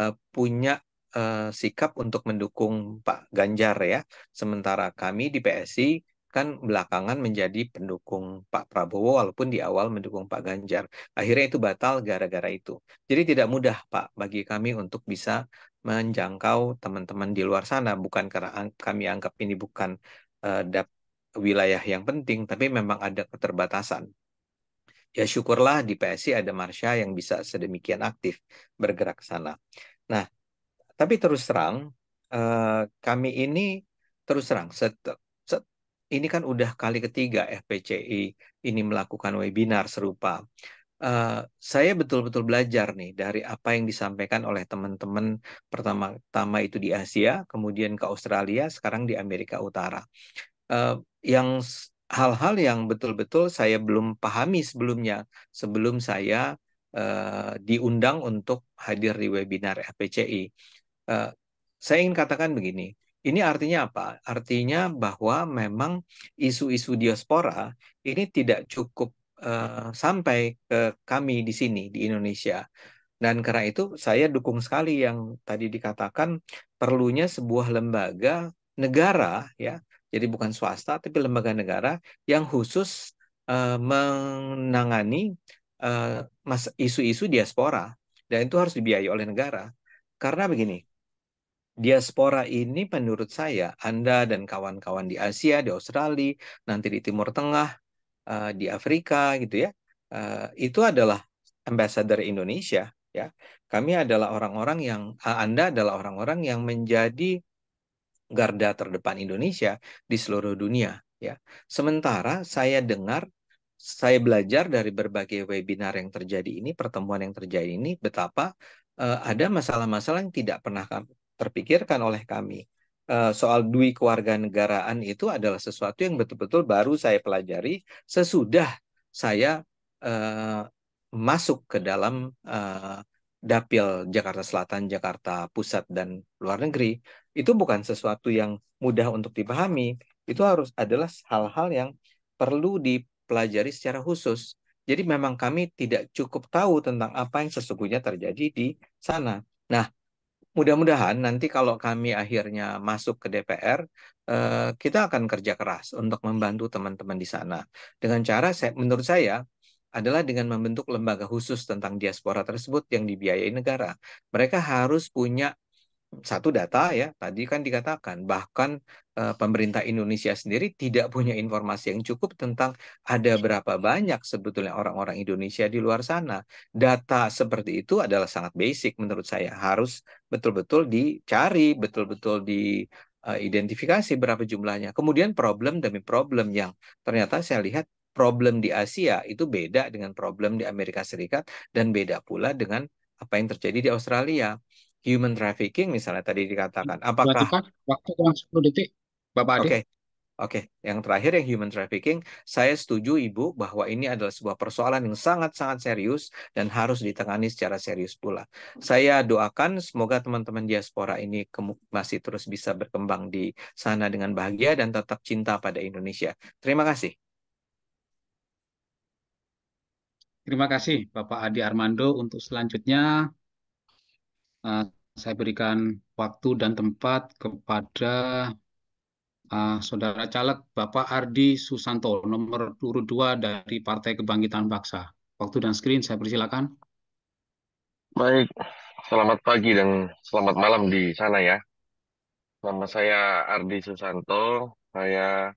uh, punya uh, sikap untuk mendukung Pak Ganjar ya. Sementara kami di PSI kan belakangan menjadi pendukung Pak Prabowo walaupun di awal mendukung Pak Ganjar. Akhirnya itu batal gara-gara itu. Jadi tidak mudah Pak bagi kami untuk bisa menjangkau teman-teman di luar sana bukan karena kami anggap ini bukan uh, wilayah yang penting tapi memang ada keterbatasan ya syukurlah di PSI ada Marsha yang bisa sedemikian aktif bergerak ke sana. Nah, tapi terus terang eh, kami ini terus terang set, set, ini kan udah kali ketiga FPCI ini melakukan webinar serupa. Uh, saya betul-betul belajar nih dari apa yang disampaikan oleh teman-teman pertama-tama itu di Asia, kemudian ke Australia, sekarang di Amerika Utara. Uh, yang hal-hal yang betul-betul saya belum pahami sebelumnya sebelum saya uh, diundang untuk hadir di webinar FPCI. Uh, eh, saya ingin katakan begini, ini artinya apa? Artinya bahwa memang isu-isu diaspora ini tidak cukup uh, sampai ke kami di sini di Indonesia. Dan karena itu saya dukung sekali yang tadi dikatakan perlunya sebuah lembaga negara ya jadi bukan swasta tapi lembaga negara yang khusus uh, menangani eh, isu-isu uh, diaspora dan itu harus dibiayai oleh negara karena begini diaspora ini menurut saya Anda dan kawan-kawan di Asia di Australia nanti di Timur Tengah eh, di Afrika gitu ya itu adalah ambassador Indonesia ya kami adalah orang-orang yang Anda adalah orang-orang yang menjadi garda terdepan Indonesia di seluruh dunia ya. Sementara saya dengar saya belajar dari berbagai webinar yang terjadi ini, pertemuan yang terjadi ini betapa uh, ada masalah-masalah yang tidak pernah terpikirkan oleh kami. Uh, soal dui kewarganegaraan itu adalah sesuatu yang betul-betul baru saya pelajari sesudah saya uh, masuk ke dalam uh, dapil Jakarta Selatan, Jakarta Pusat dan luar negeri itu bukan sesuatu yang mudah untuk dipahami. Itu harus adalah hal-hal yang perlu dipelajari secara khusus. Jadi memang kami tidak cukup tahu tentang apa yang sesungguhnya terjadi di sana. Nah, mudah-mudahan nanti kalau kami akhirnya masuk ke DPR, eh, kita akan kerja keras untuk membantu teman-teman di sana. Dengan cara, saya, menurut saya, adalah dengan membentuk lembaga khusus tentang diaspora tersebut yang dibiayai negara. Mereka harus punya satu data ya tadi kan dikatakan bahkan uh, pemerintah Indonesia sendiri tidak punya informasi yang cukup tentang ada berapa banyak sebetulnya orang-orang Indonesia di luar sana. Data seperti itu adalah sangat basic menurut saya harus betul-betul dicari, betul-betul di eh, identifikasi berapa jumlahnya. Kemudian problem demi problem yang ternyata saya lihat problem di Asia itu beda dengan problem di Amerika Serikat dan beda pula dengan apa yang terjadi di Australia human trafficking misalnya tadi dikatakan. Apakah waktu kurang 10 detik, Bapak Oke. Oke, okay. yang terakhir yang human trafficking, saya setuju Ibu bahwa ini adalah sebuah persoalan yang sangat-sangat serius dan harus ditangani secara serius pula. Saya doakan semoga teman-teman diaspora ini masih terus bisa berkembang di sana dengan bahagia dan tetap cinta pada Indonesia. Terima kasih. Terima kasih Bapak Adi Armando untuk selanjutnya uh, saya berikan waktu dan tempat kepada uh, saudara caleg Bapak Ardi Susanto nomor urut 2 dari Partai Kebangkitan Bangsa. Waktu dan screen saya persilakan. Baik, selamat pagi dan selamat malam di sana ya. Nama saya Ardi Susanto, saya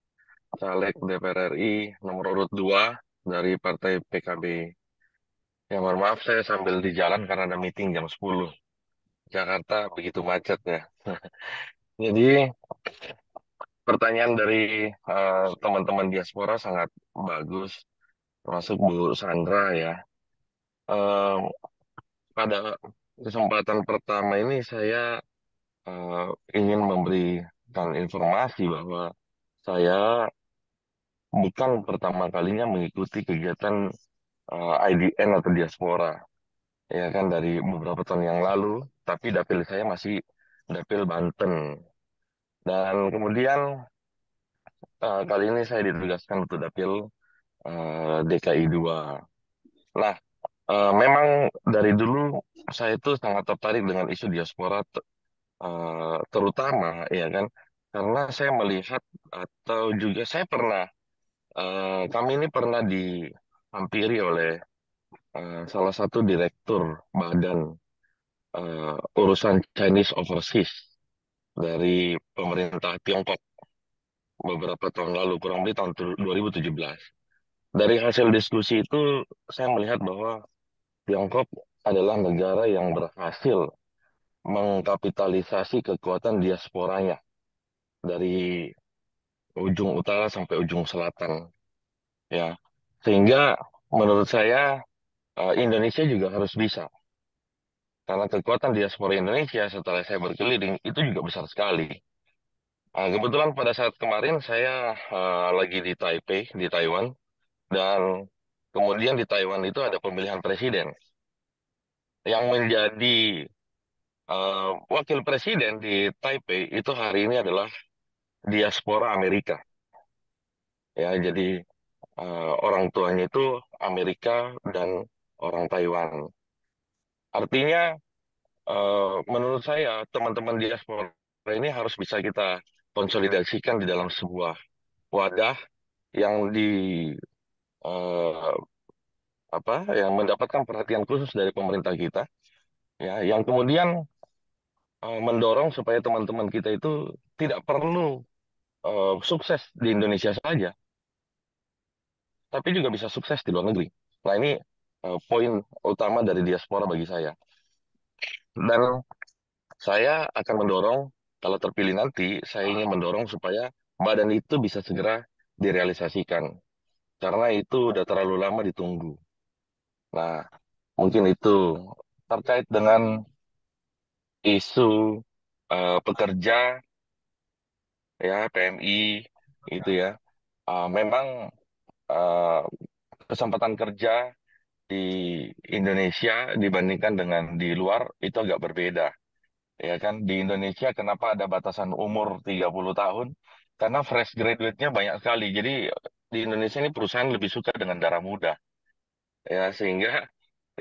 caleg DPR RI nomor urut 2 dari Partai PKB. Yang mohon maaf saya sambil di jalan karena ada meeting jam 10. Jakarta begitu macet ya. Jadi pertanyaan dari teman eh, teman-teman diaspora sangat bagus, termasuk Bu Sandra ya. Uh, pada kesempatan pertama ini saya uh, ingin memberikan informasi bahwa saya bukan pertama kalinya mengikuti kegiatan IDN atau diaspora ya kan dari beberapa tahun yang lalu tapi dapil saya masih dapil Banten. Dan kemudian uh, kali ini saya ditugaskan untuk dapil uh, eh, DKI 2. Nah, uh, memang dari dulu saya itu sangat tertarik dengan isu diaspora uh, terutama ya kan karena saya melihat atau juga saya pernah uh, kami ini pernah dihampiri oleh salah satu direktur badan uh, urusan Chinese overseas dari pemerintah Tiongkok beberapa tahun lalu, kurang lebih tahun 2017. Dari hasil diskusi itu, saya melihat bahwa Tiongkok adalah negara yang berhasil mengkapitalisasi kekuatan diasporanya dari ujung utara sampai ujung selatan. Ya, sehingga menurut saya eh, Indonesia juga harus bisa karena kekuatan diaspora Indonesia setelah saya berkeliling itu juga besar sekali. Nah, kebetulan pada saat kemarin saya uh, lagi di Taipei, di Taiwan, dan kemudian di Taiwan itu ada pemilihan presiden. Yang menjadi uh, wakil presiden di Taipei itu hari ini adalah diaspora Amerika. Ya, jadi uh, orang tuanya itu Amerika dan orang Taiwan. Artinya uh, menurut saya teman-teman diaspora ini harus bisa kita konsolidasikan di dalam sebuah wadah yang di uh, apa yang mendapatkan perhatian khusus dari pemerintah kita ya yang kemudian uh, mendorong supaya teman-teman kita itu tidak perlu uh, sukses di Indonesia saja tapi juga bisa sukses di luar negeri. Nah ini uh, poin utama dari diaspora bagi saya. Dan saya akan mendorong kalau terpilih nanti saya ingin mendorong supaya badan itu bisa segera direalisasikan karena itu sudah terlalu lama ditunggu. Nah, mungkin itu terkait dengan isu uh, pekerja ya PMI itu ya. Uh, memang uh, kesempatan kerja di Indonesia dibandingkan dengan di luar itu agak berbeda. Ya kan di Indonesia kenapa ada batasan umur 30 tahun? Karena fresh graduate-nya banyak sekali. Jadi di Indonesia ini perusahaan lebih suka dengan darah muda. Ya sehingga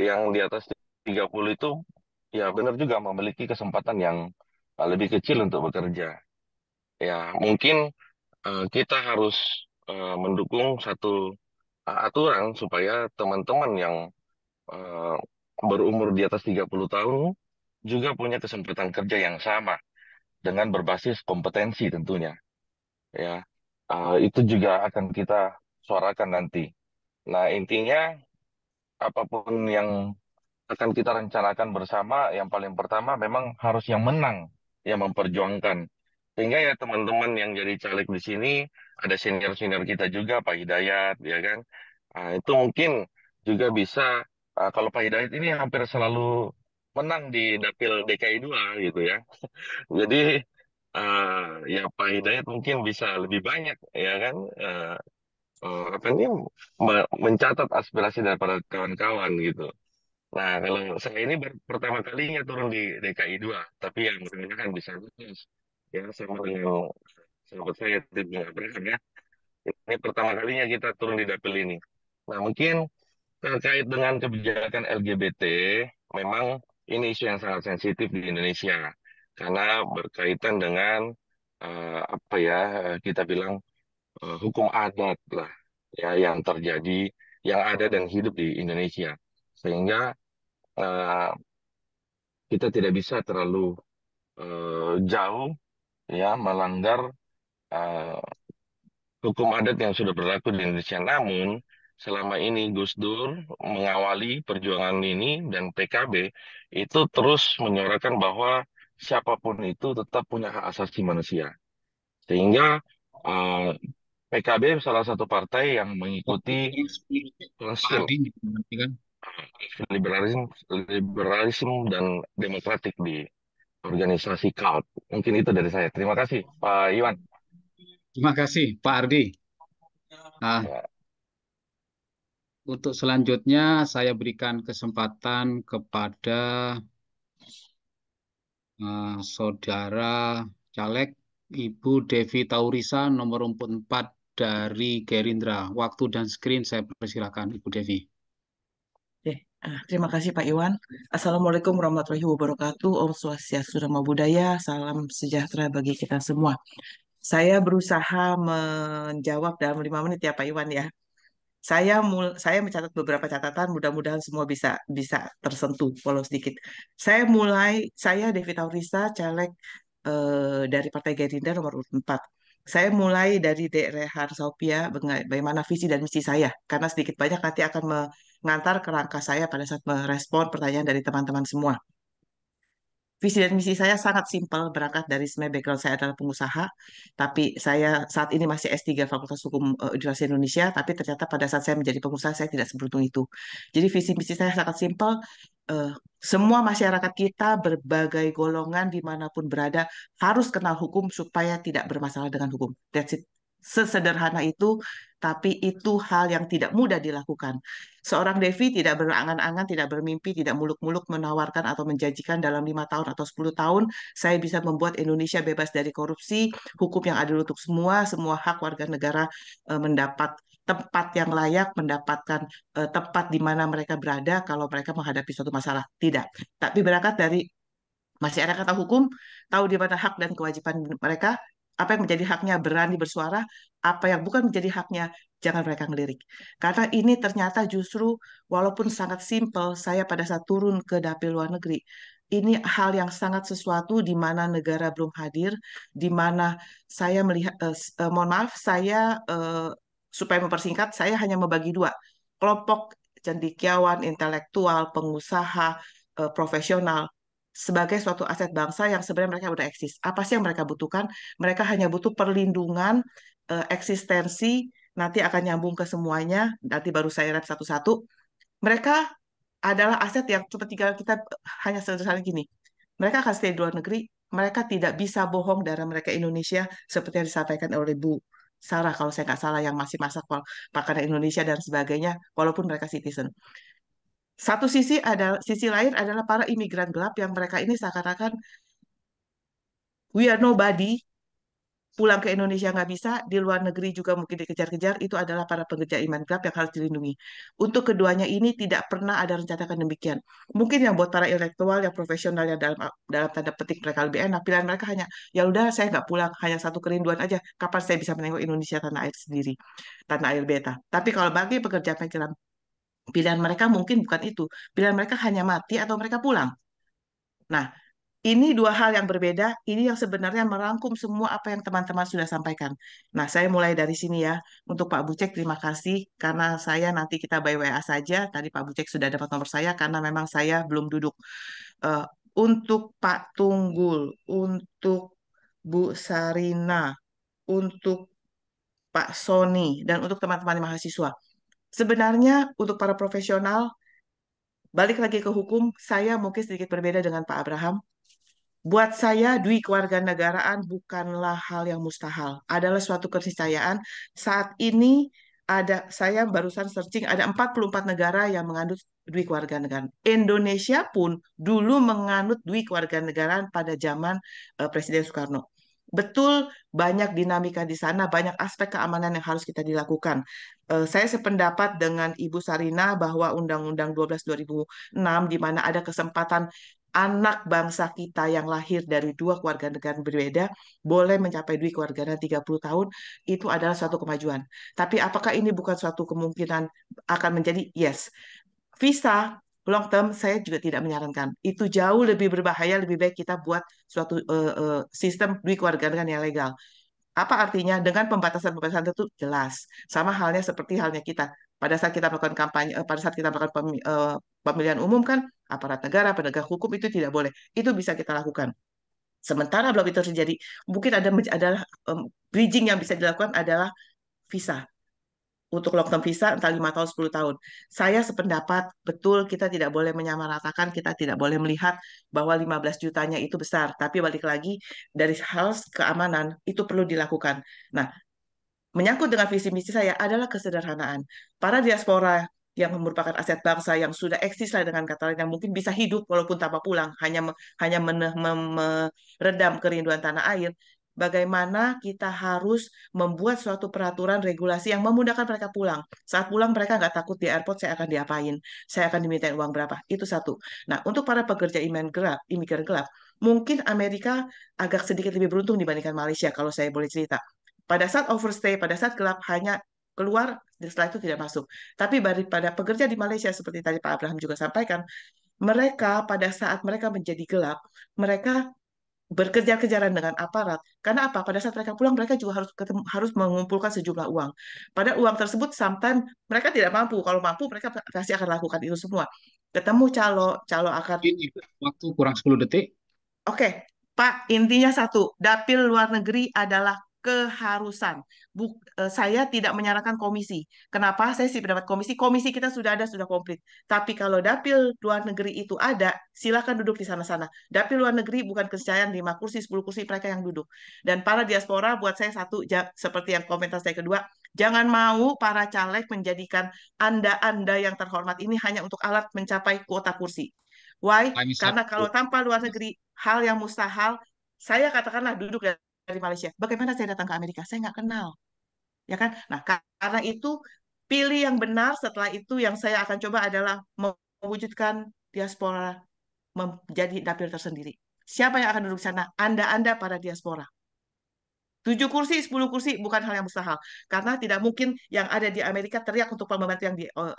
yang di atas 30 itu ya benar juga memiliki kesempatan yang eh, lebih kecil untuk bekerja. Ya mungkin uh, kita harus uh, mendukung satu Eh, aturan supaya teman-teman yang uh, berumur di atas 30 tahun juga punya kesempatan kerja yang sama dengan berbasis kompetensi tentunya. Ya, uh, itu juga akan kita suarakan nanti. Nah, intinya apapun yang akan kita rencanakan bersama, yang paling pertama memang harus yang menang, yang memperjuangkan sehingga ya teman-teman yang jadi caleg di sini ada senior senior kita juga Pak Hidayat ya kan nah, itu mungkin juga bisa uh, kalau Pak Hidayat ini hampir selalu menang di dapil DKI 2 gitu ya jadi uh, ya Pak Hidayat mungkin bisa lebih banyak ya kan uh, uh, apa ini mencatat aspirasi daripada kawan-kawan gitu nah kalau saya ini pertama kalinya turun di DKI 2 tapi yang mudah kan bisa terus ya sama dengan sahabat saya Teguh Abraham ya. Ini pertama kalinya kita turun di dapil ini. Nah mungkin terkait dengan kebijakan LGBT, memang ini isu yang sangat sensitif di Indonesia karena berkaitan dengan uh, apa ya kita bilang uh, hukum adat lah ya yang terjadi yang ada dan hidup di Indonesia sehingga uh, kita tidak bisa terlalu uh, jauh ya melanggar uh, hukum adat yang sudah berlaku di Indonesia. Namun selama ini Gus Dur mengawali perjuangan ini dan PKB itu terus menyuarakan bahwa siapapun itu tetap punya hak asasi manusia. Sehingga uh, eh, PKB salah satu partai yang mengikuti konsep kan? ah, liberalisme, liberalisme dan demokratik di organisasi cult. Mungkin itu dari saya. Terima kasih, Pak Iwan. Terima kasih, Pak Ardi. Nah, ya. Untuk selanjutnya, saya berikan kesempatan kepada uh, saudara caleg Ibu Devi Taurisa nomor 4 dari Gerindra. Waktu dan screen saya persilakan Ibu Devi. Ah, terima kasih Pak Iwan. Assalamualaikum warahmatullahi wabarakatuh. Om Swastiastu, Nama Budaya, salam sejahtera bagi kita semua. Saya berusaha menjawab dalam lima menit ya Pak Iwan ya. Saya mul saya mencatat beberapa catatan, mudah-mudahan semua bisa bisa tersentuh walau sedikit. Saya mulai, saya Devita Taurisa caleg eh, dari Partai Gerindra nomor urut 4 saya mulai dari Rehar Sopia bagaimana visi dan misi saya karena sedikit banyak nanti akan mengantar ke langkah saya pada saat merespon pertanyaan dari teman-teman semua. Visi dan misi saya sangat simpel berangkat dari sebenarnya background saya adalah pengusaha, tapi saya saat ini masih S3 Fakultas Hukum e, Universitas Indonesia, tapi ternyata pada saat saya menjadi pengusaha saya tidak seberuntung itu. Jadi visi misi saya sangat simpel, uh, semua masyarakat kita berbagai golongan dimanapun berada harus kenal hukum supaya tidak bermasalah dengan hukum. That's it. Sesederhana itu, tapi itu hal yang tidak mudah dilakukan. Seorang Devi tidak berangan-angan, tidak bermimpi, tidak muluk-muluk menawarkan atau menjanjikan dalam lima tahun atau 10 tahun saya bisa membuat Indonesia bebas dari korupsi, hukum yang adil untuk semua, semua hak warga negara eh, mendapat tempat yang layak, mendapatkan eh, tempat di mana mereka berada kalau mereka menghadapi suatu masalah. Tidak. Tapi berangkat dari masih ada kata hukum, tahu di mana hak dan kewajiban mereka, apa yang menjadi haknya berani bersuara, apa yang bukan menjadi haknya jangan mereka ngelirik. Karena ini ternyata justru walaupun sangat simpel, saya pada saat turun ke dapil luar negeri, ini hal yang sangat sesuatu di mana negara belum hadir, di mana saya melihat, eh, eh mohon maaf, saya eh, supaya mempersingkat, saya hanya membagi dua. Kelompok cendikiawan, intelektual, pengusaha, eh, profesional, sebagai suatu aset bangsa yang sebenarnya mereka sudah eksis. Apa sih yang mereka butuhkan? Mereka hanya butuh perlindungan eh, eksistensi, nanti akan nyambung ke semuanya, nanti baru saya rap satu-satu. Mereka adalah aset yang cuma tinggal kita hanya sederhana gini. Mereka akan stay di luar negeri, mereka tidak bisa bohong darah mereka Indonesia seperti yang disampaikan oleh Bu Sarah kalau saya nggak salah yang masih masak makanan Indonesia dan sebagainya walaupun mereka citizen. Satu sisi ada sisi lain adalah para imigran gelap yang mereka ini seakan-akan we are nobody, pulang ke Indonesia nggak bisa, di luar negeri juga mungkin dikejar-kejar, itu adalah para pekerja iman gelap yang harus dilindungi. Untuk keduanya ini tidak pernah ada rencanakan demikian. Mungkin yang buat para intelektual, yang profesional, yang dalam dalam tanda petik mereka lebih enak, pilihan mereka hanya, ya udah saya nggak pulang, hanya satu kerinduan aja, kapan saya bisa menengok Indonesia tanah air sendiri, tanah air beta. Tapi kalau bagi pekerja penjelam, pilihan mereka mungkin bukan itu. Pilihan mereka hanya mati atau mereka pulang. Nah, ini dua hal yang berbeda, ini yang sebenarnya merangkum semua apa yang teman-teman sudah sampaikan. Nah, saya mulai dari sini ya. Untuk Pak Bucek, terima kasih karena saya nanti kita by WA saja. Tadi Pak Bucek sudah dapat nomor saya karena memang saya belum duduk. Uh, untuk Pak Tunggul, untuk Bu Sarina, untuk Pak Sony, dan untuk teman-teman mahasiswa. Sebenarnya untuk para profesional, balik lagi ke hukum, saya mungkin sedikit berbeda dengan Pak Abraham Buat saya, dui kewarganegaraan bukanlah hal yang mustahil. Adalah suatu keniscayaan. Saat ini ada saya barusan searching ada 44 negara yang menganut dui kewarganegaraan. Indonesia pun dulu menganut dui kewarganegaraan pada zaman uh, Presiden Soekarno. Betul banyak dinamika di sana, banyak aspek keamanan yang harus kita dilakukan. Uh, saya sependapat dengan Ibu Sarina bahwa Undang-Undang 12 2006 di mana ada kesempatan anak bangsa kita yang lahir dari dua keluarga negara berbeda boleh mencapai dua keluarga negara 30 tahun itu adalah suatu kemajuan. Tapi apakah ini bukan suatu kemungkinan akan menjadi yes. Visa long term saya juga tidak menyarankan. Itu jauh lebih berbahaya, lebih baik kita buat suatu uh, uh, sistem dui keluarga dengan yang legal. Apa artinya? Dengan pembatasan-pembatasan itu jelas. Sama halnya seperti halnya kita pada saat kita melakukan kampanye eh, pada saat kita melakukan pemilihan, eh, pemilihan umum kan aparat negara penegak hukum itu tidak boleh itu bisa kita lakukan sementara belum itu terjadi mungkin ada adalah um, bridging yang bisa dilakukan adalah visa untuk long term visa entah lima tahun 10 tahun. Saya sependapat betul kita tidak boleh menyamaratakan, kita tidak boleh melihat bahwa 15 jutanya itu besar, tapi balik lagi dari hal keamanan itu perlu dilakukan. Nah, menyangkut dengan visi misi saya adalah kesederhanaan. Para diaspora yang merupakan aset bangsa yang sudah eksis lah dengan kata lain yang mungkin bisa hidup walaupun tanpa pulang hanya hanya meredam kerinduan tanah air bagaimana kita harus membuat suatu peraturan regulasi yang memudahkan mereka pulang. Saat pulang mereka nggak takut di airport saya akan diapain, saya akan diminta uang berapa. Itu satu. Nah, untuk para pekerja imigran gelap, imigran gelap, mungkin Amerika agak sedikit lebih beruntung dibandingkan Malaysia kalau saya boleh cerita pada saat overstay, pada saat gelap hanya keluar dan setelah itu tidak masuk. Tapi pada pekerja di Malaysia seperti tadi Pak Abraham juga sampaikan, mereka pada saat mereka menjadi gelap, mereka bekerja kejaran dengan aparat. Karena apa? Pada saat mereka pulang, mereka juga harus ketemu, harus mengumpulkan sejumlah uang. Pada uang tersebut, sometimes mereka tidak mampu. Kalau mampu, mereka pasti akan lakukan itu semua. Ketemu calo, calo akan... Ini, waktu kurang 10 detik. Oke, okay. Pak, intinya satu. Dapil luar negeri adalah keharusan. Buk, eh, saya tidak menyarankan komisi. Kenapa? Saya sih pendapat komisi. Komisi kita sudah ada, sudah komplit. Tapi kalau dapil luar negeri itu ada, silakan duduk di sana-sana. Dapil luar negeri bukan keniscayaan 5 kursi, 10 kursi mereka yang duduk. Dan para diaspora buat saya satu, ja, seperti yang komentar saya kedua, jangan mau para caleg menjadikan Anda-Anda yang terhormat ini hanya untuk alat mencapai kuota kursi. Why? Karena kalau tanpa luar negeri, hal yang mustahil, saya katakanlah duduk dan ya dari Malaysia. Bagaimana saya datang ke Amerika? Saya nggak kenal. Ya kan? Nah, karena itu pilih yang benar setelah itu yang saya akan coba adalah mewujudkan diaspora menjadi dapil tersendiri. Siapa yang akan duduk sana? Anda-anda para diaspora. tujuh kursi, sepuluh kursi bukan hal yang mustahil. Karena tidak mungkin yang ada di Amerika teriak untuk pembantu yang di oh,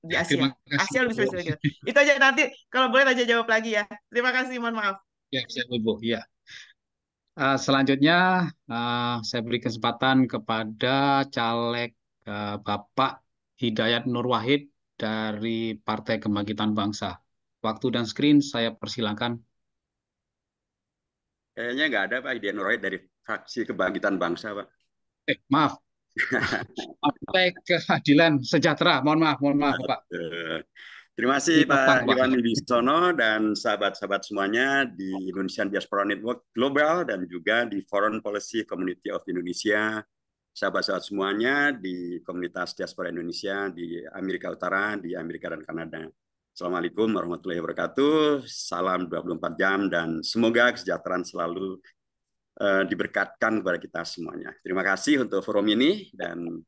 di ya, Asia. Asia lebih spesifik. Itu aja nanti kalau boleh aja jawab lagi ya. Terima kasih, mohon maaf. Ya, siap, Bu. Ya. Uh, selanjutnya uh, saya beri kesempatan kepada caleg uh, Bapak Hidayat Nur Wahid dari Partai Kebangkitan Bangsa. Waktu dan screen saya persilakan. Kayaknya nggak ada Pak Hidayat Nur Wahid dari fraksi Kebangkitan Bangsa, Pak. Eh, maaf. Partai Keadilan Sejahtera. Mohon maaf, mohon maaf, Pak. Terima kasih Pak Iwan Wibisono dan sahabat-sahabat semuanya di Indonesian Diaspora Network Global dan juga di Foreign Policy Community of Indonesia, sahabat-sahabat semuanya di komunitas diaspora Indonesia di Amerika Utara, di Amerika dan Kanada. Assalamualaikum warahmatullahi wabarakatuh, salam 24 jam dan semoga kesejahteraan selalu uh, diberkatkan kepada kita semuanya. Terima kasih untuk forum ini dan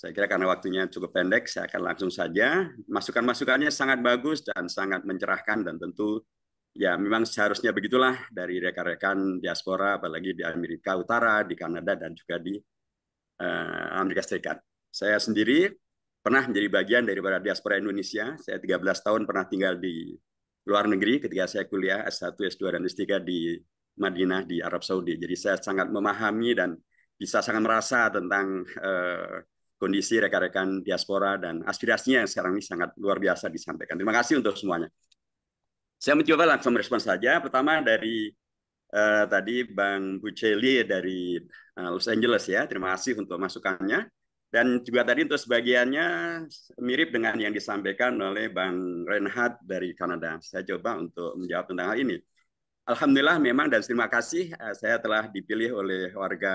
saya kira karena waktunya cukup pendek, saya akan langsung saja. Masukan-masukannya sangat bagus dan sangat mencerahkan dan tentu ya memang seharusnya begitulah dari rekan-rekan diaspora apalagi di Amerika Utara, di Kanada dan juga di eh, Amerika Serikat. Saya sendiri pernah menjadi bagian dari diaspora Indonesia. Saya 13 tahun pernah tinggal di luar negeri ketika saya kuliah S1, S2 dan S3 di Madinah di Arab Saudi. Jadi saya sangat memahami dan bisa sangat merasa tentang eh, kondisi rekan-rekan diaspora dan aspirasinya yang sekarang ini sangat luar biasa disampaikan. Terima kasih untuk semuanya. Saya mencoba langsung merespon saja. Pertama dari uh, tadi Bang Buceli dari uh, Los Angeles ya. Terima kasih untuk masukannya. Dan juga tadi untuk sebagiannya mirip dengan yang disampaikan oleh Bang Reinhardt dari Kanada. Saya coba untuk menjawab tentang hal ini. Alhamdulillah memang dan terima kasih eh, saya telah dipilih oleh warga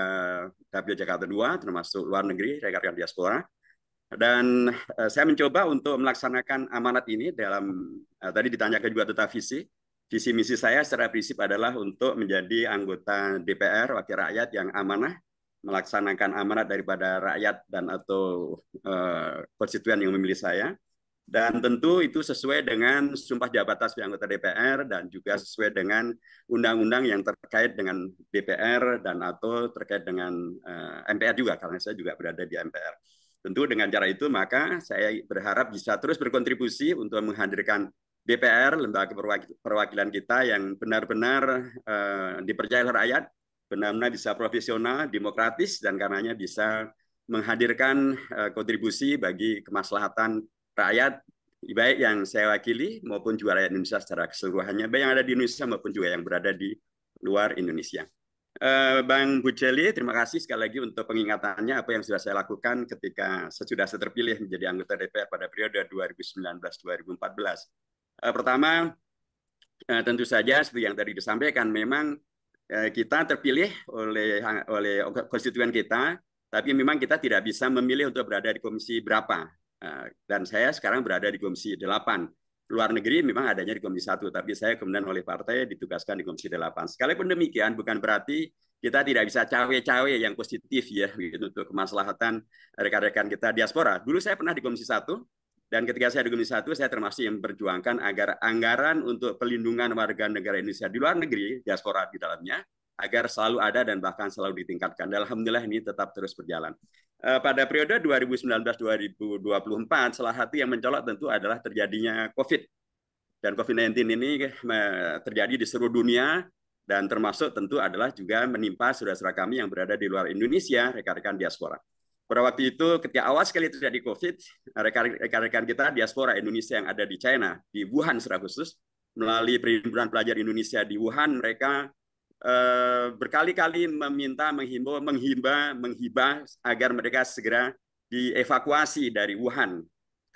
W Jakarta II termasuk luar negeri rekan-rekan diaspora dan eh, saya mencoba untuk melaksanakan amanat ini dalam eh, tadi ditanyakan juga tentang visi visi misi saya secara prinsip adalah untuk menjadi anggota DPR wakil rakyat yang amanah melaksanakan amanat daripada rakyat dan atau uh, konstituen yang memilih saya dan tentu itu sesuai dengan sumpah jabatan sebagai anggota DPR dan juga sesuai dengan undang-undang yang terkait dengan DPR dan atau terkait dengan uh, eh, MPR juga karena saya juga berada di MPR. Tentu dengan cara itu maka saya berharap bisa terus berkontribusi untuk menghadirkan DPR, lembaga perwakilan kita yang benar-benar uh, dipercaya oleh rakyat, benar-benar bisa profesional, demokratis, dan karenanya bisa menghadirkan eh, kontribusi bagi kemaslahatan rakyat baik yang saya wakili maupun juga rakyat Indonesia secara keseluruhannya, baik yang ada di Indonesia maupun juga yang berada di luar Indonesia. Eh, Bang Buceli, terima kasih sekali lagi untuk pengingatannya apa yang sudah saya lakukan ketika sesudah saya terpilih menjadi anggota DPR pada periode 2019-2014. Eh, pertama, eh, tentu saja seperti yang tadi disampaikan, memang kita terpilih oleh oleh konstituen kita, tapi memang kita tidak bisa memilih untuk berada di komisi berapa. Nah, dan saya sekarang berada di Komisi 8. Luar negeri memang adanya di Komisi 1, tapi saya kemudian oleh partai ditugaskan di Komisi 8. Sekalipun demikian, bukan berarti kita tidak bisa cawe-cawe yang positif ya gitu, untuk kemaslahatan rekan-rekan kita diaspora. Dulu saya pernah di Komisi 1, dan ketika saya di Komisi 1, saya termasuk yang berjuangkan agar anggaran untuk pelindungan warga negara Indonesia di luar negeri, diaspora di dalamnya, agar selalu ada dan bahkan selalu ditingkatkan. Dan Alhamdulillah ini tetap terus berjalan. Eh, pada periode 2019-2024 salah satu yang mencolok tentu adalah terjadinya COVID. Dan COVID-19 ini eh, terjadi di seluruh dunia dan termasuk tentu adalah juga menimpa saudara-saudara kami yang berada di luar Indonesia, rekan-rekan diaspora. Pada waktu itu ketika awal sekali terjadi COVID, rekan-rekan kita diaspora Indonesia yang ada di China, di Wuhan secara khusus, melalui perhimpunan pelajar Indonesia di Wuhan, mereka Eh, berkali-kali meminta menghimbau menghimba menghibah agar mereka segera dievakuasi dari Wuhan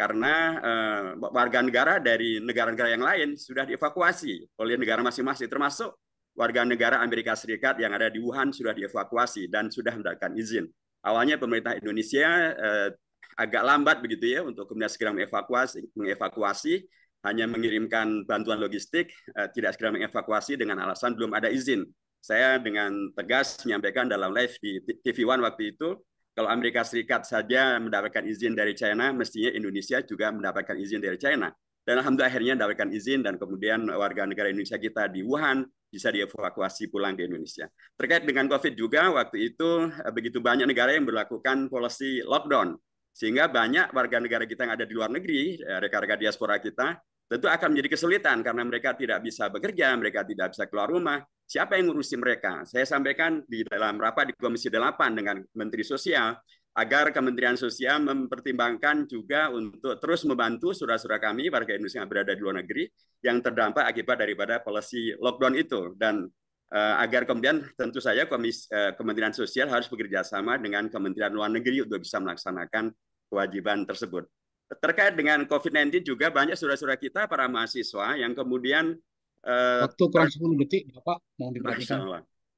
karena uh, warga negara dari negara-negara yang lain sudah dievakuasi oleh negara masing-masing termasuk warga negara Amerika Serikat yang ada di Wuhan sudah dievakuasi dan sudah mendapatkan izin. Awalnya pemerintah Indonesia uh, agak lambat begitu ya untuk kemudian segera mengevakuasi mengevakuasi hanya mengirimkan bantuan logistik, eh, tidak segera mengevakuasi dengan alasan belum ada izin. Saya dengan tegas menyampaikan dalam live di TV One waktu itu, kalau Amerika Serikat saja mendapatkan izin dari China, mestinya Indonesia juga mendapatkan izin dari China. Dan alhamdulillah akhirnya mendapatkan izin dan kemudian warga negara Indonesia kita di Wuhan bisa dievakuasi pulang ke Indonesia. Terkait dengan COVID juga, waktu itu eh, begitu banyak negara yang berlakukan policy lockdown sehingga banyak warga negara kita yang ada di luar negeri, eh, rekan-rekan diaspora kita, tentu akan menjadi kesulitan karena mereka tidak bisa bekerja, mereka tidak bisa keluar rumah. Siapa yang ngurusi mereka? Saya sampaikan di dalam rapat di Komisi 8 dengan Menteri Sosial agar Kementerian Sosial mempertimbangkan juga untuk terus membantu surat-surat kami warga Indonesia yang berada di luar negeri yang terdampak akibat daripada polisi lockdown itu dan Eh, agar kemudian tentu saja Komis, eh, Kementerian Sosial harus bekerja sama dengan Kementerian Luar Negeri untuk bisa melaksanakan kewajiban tersebut. Terkait dengan COVID-19 juga banyak surat-surat kita para mahasiswa yang kemudian eh, waktu kurang 10 detik Bapak mau diperhatikan.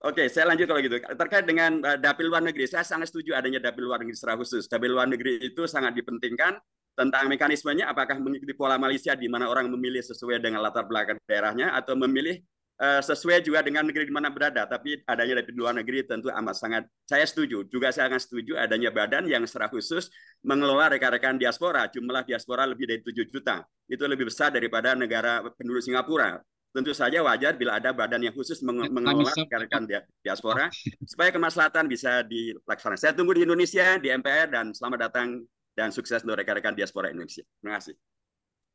Oke, saya lanjut kalau gitu. Terkait dengan dapil luar negeri, saya sangat setuju adanya dapil luar negeri secara khusus. Dapil luar negeri itu sangat dipentingkan tentang mekanismenya apakah mengikuti pola Malaysia di mana orang memilih sesuai dengan latar belakang daerahnya atau memilih Eh, sesuai juga dengan negeri di mana berada. Tapi adanya dari luar negeri tentu amat sangat saya setuju. Juga saya akan setuju adanya badan yang secara khusus mengelola rekan-rekan diaspora. Jumlah diaspora lebih dari 7 juta. Itu lebih besar daripada negara penduduk Singapura. Tentu saja wajar bila ada badan yang khusus meng mengelola rekan-rekan diaspora supaya kemaslahatan bisa dilaksanakan. Saya tunggu di Indonesia, di MPR, dan selamat datang dan sukses untuk rekan-rekan diaspora Indonesia. Terima kasih.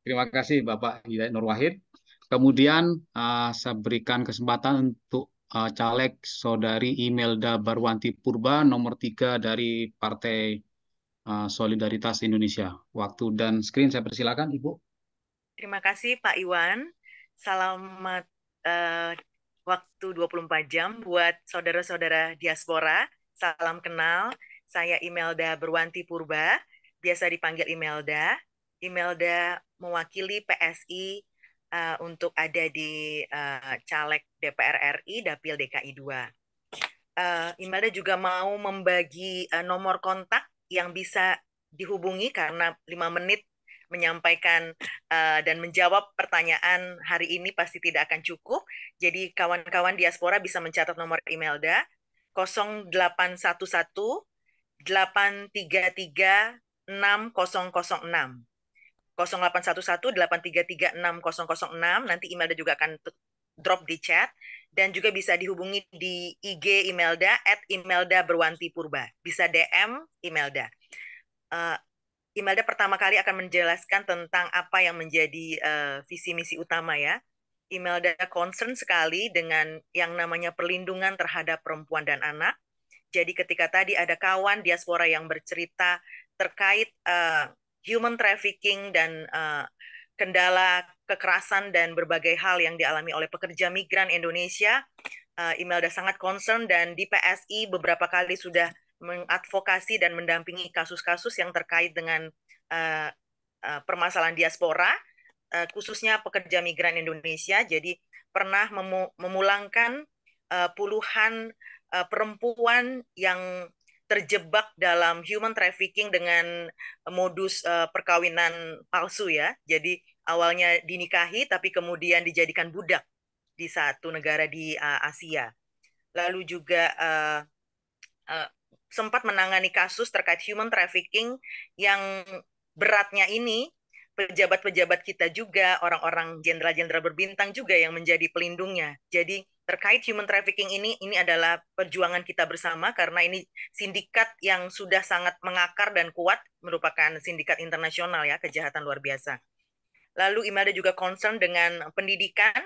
Terima kasih Bapak Hidayat Nur Wahid. Kemudian uh, saya berikan kesempatan untuk uh, caleg saudari Imelda Barwanti Purba nomor 3 dari Partai uh, Solidaritas Indonesia. Waktu dan screen saya persilakan Ibu. Terima kasih Pak Iwan. Selamat uh, waktu 24 jam buat saudara-saudara diaspora. Salam kenal, saya Imelda Berwanti Purba, biasa dipanggil Imelda. Imelda mewakili PSI uh, untuk ada di uh, caleg DPR RI dapil DKI 2. Uh, eh, Imelda juga mau membagi uh, nomor kontak yang bisa dihubungi karena lima menit menyampaikan uh, dan menjawab pertanyaan hari ini pasti tidak akan cukup. Jadi kawan-kawan diaspora bisa mencatat nomor Imelda 0811 833 6006. 0811 nanti Imelda juga akan drop di chat dan juga bisa dihubungi di IG Imelda at Imelda Berwanti Purba bisa DM Imelda uh, Imelda pertama kali akan menjelaskan tentang apa yang menjadi uh, visi misi utama ya Imelda concern sekali dengan yang namanya perlindungan terhadap perempuan dan anak jadi ketika tadi ada kawan diaspora yang bercerita terkait uh, human trafficking dan uh, kendala kekerasan dan berbagai hal yang dialami oleh pekerja migran Indonesia. Uh, Imelda sangat concern dan di PSI beberapa kali sudah mengadvokasi dan mendampingi kasus-kasus yang terkait dengan uh, uh, permasalahan diaspora, uh, khususnya pekerja migran Indonesia. Jadi pernah memu memulangkan uh, puluhan uh, perempuan yang terjebak dalam human trafficking dengan eh, modus uh, perkawinan palsu ya. Jadi awalnya dinikahi tapi kemudian dijadikan budak di satu negara di uh, Asia. Lalu juga uh, uh, sempat menangani kasus terkait human trafficking yang beratnya ini pejabat-pejabat kita juga, orang-orang jenderal-jenderal berbintang juga yang menjadi pelindungnya. Jadi terkait human trafficking ini, ini adalah perjuangan kita bersama karena ini sindikat yang sudah sangat mengakar dan kuat, merupakan sindikat internasional ya, kejahatan luar biasa. Lalu Imelda juga concern dengan pendidikan,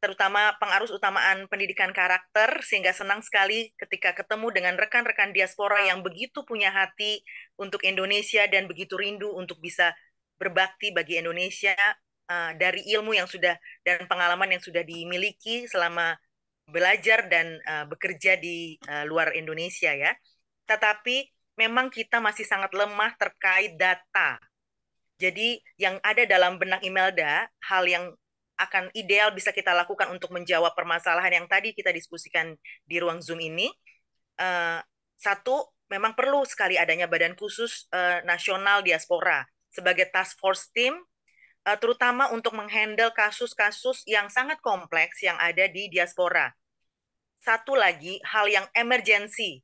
terutama pengarus utamaan pendidikan karakter, sehingga senang sekali ketika ketemu dengan rekan-rekan diaspora yang begitu punya hati untuk Indonesia dan begitu rindu untuk bisa berbakti bagi Indonesia uh, dari ilmu yang sudah dan pengalaman yang sudah dimiliki selama belajar dan uh, bekerja di uh, luar Indonesia ya. Tetapi memang kita masih sangat lemah terkait data. Jadi yang ada dalam benak Imelda, hal yang akan ideal bisa kita lakukan untuk menjawab permasalahan yang tadi kita diskusikan di ruang Zoom ini. Uh, satu, memang perlu sekali adanya badan khusus uh, nasional diaspora sebagai task force team uh, terutama untuk menghandle kasus-kasus yang sangat kompleks yang ada di diaspora. Satu lagi hal yang emergensi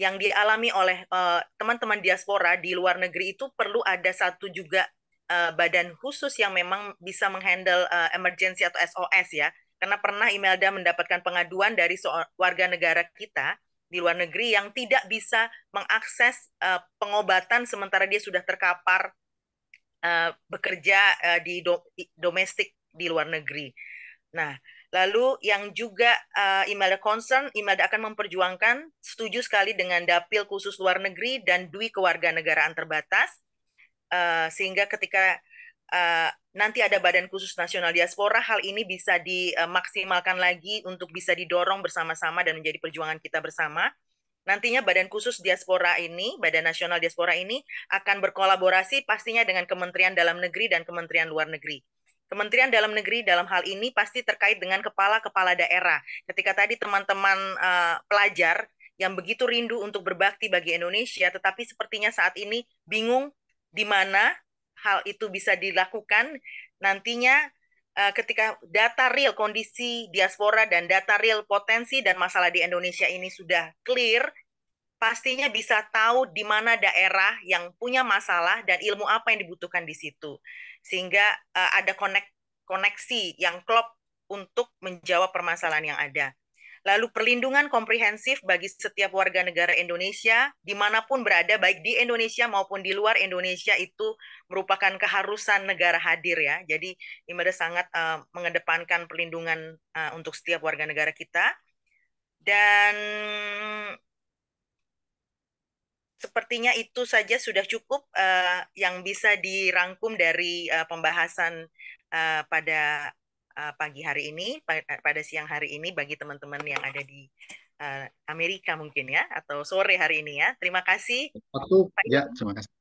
yang dialami oleh eh, teman-teman uh, diaspora di luar negeri itu perlu ada satu juga uh, badan khusus yang memang bisa menghandle uh, emergency atau SOS ya. Karena pernah Imelda mendapatkan pengaduan dari warga negara kita di luar negeri yang tidak bisa mengakses uh, pengobatan sementara dia sudah terkapar Eh, bekerja uh, di do domestik di luar negeri. Nah, lalu yang juga uh, eh, Imelda concern, Imelda akan memperjuangkan setuju sekali dengan dapil khusus luar negeri dan dui kewarganegaraan terbatas uh, sehingga ketika uh, nanti ada badan khusus nasional diaspora hal ini bisa dimaksimalkan lagi untuk bisa didorong bersama-sama dan menjadi perjuangan kita bersama nantinya Badan Khusus Diaspora ini, Badan Nasional Diaspora ini akan berkolaborasi pastinya dengan Kementerian Dalam Negeri dan Kementerian Luar Negeri. Kementerian Dalam Negeri dalam hal ini pasti terkait dengan kepala-kepala daerah. Ketika tadi teman-teman uh, pelajar yang begitu rindu untuk berbakti bagi Indonesia, tetapi sepertinya saat ini bingung di mana hal itu bisa dilakukan, nantinya Eh, ketika data real kondisi diaspora dan data real potensi dan masalah di Indonesia ini sudah clear, pastinya bisa tahu di mana daerah yang punya masalah dan ilmu apa yang dibutuhkan di situ. Sehingga uh, ada konek koneksi yang klop untuk menjawab permasalahan yang ada. Lalu perlindungan komprehensif bagi setiap warga negara Indonesia dimanapun berada baik di Indonesia maupun di luar Indonesia itu merupakan keharusan negara hadir ya. Jadi IMADA sangat uh, mengedepankan perlindungan uh, untuk setiap warga negara kita. Dan sepertinya itu saja sudah cukup uh, yang bisa dirangkum dari uh, pembahasan uh, pada uh, pagi hari ini, eh, pada siang hari ini bagi teman-teman yang ada di uh, Amerika mungkin ya, atau sore hari ini ya. Terima kasih. Waktu, ya, terima kasih.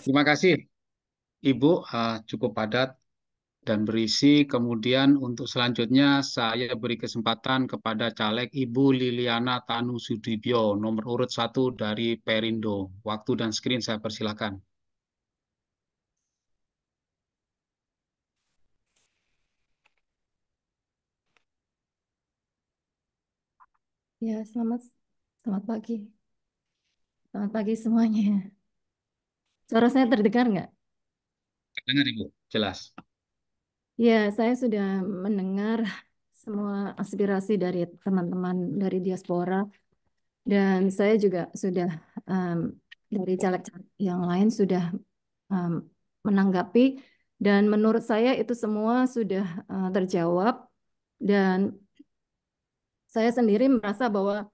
Terima kasih, Ibu. Uh, cukup padat dan berisi. Kemudian untuk selanjutnya saya beri kesempatan kepada caleg Ibu Liliana Tanu Sudibyo, nomor urut satu dari Perindo. Waktu dan screen saya persilahkan. Ya, selamat selamat pagi. Selamat pagi semuanya. Suara saya terdengar nggak? Terdengar Ibu, jelas. Ya, saya sudah mendengar semua aspirasi dari teman-teman dari diaspora dan saya juga sudah um, dari caleg-caleg yang lain sudah um, menanggapi dan menurut saya itu semua sudah uh, terjawab dan saya sendiri merasa bahwa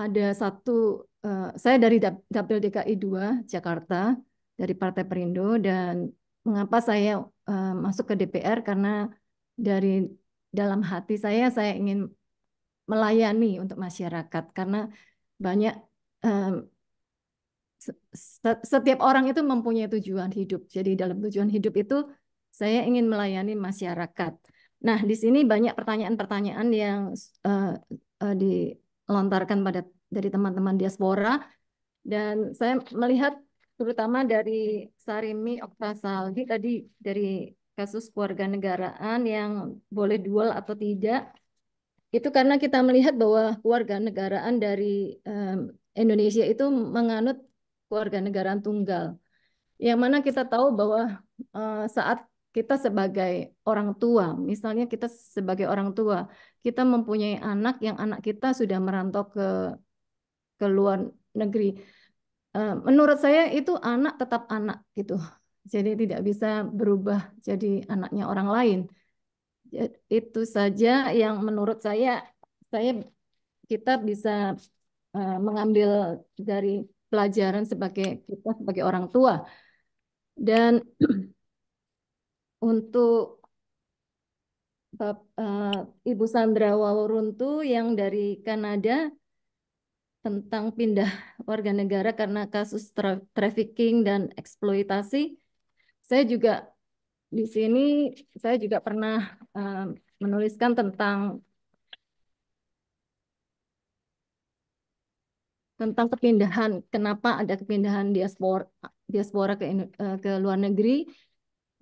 ada satu eh, saya dari dapil DKI 2 Jakarta dari Partai Perindo dan mengapa saya eh, masuk ke DPR karena dari dalam hati saya saya ingin melayani untuk masyarakat karena banyak eh, setiap orang itu mempunyai tujuan hidup. Jadi dalam tujuan hidup itu saya ingin melayani masyarakat. Nah, di sini banyak pertanyaan-pertanyaan yang uh, uh, dilontarkan pada dari teman-teman diaspora dan saya melihat terutama dari Sarimi Oktasaldi tadi dari kasus keluarga negaraan yang boleh dual atau tidak itu karena kita melihat bahwa keluarga negaraan dari um, Indonesia itu menganut keluarga negaraan tunggal yang mana kita tahu bahwa uh, saat kita sebagai orang tua, misalnya kita sebagai orang tua, kita mempunyai anak yang anak kita sudah merantau ke ke luar negeri. Eh, menurut saya itu anak tetap anak gitu, jadi tidak bisa berubah jadi anaknya orang lain. Ya, itu saja yang menurut saya saya kita bisa eh, mengambil dari pelajaran sebagai kita sebagai orang tua dan untuk eh, Ibu Sandra Wawuruntu yang dari Kanada tentang pindah warga negara karena kasus tra trafficking dan eksploitasi. Saya juga di sini saya juga pernah uh, menuliskan tentang tentang kepindahan, kenapa ada kepindahan diaspora diaspora ke uh, ke luar negeri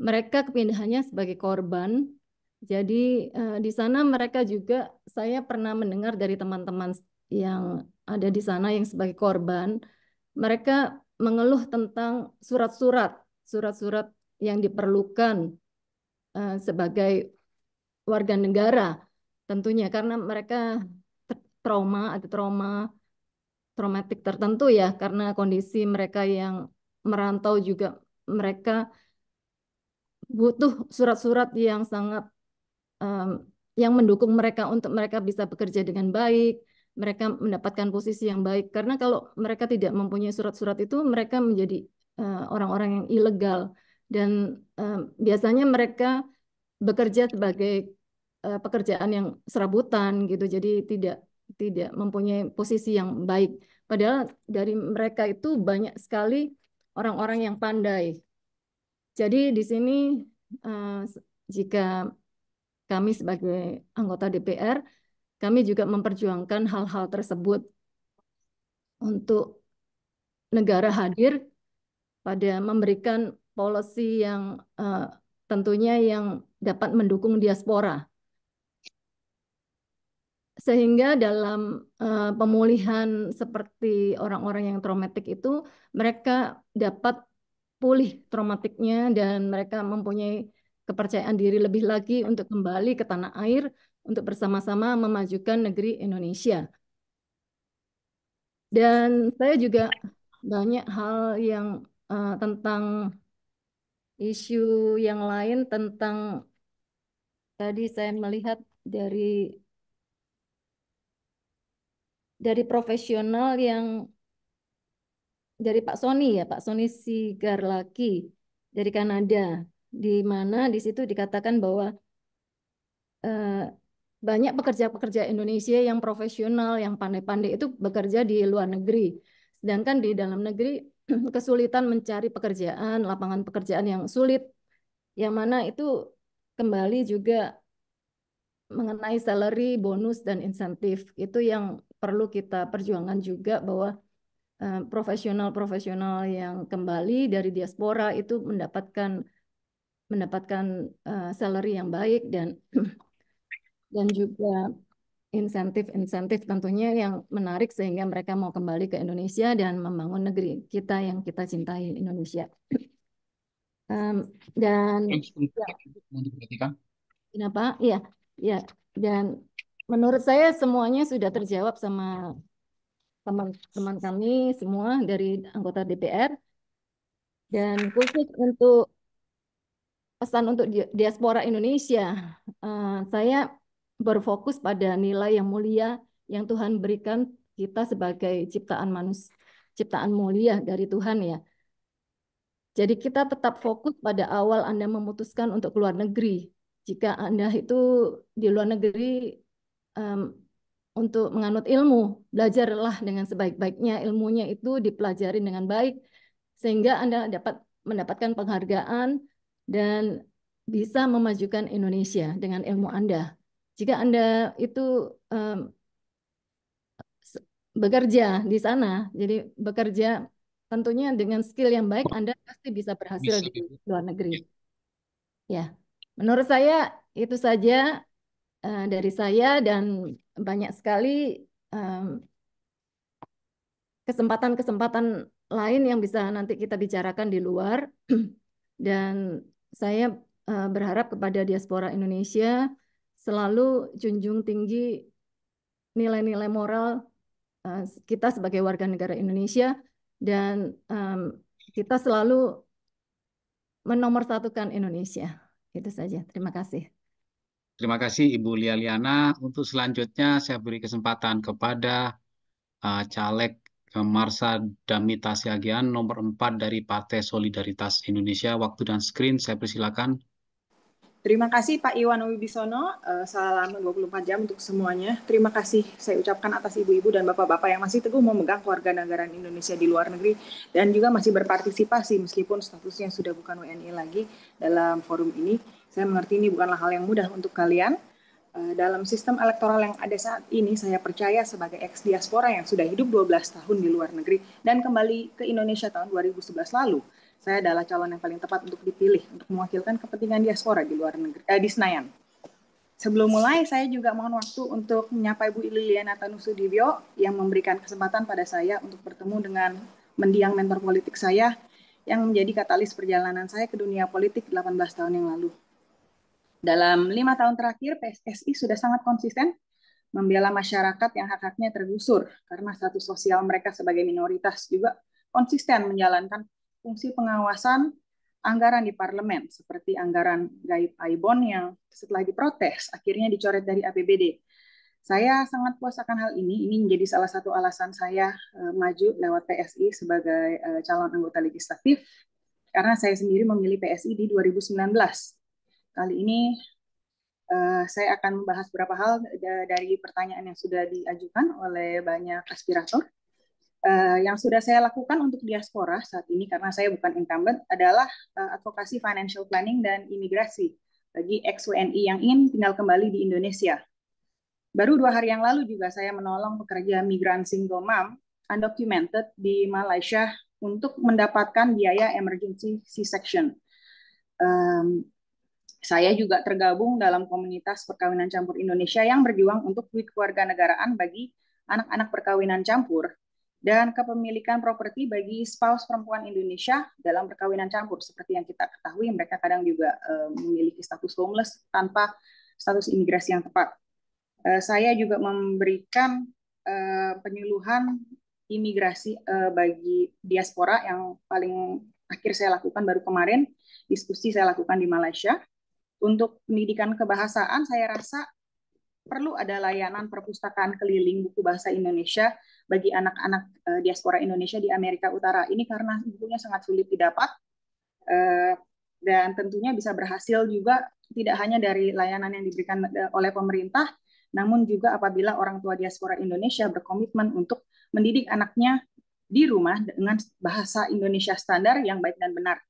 mereka kepindahannya sebagai korban. Jadi uh, di sana mereka juga saya pernah mendengar dari teman-teman yang ada di sana yang sebagai korban, mereka mengeluh tentang surat-surat, surat-surat yang diperlukan uh, sebagai warga negara tentunya karena mereka trauma atau trauma traumatik tertentu ya karena kondisi mereka yang merantau juga mereka butuh surat-surat yang sangat um, yang mendukung mereka untuk mereka bisa bekerja dengan baik, mereka mendapatkan posisi yang baik. Karena kalau mereka tidak mempunyai surat-surat itu, mereka menjadi eh, orang-orang uh, yang ilegal dan um, biasanya mereka bekerja sebagai uh, pekerjaan yang serabutan gitu. Jadi tidak tidak mempunyai posisi yang baik. Padahal dari mereka itu banyak sekali orang-orang yang pandai jadi di sini eh, jika kami sebagai anggota DPR, kami juga memperjuangkan hal-hal tersebut untuk negara hadir pada memberikan polisi yang eh, tentunya yang dapat mendukung diaspora. Sehingga dalam eh, pemulihan seperti orang-orang yang traumatik itu, mereka dapat pulih traumatiknya dan mereka mempunyai kepercayaan diri lebih lagi untuk kembali ke tanah air untuk bersama-sama memajukan negeri Indonesia. Dan saya juga banyak hal yang uh, tentang isu yang lain tentang tadi saya melihat dari dari profesional yang dari Pak Sony ya, Pak Sony Sigarlaki dari Kanada, di mana di situ dikatakan bahwa eh, banyak pekerja-pekerja Indonesia yang profesional, yang pandai-pandai itu bekerja di luar negeri. Sedangkan di dalam negeri kesulitan mencari pekerjaan, lapangan pekerjaan yang sulit, yang mana itu kembali juga mengenai salary, bonus, dan insentif. Itu yang perlu kita perjuangkan juga bahwa Eh, profesional-profesional yang kembali dari diaspora itu mendapatkan mendapatkan uh, salary yang baik dan dan juga insentif-insentif tentunya yang menarik sehingga mereka mau kembali ke Indonesia dan membangun negeri kita yang kita cintai Indonesia. Um, dan ya, kenapa? ya ya. Dan menurut saya semuanya sudah terjawab sama teman-teman kami semua dari anggota DPR dan khusus untuk pesan untuk diaspora Indonesia eh, saya berfokus pada nilai yang mulia yang Tuhan berikan kita sebagai ciptaan manusia ciptaan mulia dari Tuhan ya jadi kita tetap fokus pada awal Anda memutuskan untuk keluar negeri jika Anda itu di luar negeri untuk menganut ilmu, belajarlah dengan sebaik-baiknya ilmunya itu dipelajari dengan baik sehingga Anda dapat mendapatkan penghargaan dan bisa memajukan Indonesia dengan ilmu Anda. Jika Anda itu um, bekerja di sana, jadi bekerja tentunya dengan skill yang baik Anda pasti bisa berhasil bisa. di gitu. luar negeri. Iya. Ya. Menurut saya itu saja Eh, dari saya dan banyak sekali kesempatan-kesempatan lain yang bisa nanti kita bicarakan di luar. dan saya eh, berharap kepada diaspora Indonesia selalu junjung tinggi nilai-nilai moral eh, kita sebagai warga negara Indonesia dan kita selalu menomorsatukan Indonesia. Itu saja. Terima kasih. Terima kasih Ibu Lia Liana. Untuk selanjutnya saya beri kesempatan kepada uh, caleg Marsa Damita Siagian nomor 4 dari Partai Solidaritas Indonesia. Waktu dan screen saya persilakan. Terima kasih Pak Iwan Wibisono, uh, salam 24 jam untuk semuanya. Terima kasih saya ucapkan atas ibu-ibu dan bapak-bapak yang masih teguh memegang keluarga negara Indonesia di luar negeri dan juga masih berpartisipasi meskipun statusnya sudah bukan WNI lagi dalam forum ini. Saya mengerti ini bukanlah hal yang mudah untuk kalian. Eh, dalam sistem elektoral yang ada saat ini, saya percaya sebagai ex diaspora yang sudah hidup 12 tahun di luar negeri dan kembali ke Indonesia tahun 2011 lalu, saya adalah calon yang paling tepat untuk dipilih untuk mewakilkan kepentingan diaspora di luar negeri eh, di Senayan. Sebelum mulai, saya juga mohon waktu untuk menyapa Ibu Liliana Tanusudibyo yang memberikan kesempatan pada saya untuk bertemu dengan mendiang mentor politik saya yang menjadi katalis perjalanan saya ke dunia politik 18 tahun yang lalu. Dalam lima tahun terakhir, PSSI sudah sangat konsisten membela masyarakat yang hak-haknya tergusur karena status sosial mereka sebagai minoritas juga konsisten menjalankan fungsi pengawasan anggaran di parlemen seperti anggaran gaib Aibon yang setelah diprotes akhirnya dicoret dari APBD. Saya sangat puas akan hal ini. Ini menjadi salah satu alasan saya eh, maju lewat PSI sebagai eh, calon anggota legislatif karena saya sendiri memilih PSI di 2019 Kali ini uh, saya akan membahas beberapa hal dari pertanyaan yang sudah diajukan oleh banyak aspirator. Uh, yang sudah saya lakukan untuk diaspora saat ini karena saya bukan incumbent adalah uh, advokasi financial planning dan imigrasi bagi ex-WNI yang ingin tinggal kembali di Indonesia. Baru dua hari yang lalu juga saya menolong pekerja migran single mom undocumented di Malaysia untuk mendapatkan biaya emergency C-section. Um, saya juga tergabung dalam komunitas perkawinan campur Indonesia yang berjuang untuk keluarga negaraan bagi anak-anak perkawinan campur dan kepemilikan properti bagi spouse perempuan Indonesia dalam perkawinan campur. Seperti yang kita ketahui, mereka kadang juga eh, memiliki status homeless tanpa status imigrasi yang tepat. Eh, saya juga memberikan eh, penyuluhan imigrasi bagi diaspora yang paling akhir saya lakukan baru kemarin diskusi saya lakukan di Malaysia untuk pendidikan kebahasaan, saya rasa perlu ada layanan perpustakaan keliling buku bahasa Indonesia bagi anak-anak eh, diaspora Indonesia di Amerika Utara. Ini karena bukunya sangat sulit didapat eh, dan tentunya bisa berhasil juga tidak hanya dari layanan yang diberikan eh, oleh pemerintah, namun juga apabila orang tua diaspora Indonesia berkomitmen untuk mendidik anaknya di rumah dengan bahasa Indonesia standar yang baik dan benar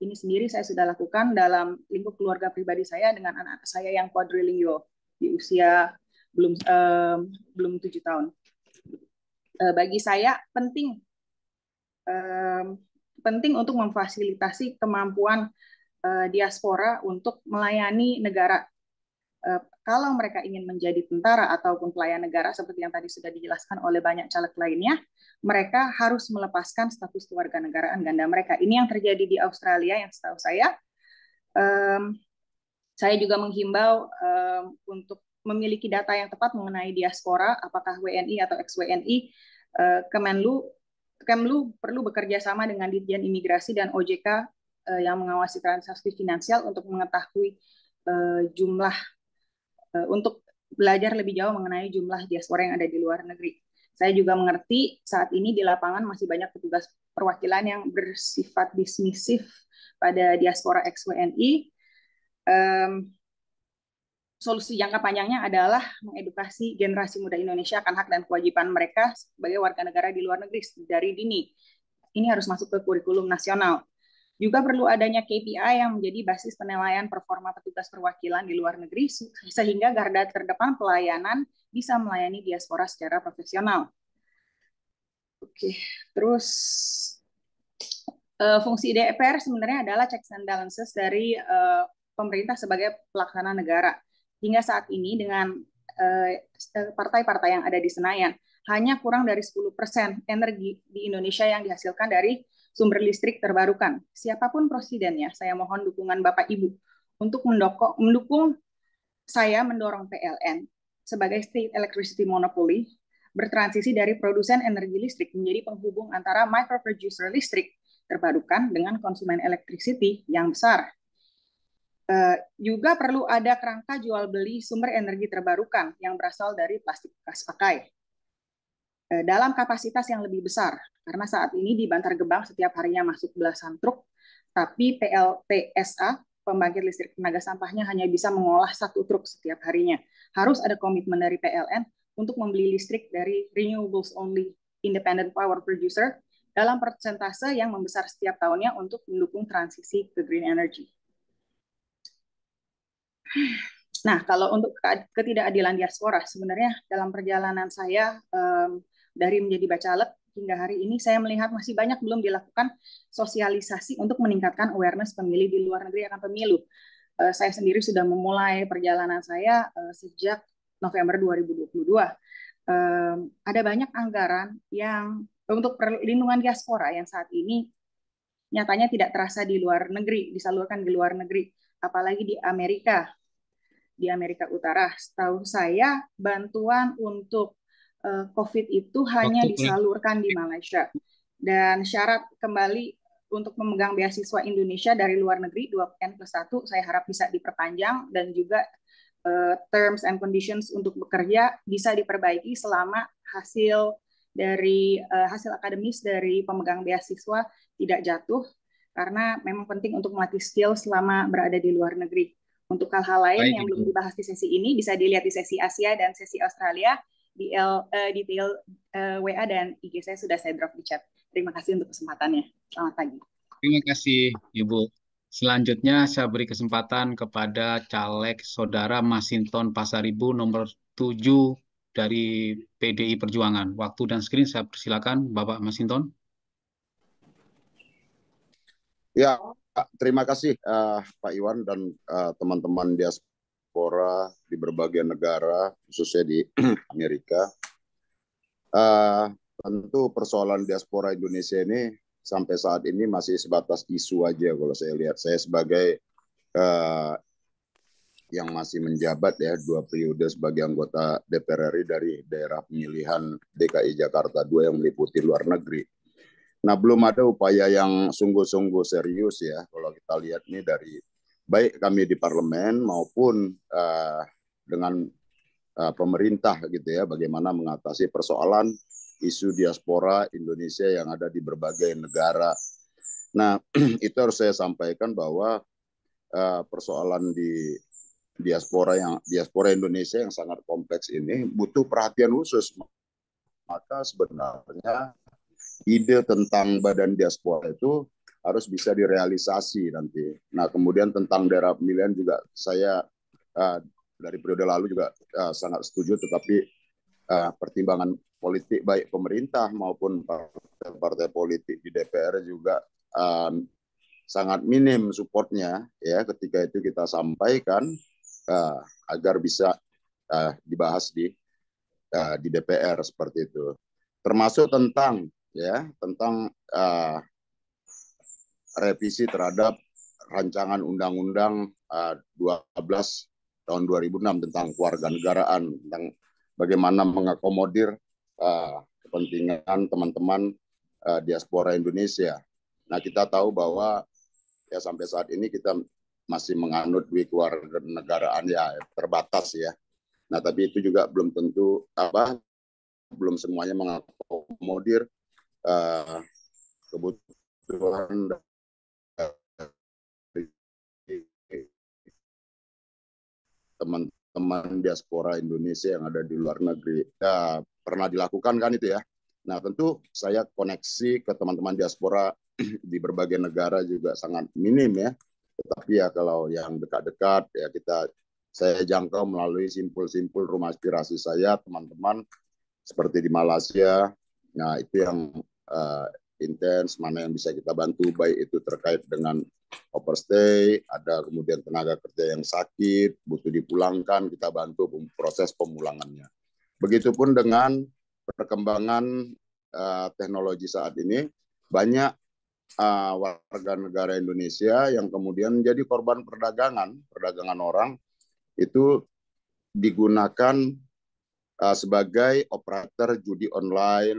ini sendiri saya sudah lakukan dalam lingkup keluarga pribadi saya dengan anak saya yang quadrilingual di usia belum um, belum tujuh tahun. Eh, bagi saya penting um, penting untuk memfasilitasi kemampuan uh, diaspora untuk melayani negara Eh, kalau mereka ingin menjadi tentara ataupun pelayan negara seperti yang tadi sudah dijelaskan oleh banyak caleg lainnya, mereka harus melepaskan status keluarga negaraan ganda mereka. Ini yang terjadi di Australia yang setahu saya. Um, saya juga menghimbau um, untuk memiliki data yang tepat mengenai diaspora, apakah WNI atau ex-WNI, uh, eh, Kemenlu, Kemlu perlu bekerja sama dengan Ditjen Imigrasi dan OJK uh, eh, yang mengawasi transaksi finansial untuk mengetahui uh, jumlah Eh, untuk belajar lebih jauh mengenai jumlah diaspora yang ada di luar negeri. Saya juga mengerti saat ini di lapangan masih banyak petugas perwakilan yang bersifat dismisif pada diaspora ex Um, solusi jangka panjangnya adalah mengedukasi generasi muda Indonesia akan hak dan kewajiban mereka sebagai warga negara di luar negeri dari dini. Ini harus masuk ke kurikulum nasional. Juga perlu adanya KPI yang menjadi basis penilaian performa petugas perwakilan di luar negeri sehingga garda terdepan pelayanan bisa melayani diaspora secara profesional. Oke, terus eh, fungsi DPR sebenarnya adalah checks and balances dari eh, pemerintah sebagai pelaksana negara. Hingga saat ini dengan eh, partai-partai partai yang ada di Senayan, hanya kurang dari 10% energi di Indonesia yang dihasilkan dari sumber listrik terbarukan. Siapapun presidennya, saya mohon dukungan Bapak Ibu untuk mendokok, mendukung saya mendorong PLN sebagai state electricity monopoly bertransisi dari produsen energi listrik menjadi penghubung antara micro producer listrik terbarukan dengan konsumen electricity yang besar. Uh, juga perlu ada kerangka jual beli sumber energi terbarukan yang berasal dari plastik bekas pakai. Eh, dalam kapasitas yang lebih besar. Karena saat ini di Bantar Gebang setiap harinya masuk belasan truk, tapi PLTSA, pembangkit listrik tenaga sampahnya hanya bisa mengolah satu truk setiap harinya. Harus ada komitmen dari PLN untuk membeli listrik dari renewables only independent power producer dalam persentase yang membesar setiap tahunnya untuk mendukung transisi ke green energy. Nah, kalau untuk ketidakadilan diaspora, sebenarnya dalam perjalanan saya dari menjadi bacalek hingga hari ini saya melihat masih banyak belum dilakukan sosialisasi untuk meningkatkan awareness pemilih di luar negeri akan pemilu. Uh, saya sendiri sudah memulai perjalanan saya uh, sejak November 2022. Uh, eh, ada banyak anggaran yang untuk perlindungan diaspora yang saat ini nyatanya tidak terasa di luar negeri, disalurkan di luar negeri, apalagi di Amerika, di Amerika Utara. Setahu saya, bantuan untuk uh, COVID itu hanya disalurkan di Malaysia dan syarat kembali untuk memegang beasiswa Indonesia dari luar negeri 2PN plus 1 saya harap bisa diperpanjang dan juga uh, terms and conditions untuk bekerja bisa diperbaiki selama hasil dari uh, hasil akademis dari pemegang beasiswa tidak jatuh karena memang penting untuk melatih skill selama berada di luar negeri. Untuk hal-hal lain Baik, yang belum dibahas di sesi ini bisa dilihat di sesi Asia dan sesi Australia. DL, uh, eh, detail uh, eh, WA dan IG saya sudah saya drop di chat. Terima kasih untuk kesempatannya. Selamat pagi. Terima kasih, Ibu. Selanjutnya saya beri kesempatan kepada caleg saudara Masinton Pasaribu nomor 7 dari PDI Perjuangan. Waktu dan screen saya persilakan Bapak Masinton. Ya, terima kasih uh, Pak Iwan dan teman-teman uh, teman diaspora diaspora di berbagai negara, khususnya di Amerika. Uh, tentu persoalan diaspora Indonesia ini sampai saat ini masih sebatas isu aja kalau saya lihat. Saya sebagai uh, yang masih menjabat ya dua periode sebagai anggota DPR RI dari daerah pemilihan DKI Jakarta dua yang meliputi luar negeri. Nah belum ada upaya yang sungguh-sungguh serius ya kalau kita lihat nih dari baik kami di parlemen maupun uh, dengan uh, pemerintah gitu ya bagaimana mengatasi persoalan isu diaspora Indonesia yang ada di berbagai negara. Nah, itu harus saya sampaikan bahwa uh, persoalan di diaspora yang diaspora Indonesia yang sangat kompleks ini butuh perhatian khusus. Maka sebenarnya ide tentang badan diaspora itu harus bisa direalisasi nanti. Nah, kemudian tentang daerah pemilihan juga saya uh, dari periode lalu juga uh, sangat setuju, tetapi uh, pertimbangan politik baik pemerintah maupun partai-partai politik di DPR juga um, sangat minim supportnya ya ketika itu kita sampaikan uh, agar bisa uh, dibahas di uh, di DPR seperti itu termasuk tentang ya tentang uh, revisi terhadap rancangan undang-undang uh, eh, 12 tahun 2006 tentang kewarganegaraan tentang bagaimana mengakomodir eh, kepentingan teman-teman eh, diaspora Indonesia. Nah, kita tahu bahwa ya sampai saat ini kita masih menganut duit keluarga negaraan ya terbatas ya. Nah, tapi itu juga belum tentu apa belum semuanya mengakomodir uh, kebutuhan teman-teman diaspora Indonesia yang ada di luar negeri. Ya, pernah dilakukan kan itu ya. Nah, tentu saya koneksi ke teman-teman diaspora di berbagai negara juga sangat minim ya. Tetapi ya kalau yang dekat-dekat ya kita saya jangkau melalui simpul-simpul rumah aspirasi saya teman-teman seperti di Malaysia. Nah, itu yang uh, intens, mana yang bisa kita bantu, baik itu terkait dengan overstay, ada kemudian tenaga kerja yang sakit, butuh dipulangkan, kita bantu proses pemulangannya. Begitupun dengan perkembangan uh, teknologi saat ini, banyak uh, warga negara Indonesia yang kemudian menjadi korban perdagangan, perdagangan orang, itu digunakan eh, sebagai operator judi online,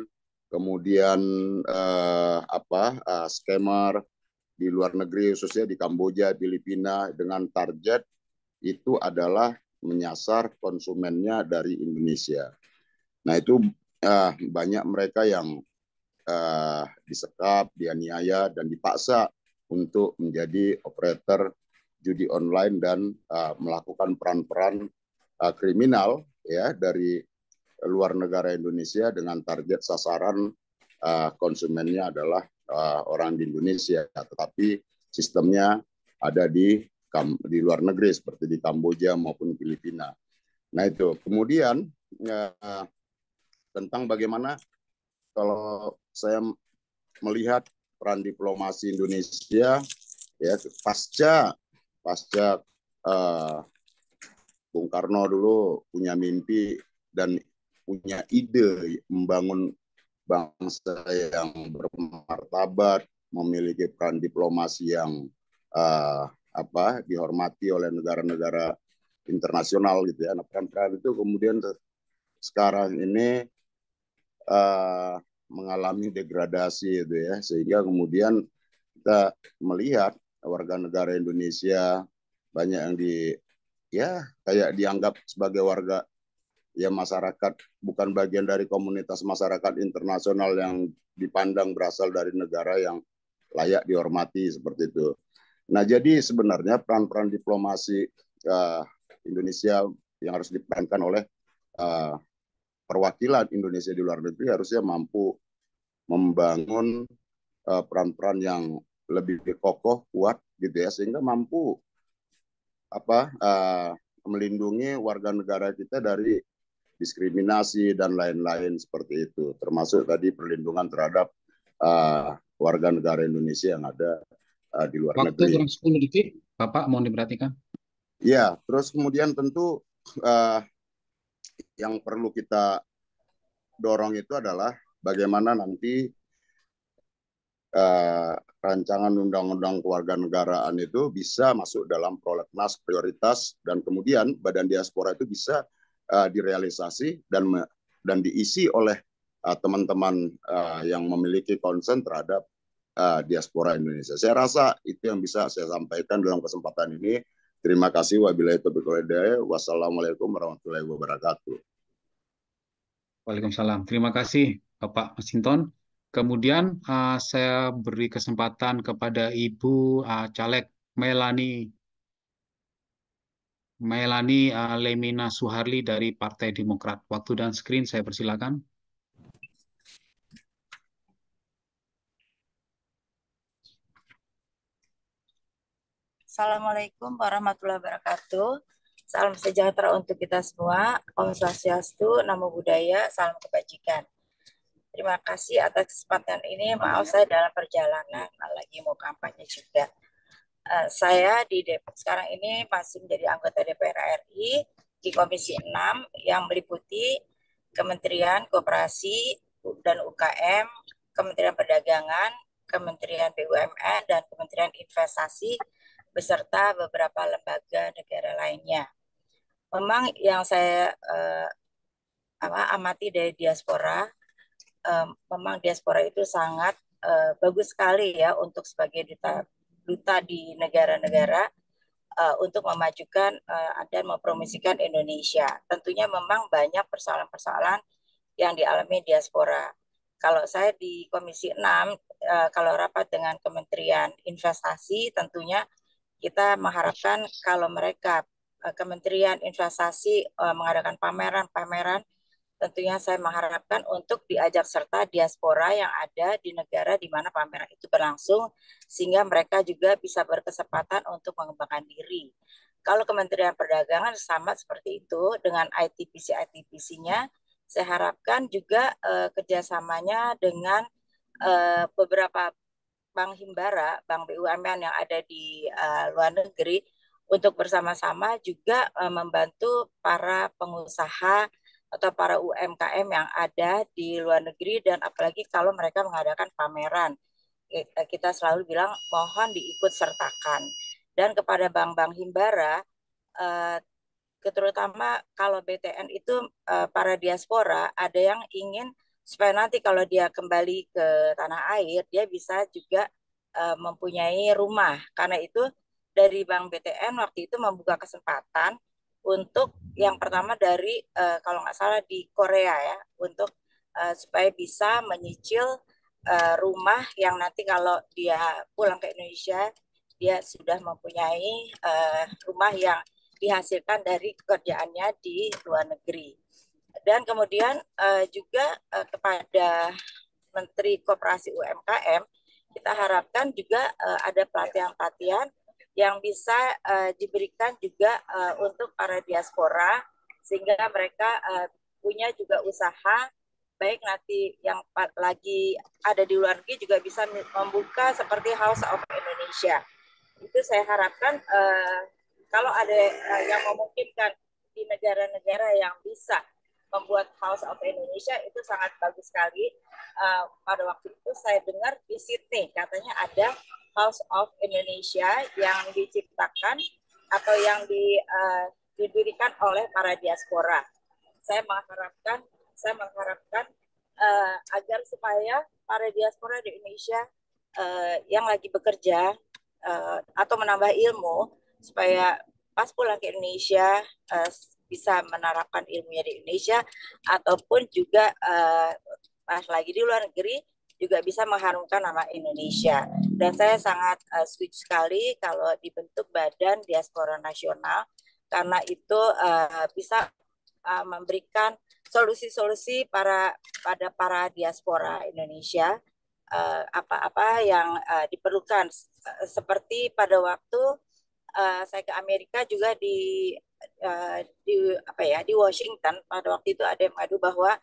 kemudian uh, apa uh, scammer di luar negeri khususnya di Kamboja, Filipina dengan target itu adalah menyasar konsumennya dari Indonesia. Nah itu uh, banyak mereka yang uh, disekap, dianiaya dan dipaksa untuk menjadi operator judi online dan uh, melakukan peran-peran uh, kriminal ya dari luar negara Indonesia dengan target sasaran uh, konsumennya adalah uh, orang di Indonesia, tetapi sistemnya ada di di luar negeri seperti di Kamboja maupun Filipina. Nah itu kemudian uh, tentang bagaimana kalau saya melihat peran diplomasi Indonesia ya pasca pasca uh, Bung Karno dulu punya mimpi dan punya ide membangun bangsa yang bermartabat, memiliki peran diplomasi yang uh, apa dihormati oleh negara-negara internasional gitu ya. Nah, peran-peran itu kemudian sekarang ini uh, mengalami degradasi itu ya, sehingga kemudian kita melihat warga negara Indonesia banyak yang di ya kayak dianggap sebagai warga ya masyarakat bukan bagian dari komunitas masyarakat internasional yang dipandang berasal dari negara yang layak dihormati seperti itu. Nah, jadi sebenarnya peran-peran diplomasi uh, Indonesia yang harus diperankan oleh uh, perwakilan Indonesia di luar negeri harusnya mampu membangun peran eh, peran-peran yang lebih kokoh, kuat gitu ya sehingga mampu apa uh, melindungi warga negara kita dari diskriminasi dan lain-lain seperti itu termasuk tadi perlindungan terhadap uh, warga negara Indonesia yang ada uh, di luar Waktu negeri. Waktu kurang 10 detik, Bapak mohon diperhatikan. Ya, terus kemudian tentu uh, yang perlu kita dorong itu adalah bagaimana nanti uh, rancangan undang-undang kewarganegaraan itu bisa masuk dalam prolegnas prioritas dan kemudian badan diaspora itu bisa uh, direalisasi dan dan diisi oleh eh, teman-teman uh, uh, yang memiliki concern terhadap uh, diaspora Indonesia. Saya rasa itu yang bisa saya sampaikan dalam kesempatan ini. Terima kasih. Wabillahi taufiq Wassalamualaikum warahmatullahi wabarakatuh. Waalaikumsalam. Terima kasih Bapak Masinton. Kemudian uh, saya beri kesempatan kepada Ibu uh, Caleg Melani Melani uh, eh, Lemina Suharli dari Partai Demokrat. Waktu dan screen saya persilakan. Assalamualaikum warahmatullahi wabarakatuh. Salam sejahtera untuk kita semua. Om Swastiastu, Namo Buddhaya, salam kebajikan. Terima kasih atas kesempatan ini. Maaf saya dalam perjalanan, lagi mau kampanye juga. Eh, saya di Depok sekarang ini masih menjadi anggota DPR RI di Komisi 6 yang meliputi Kementerian Koperasi dan UKM, Kementerian Perdagangan, Kementerian BUMN, dan Kementerian Investasi beserta beberapa lembaga negara lainnya. Memang yang saya eh, apa, amati dari diaspora, eh, memang diaspora itu sangat eh, bagus sekali ya untuk sebagai duta duta di negara-negara uh, untuk memajukan uh, eh, dan mempromosikan Indonesia. Tentunya memang banyak persoalan-persoalan yang dialami diaspora. Kalau saya di Komisi 6, uh, eh, kalau rapat dengan Kementerian Investasi, tentunya kita mengharapkan kalau mereka uh, Kementerian Investasi uh, mengadakan pameran-pameran tentunya saya mengharapkan untuk diajak serta diaspora yang ada di negara di mana pameran itu berlangsung sehingga mereka juga bisa berkesempatan untuk mengembangkan diri. Kalau Kementerian Perdagangan sama seperti itu dengan ITPC ITPC-nya, saya harapkan juga eh, kerjasamanya dengan eh, beberapa bank himbara, bank BUMN yang ada di eh, luar negeri untuk bersama-sama juga eh, membantu para pengusaha atau para UMKM yang ada di luar negeri dan apalagi kalau mereka mengadakan pameran. E, e, kita selalu bilang mohon diikut sertakan. Dan kepada bank-bank Himbara, e, terutama kalau BTN itu para diaspora ada yang ingin supaya nanti kalau dia kembali ke tanah air dia bisa juga mempunyai rumah. Karena itu dari Bank BTN waktu itu membuka kesempatan untuk yang pertama dari uh, kalau nggak salah di Korea ya untuk uh, supaya bisa menyicil uh, rumah yang nanti kalau dia pulang ke Indonesia dia sudah mempunyai uh, rumah yang dihasilkan dari pekerjaannya di luar negeri dan kemudian uh, juga uh, kepada Menteri Koperasi UMKM kita harapkan juga uh, ada pelatihan-pelatihan yang bisa uh, diberikan juga uh, untuk para diaspora sehingga mereka uh, punya juga usaha baik nanti yang lagi ada di luar negeri juga bisa membuka seperti House of Indonesia itu saya harapkan uh, kalau ada uh, yang memungkinkan di negara-negara yang bisa membuat House of Indonesia itu sangat bagus sekali. Uh, pada waktu itu saya dengar di Sydney katanya ada House of Indonesia yang diciptakan atau yang di, uh, didirikan oleh para diaspora. Saya mengharapkan saya mengharapkan uh, agar supaya para diaspora di Indonesia uh, yang lagi bekerja uh, atau menambah ilmu supaya pas pulang ke Indonesia uh, bisa menerapkan ilmunya di Indonesia ataupun juga uh, pas lagi di luar negeri juga bisa mengharumkan nama Indonesia. Dan saya sangat uh, eh, switch sekali kalau dibentuk Badan Diaspora Nasional karena itu uh, bisa uh, memberikan solusi-solusi para pada para diaspora Indonesia apa-apa uh, yang uh, diperlukan seperti pada waktu uh, saya ke Amerika juga di uh, di apa ya di Washington pada waktu itu ada yang mengadu bahwa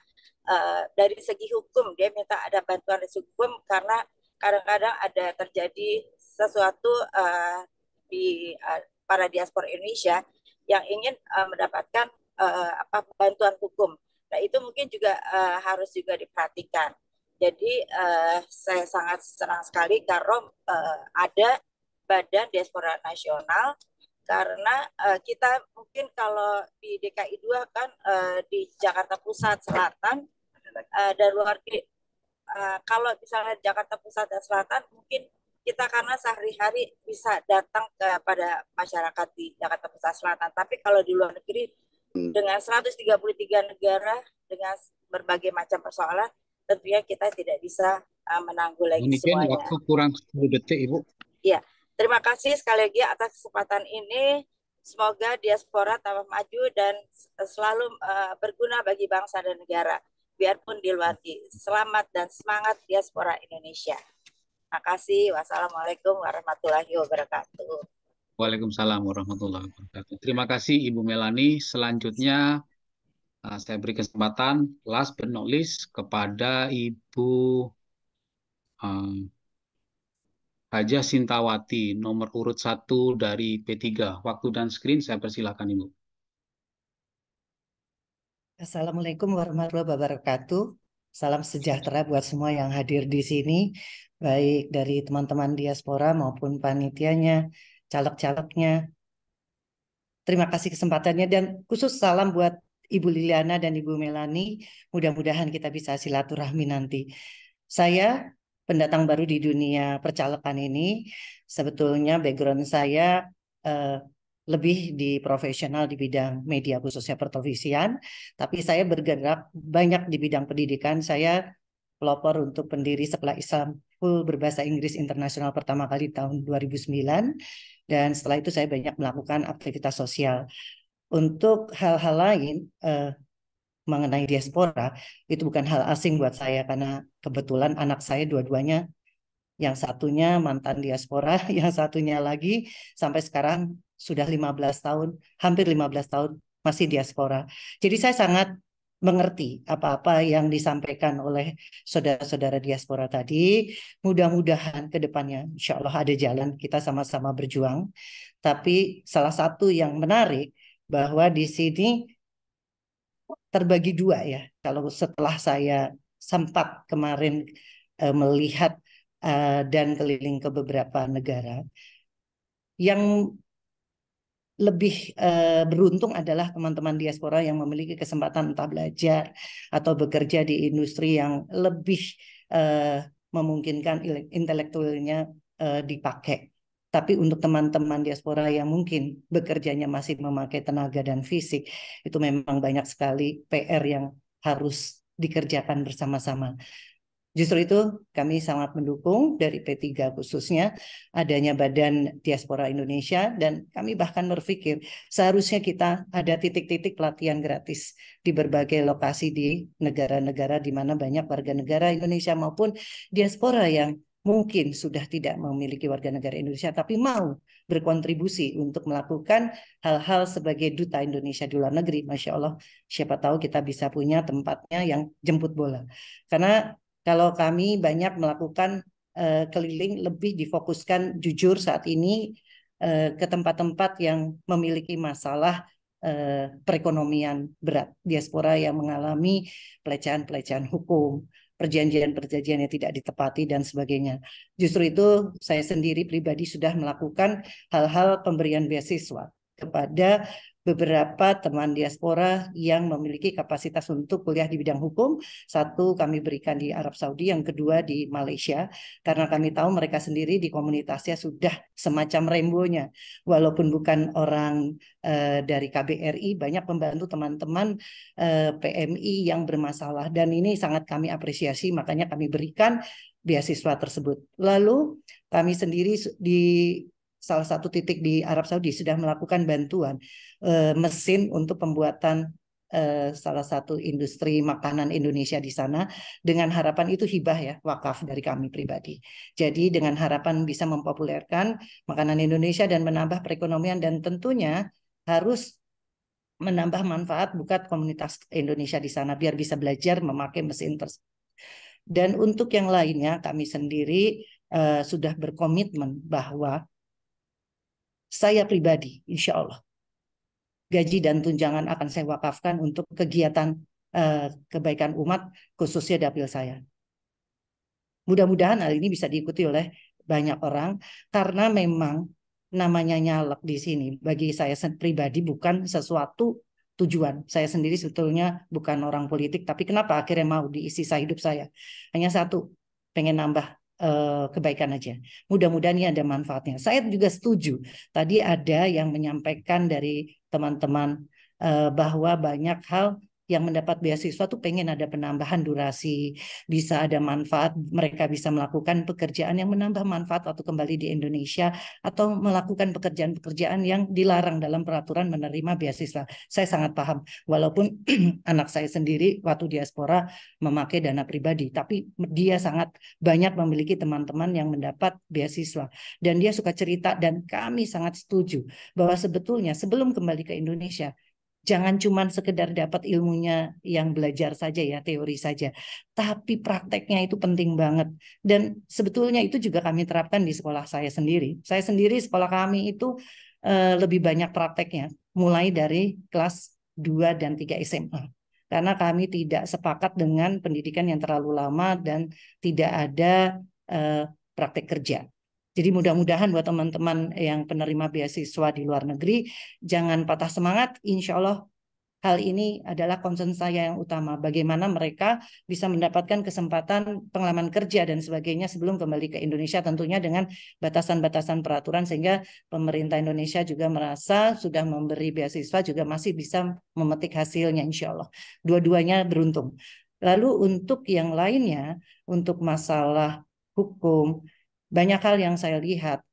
Eh, dari segi hukum dia minta ada bantuan dari hukum karena kadang-kadang ada terjadi sesuatu uh, di uh, para diaspora Indonesia yang ingin uh, mendapatkan uh, apa bantuan hukum. Nah itu mungkin juga uh, harus juga diperhatikan. Jadi uh, saya sangat senang sekali karena uh, ada Badan Diaspora Nasional karena uh, kita mungkin kalau di DKI 2 kan uh, di Jakarta Pusat Selatan uh, dan luar di, uh, kalau misalnya Jakarta Pusat dan Selatan mungkin kita karena sehari-hari bisa datang kepada masyarakat di Jakarta Pusat Selatan. Tapi kalau di luar negeri hmm. dengan 133 negara dengan berbagai macam persoalan, tentunya kita tidak bisa uh, menanggulangi Mungkin ini waktu kurang 10 detik, Ibu. Iya. Terima kasih sekali lagi atas kesempatan ini. Semoga diaspora tambah maju dan selalu uh, berguna bagi bangsa dan negara, biarpun di luar di. Selamat dan semangat diaspora Indonesia. Terima kasih. Wassalamualaikum warahmatullahi wabarakatuh. Waalaikumsalam warahmatullahi wabarakatuh. Terima kasih Ibu Melani. Selanjutnya eh, saya beri kesempatan last but not least kepada Ibu um, Haja Sintawati, nomor urut 1 dari P3. Waktu dan screen saya persilakan Ibu. Assalamualaikum warahmatullahi wabarakatuh. Salam sejahtera buat semua yang hadir di sini, baik dari teman-teman diaspora maupun panitianya, caleg-calegnya. Terima kasih kesempatannya dan khusus salam buat Ibu Liliana dan Ibu Melani. Mudah-mudahan kita bisa silaturahmi nanti. Saya pendatang baru di dunia percalekan ini sebetulnya background saya eh, lebih di profesional di bidang media khususnya pertelevisian, tapi saya bergerak banyak di bidang pendidikan. Saya pelopor untuk pendiri sekolah Islam full berbahasa Inggris internasional pertama kali tahun 2009 dan setelah itu saya banyak melakukan aktivitas sosial. Untuk hal-hal lain, eh, mengenai diaspora itu bukan hal asing buat saya karena kebetulan anak saya dua-duanya yang satunya mantan diaspora, yang satunya lagi sampai sekarang sudah 15 tahun, hampir 15 tahun masih diaspora. Jadi saya sangat mengerti apa-apa yang disampaikan oleh saudara-saudara diaspora tadi. Mudah-mudahan ke depannya insya Allah ada jalan kita sama-sama berjuang. Tapi salah satu yang menarik bahwa di sini terbagi dua ya. Kalau setelah saya sempat kemarin uh, melihat uh, dan keliling ke beberapa negara, yang lebih uh, beruntung adalah teman-teman diaspora yang memiliki kesempatan entah belajar atau bekerja di industri yang lebih memungkinkan intelektualnya dipakai. Tapi untuk teman-teman diaspora yang mungkin bekerjanya masih memakai tenaga dan fisik, itu memang banyak sekali PR yang harus dikerjakan bersama-sama. Justru itu kami sangat mendukung dari P3 khususnya adanya Badan Diaspora Indonesia dan kami bahkan berpikir seharusnya kita ada titik-titik pelatihan gratis di berbagai lokasi di negara-negara di mana banyak warga negara Indonesia maupun diaspora yang mungkin sudah tidak memiliki warga negara Indonesia tapi mau berkontribusi untuk melakukan hal-hal sebagai duta Indonesia di luar negeri. Masya Allah, siapa tahu kita bisa punya tempatnya yang jemput bola. Karena kalau kami banyak melakukan uh, keliling lebih difokuskan jujur saat ini uh, ke tempat-tempat yang memiliki masalah uh, perekonomian berat, diaspora yang mengalami pelecehan-pelecehan hukum, perjanjian-perjanjian yang tidak ditepati dan sebagainya. Justru itu saya sendiri pribadi sudah melakukan hal-hal pemberian beasiswa kepada beberapa teman diaspora yang memiliki kapasitas untuk kuliah di bidang hukum. Satu kami berikan di Arab Saudi, yang kedua di Malaysia karena kami tahu mereka sendiri di komunitasnya sudah semacam rembonya. Walaupun bukan orang eh, dari KBRI, banyak pembantu teman-teman eh, PMI yang bermasalah dan ini sangat kami apresiasi makanya kami berikan beasiswa tersebut. Lalu kami sendiri di salah satu titik di Arab Saudi sudah melakukan bantuan eh, mesin untuk pembuatan eh, salah satu industri makanan Indonesia di sana dengan harapan itu hibah ya wakaf dari kami pribadi. Jadi dengan harapan bisa mempopulerkan makanan Indonesia dan menambah perekonomian dan tentunya harus menambah manfaat bukan komunitas Indonesia di sana biar bisa belajar memakai mesin tersebut. Dan untuk yang lainnya kami sendiri uh, sudah berkomitmen bahwa saya pribadi, insya Allah. Gaji dan tunjangan akan saya wakafkan untuk kegiatan eh, kebaikan umat, khususnya dapil saya. Mudah-mudahan hal ini bisa diikuti oleh banyak orang, karena memang namanya nyalek di sini bagi saya pribadi bukan sesuatu tujuan. Saya sendiri sebetulnya bukan orang politik, tapi kenapa akhirnya mau diisi sisa hidup saya? Hanya satu, pengen nambah uh, kebaikan aja. Mudah-mudahan ini ada manfaatnya. Saya juga setuju. Tadi ada yang menyampaikan dari teman-teman eh, bahwa banyak hal yang mendapat beasiswa tuh pengen ada penambahan durasi, bisa ada manfaat, mereka bisa melakukan pekerjaan yang menambah manfaat atau kembali di Indonesia atau melakukan pekerjaan-pekerjaan yang dilarang dalam peraturan menerima beasiswa. Saya sangat paham walaupun anak saya sendiri waktu diaspora memakai dana pribadi, tapi dia sangat banyak memiliki teman-teman yang mendapat beasiswa dan dia suka cerita dan kami sangat setuju bahwa sebetulnya sebelum kembali ke Indonesia jangan cuma sekedar dapat ilmunya yang belajar saja ya teori saja tapi prakteknya itu penting banget dan sebetulnya itu juga kami terapkan di sekolah saya sendiri saya sendiri sekolah kami itu uh, lebih banyak prakteknya mulai dari kelas 2 dan 3 SMA karena kami tidak sepakat dengan pendidikan yang terlalu lama dan tidak ada uh, praktek kerja jadi mudah-mudahan buat teman-teman yang penerima beasiswa di luar negeri, jangan patah semangat. Insya Allah hal ini adalah concern saya yang utama. Bagaimana mereka bisa mendapatkan kesempatan pengalaman kerja dan sebagainya sebelum kembali ke Indonesia tentunya dengan batasan-batasan peraturan sehingga pemerintah Indonesia juga merasa sudah memberi beasiswa juga masih bisa memetik hasilnya insya Allah. Dua-duanya beruntung. Lalu untuk yang lainnya, untuk masalah hukum, banyak hal yang saya lihat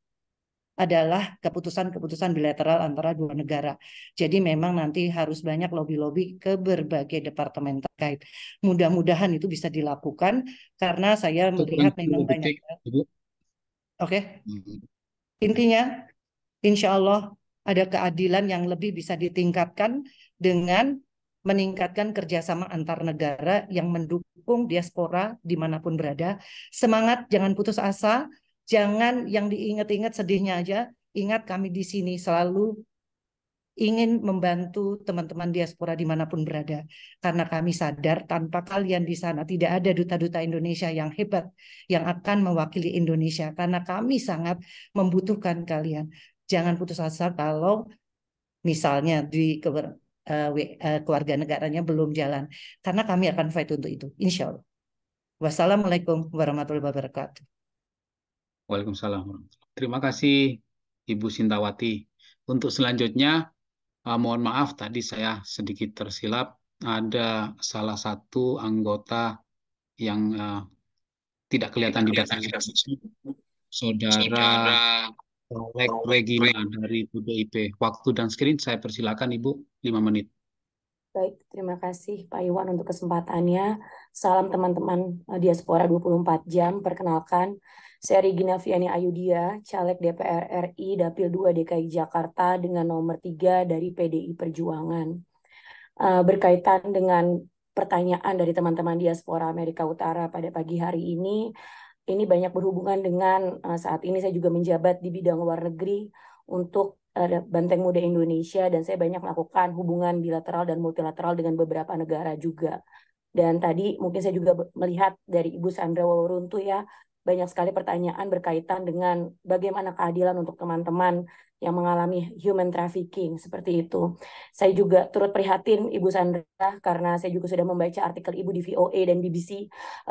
adalah keputusan-keputusan bilateral antara dua negara. Jadi memang nanti harus banyak lobby-lobby ke berbagai departemen terkait. Mudah-mudahan itu bisa dilakukan karena saya melihat memang banyak. Oke. Okay. Hmm. Intinya, insya Allah ada keadilan yang lebih bisa ditingkatkan dengan meningkatkan kerjasama antar negara yang mendukung diaspora dimanapun berada. Semangat, jangan putus asa, Jangan yang diingat-ingat sedihnya aja, ingat kami di sini selalu ingin membantu teman-teman diaspora dimanapun berada. Karena kami sadar tanpa kalian di sana tidak ada duta-duta Indonesia yang hebat yang akan mewakili Indonesia. Karena kami sangat membutuhkan kalian. Jangan putus asa kalau misalnya di eh, eh, keluarga negaranya belum jalan. Karena kami akan fight untuk itu, insya Allah. Wassalamualaikum warahmatullahi wabarakatuh. Waalaikumsalam. Terima kasih Ibu Sintawati. Untuk selanjutnya, uh, mohon maaf tadi saya sedikit tersilap. Ada salah satu anggota yang uh, tidak kelihatan di data Saudara, Saudara Rek Regina dari BDIP. Waktu dan screen saya persilakan Ibu, 5 menit. Baik, terima kasih Pak Iwan untuk kesempatannya. Salam teman-teman eh, diaspora 24 jam. Perkenalkan, Seri Ginaviani Ayudia, caleg DPR RI Dapil 2 DKI Jakarta dengan nomor 3 dari PDI Perjuangan. Eh, berkaitan dengan pertanyaan dari teman-teman diaspora Amerika Utara pada pagi hari ini, ini banyak berhubungan dengan eh, saat ini saya juga menjabat di bidang luar negeri untuk eh, Banteng Muda Indonesia dan saya banyak melakukan hubungan bilateral dan multilateral dengan beberapa negara juga. Dan tadi mungkin saya juga melihat dari Ibu Sandra Wawuruntu ya, banyak sekali pertanyaan berkaitan dengan bagaimana keadilan untuk teman-teman yang mengalami human trafficking seperti itu. Saya juga turut prihatin Ibu Sandra karena saya juga sudah membaca artikel Ibu di VOA dan BBC eh,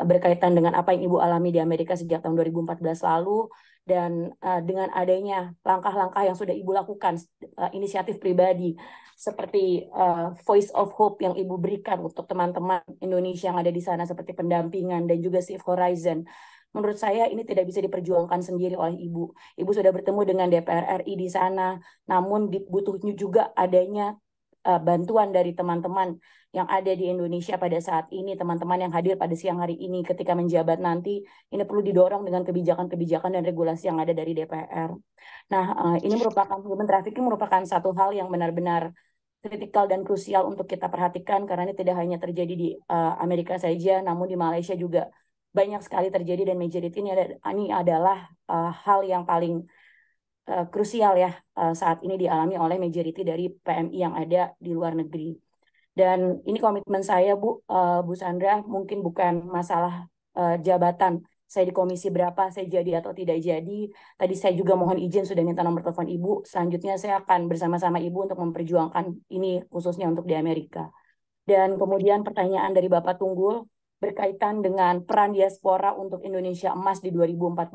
berkaitan dengan apa yang Ibu alami di Amerika sejak tahun 2014 lalu dan eh, dengan adanya langkah-langkah yang sudah Ibu lakukan eh, inisiatif pribadi seperti uh, voice of hope yang Ibu berikan untuk teman-teman Indonesia yang ada di sana seperti pendampingan dan juga Safe Horizon menurut saya ini tidak bisa diperjuangkan sendiri oleh Ibu. Ibu sudah bertemu dengan DPR RI di sana, namun butuhnya juga adanya uh, bantuan dari teman-teman yang ada di Indonesia pada saat ini, teman-teman yang hadir pada siang hari ini ketika menjabat nanti, ini perlu didorong dengan kebijakan-kebijakan dan regulasi yang ada dari DPR. Nah, uh, ini merupakan human trafficking merupakan satu hal yang benar-benar kritikal dan krusial untuk kita perhatikan karena ini tidak hanya terjadi di uh, Amerika saja, namun di Malaysia juga banyak sekali terjadi dan majority ini, ada, ini adalah uh, hal yang paling uh, krusial ya uh, saat ini dialami oleh majority dari PMI yang ada di luar negeri. Dan ini komitmen saya Bu uh, Bu Sandra mungkin bukan masalah uh, jabatan saya di komisi berapa, saya jadi atau tidak jadi. Tadi saya juga mohon izin sudah minta nomor telepon ibu. Selanjutnya saya akan bersama-sama ibu untuk memperjuangkan ini khususnya untuk di Amerika. Dan kemudian pertanyaan dari Bapak Tunggul, berkaitan dengan peran diaspora untuk Indonesia emas di 2045.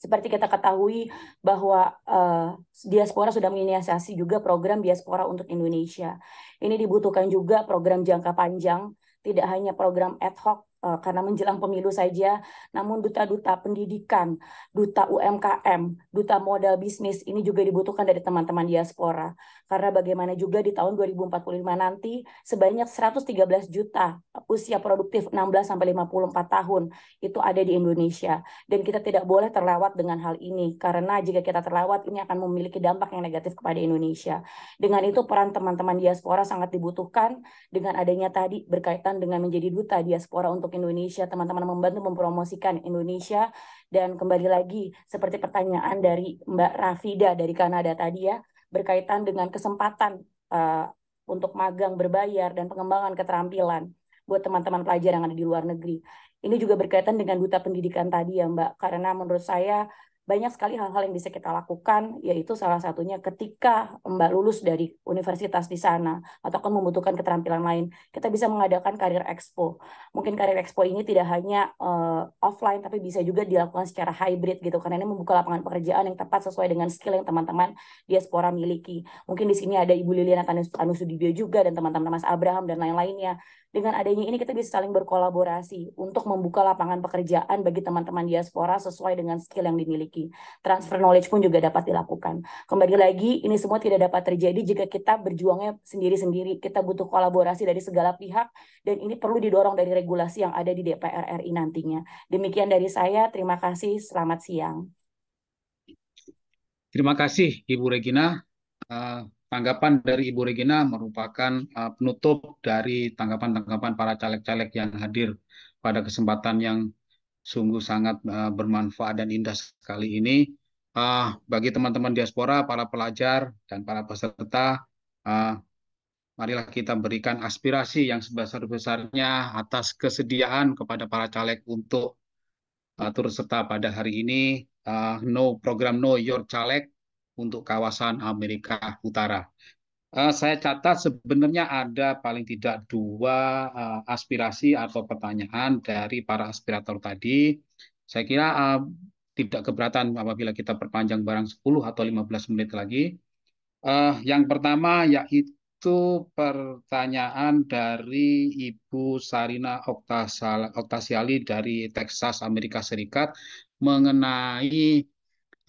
Seperti kita ketahui bahwa uh, diaspora sudah menginisiasi juga program diaspora untuk Indonesia. Ini dibutuhkan juga program jangka panjang, tidak hanya program ad hoc uh, karena menjelang pemilu saja, namun duta-duta pendidikan, duta UMKM, duta modal bisnis ini juga dibutuhkan dari teman-teman diaspora. Karena bagaimana juga di tahun 2045 nanti sebanyak 113 juta usia produktif 16 sampai 54 tahun itu ada di Indonesia dan kita tidak boleh terlewat dengan hal ini karena jika kita terlewat ini akan memiliki dampak yang negatif kepada Indonesia. Dengan itu peran teman-teman diaspora sangat dibutuhkan dengan adanya tadi berkaitan dengan menjadi duta diaspora untuk Indonesia, teman-teman membantu mempromosikan Indonesia dan kembali lagi seperti pertanyaan dari Mbak Rafida dari Kanada tadi ya, berkaitan dengan kesempatan uh, untuk magang berbayar dan pengembangan keterampilan buat teman-teman pelajar yang ada di luar negeri. Ini juga berkaitan dengan duta pendidikan tadi ya Mbak, karena menurut saya banyak sekali hal-hal yang bisa kita lakukan, yaitu salah satunya ketika Mbak lulus dari universitas di sana atau kan membutuhkan keterampilan lain, kita bisa mengadakan karir expo. Mungkin karir expo ini tidak hanya uh, offline tapi bisa juga dilakukan secara hybrid gitu karena ini membuka lapangan pekerjaan yang tepat sesuai dengan skill yang teman-teman diaspora miliki. Mungkin di sini ada Ibu Liliana Tanusudibio juga dan teman-teman Mas Abraham dan lain-lainnya. Dengan adanya ini kita bisa saling berkolaborasi untuk membuka lapangan pekerjaan bagi teman-teman diaspora sesuai dengan skill yang dimiliki miliki. Transfer knowledge pun juga dapat dilakukan. Kembali lagi, ini semua tidak dapat terjadi jika kita berjuangnya sendiri-sendiri. Kita butuh kolaborasi dari segala pihak dan ini perlu didorong dari regulasi yang ada di DPR RI nantinya. Demikian dari saya, terima kasih, selamat siang. Terima kasih Ibu Regina. Uh, tanggapan dari Ibu Regina merupakan eh, penutup dari tanggapan-tanggapan para caleg-caleg yang hadir pada kesempatan yang sungguh sangat uh, bermanfaat dan indah sekali ini uh, bagi teman-teman diaspora, para pelajar dan para peserta. Uh, marilah kita berikan aspirasi yang sebesar-besarnya atas kesediaan kepada para caleg untuk uh, turut serta pada hari ini uh, no program No Your Caleg untuk kawasan Amerika Utara. Eh, saya catat sebenarnya ada paling tidak dua eh, aspirasi atau pertanyaan dari para aspirator tadi. Saya kira eh, tidak keberatan apabila kita perpanjang barang 10 atau 15 menit lagi. Uh, yang pertama yaitu pertanyaan dari Ibu Sarina Oktasiali dari Texas, Amerika Serikat mengenai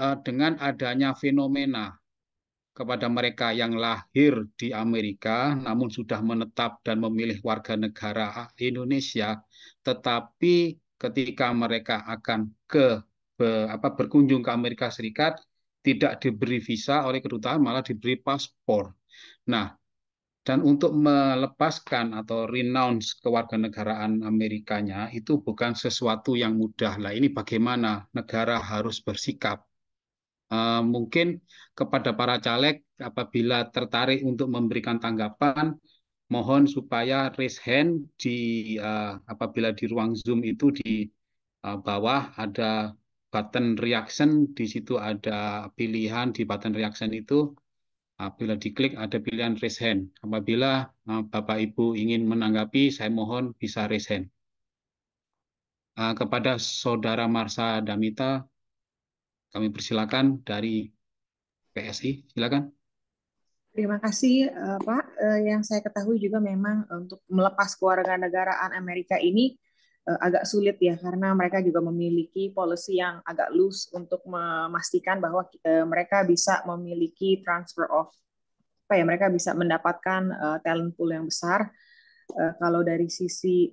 uh, dengan adanya fenomena kepada mereka yang lahir di Amerika namun sudah menetap dan memilih warga negara Indonesia tetapi ketika mereka akan ke apa berkunjung ke Amerika Serikat tidak diberi visa oleh kedutaan malah diberi paspor. Nah, dan untuk melepaskan atau renounce kewarganegaraan Amerikanya itu bukan sesuatu yang mudah. Lah ini bagaimana negara harus bersikap Eh, mungkin kepada para caleg apabila tertarik untuk memberikan tanggapan mohon supaya raise hand di uh, apabila di ruang Zoom itu di uh, bawah ada button reaction di situ ada pilihan di button reaction itu apabila diklik ada pilihan raise hand apabila uh, Bapak Ibu ingin menanggapi saya mohon bisa raise hand uh, kepada saudara Marsa Damita kami persilakan dari PSI, silakan. Terima kasih eh, Pak. Eh, yang saya ketahui juga memang eh, untuk melepas kewarganegaraan Amerika ini agak sulit ya karena mereka juga memiliki policy yang agak loose untuk memastikan bahwa mereka bisa memiliki transfer of apa ya mereka bisa mendapatkan talent pool yang besar. kalau dari sisi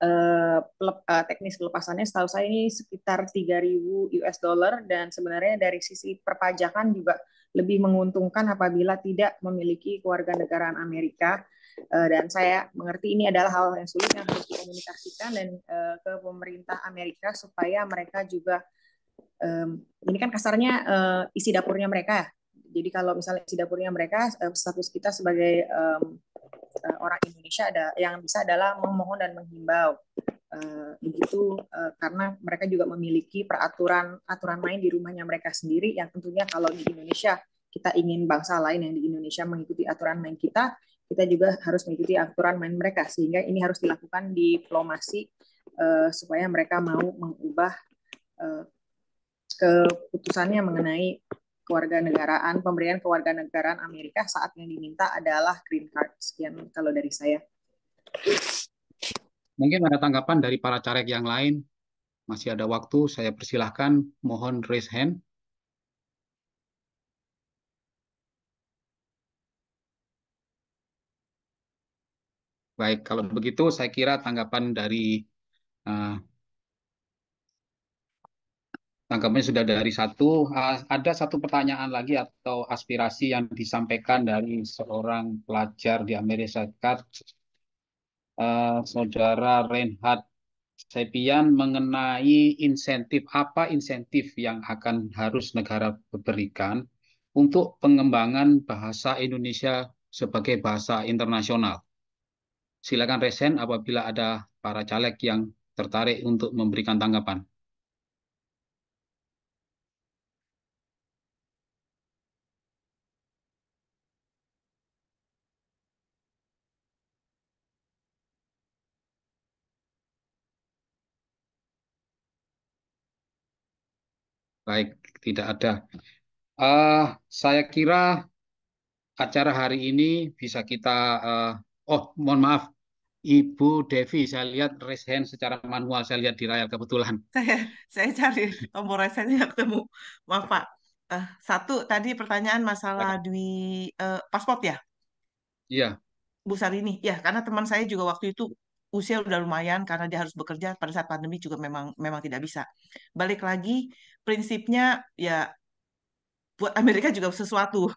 Eh, eh, teknis pelepasannya setahu saya ini sekitar 3.000 US dollar dan sebenarnya dari sisi perpajakan juga lebih menguntungkan apabila tidak memiliki keluarga negaraan Amerika eh, dan saya mengerti ini adalah hal yang sulit yang harus dikomunikasikan dan ke pemerintah Amerika supaya mereka juga ini kan kasarnya isi dapurnya mereka ya. jadi kalau misalnya isi dapurnya mereka status kita sebagai Eh, orang Indonesia ada yang bisa adalah memohon dan menghimbau uh, begitu uh, karena mereka juga memiliki peraturan aturan main di rumahnya mereka sendiri yang tentunya kalau di Indonesia kita ingin bangsa lain yang di Indonesia mengikuti aturan main kita kita juga harus mengikuti aturan main mereka sehingga ini harus dilakukan diplomasi uh, supaya mereka mau mengubah uh, keputusannya mengenai kewarganegaraan, pemberian kewarganegaraan Amerika saat yang diminta adalah green card. Sekian kalau dari saya. Mungkin ada tanggapan dari para caleg yang lain. Masih ada waktu, saya persilahkan. Mohon raise hand. Baik, kalau begitu saya kira tanggapan dari uh, tanggapannya sudah dari satu. Ah, ada satu pertanyaan lagi atau aspirasi yang disampaikan dari seorang pelajar di Amerika Serikat, ah, saudara Reinhard Sepian mengenai insentif apa insentif yang akan harus negara berikan untuk pengembangan bahasa Indonesia sebagai bahasa internasional. Silakan resen apabila ada para caleg yang tertarik untuk memberikan tanggapan. Baik, tidak ada. Uh, saya kira acara hari ini bisa kita. Uh, oh, mohon maaf, Ibu Devi. Saya lihat raise hand secara manual. Saya lihat di layar kebetulan. Saya saya cari nomor raise hand ketemu. Maaf Pak. Uh, satu tadi pertanyaan masalah Dwi uh, paspor ya. Iya. Bu Sarini, ya karena teman saya juga waktu itu usia udah lumayan karena dia harus bekerja pada saat pandemi juga memang memang tidak bisa. Balik lagi prinsipnya ya buat Amerika juga sesuatu.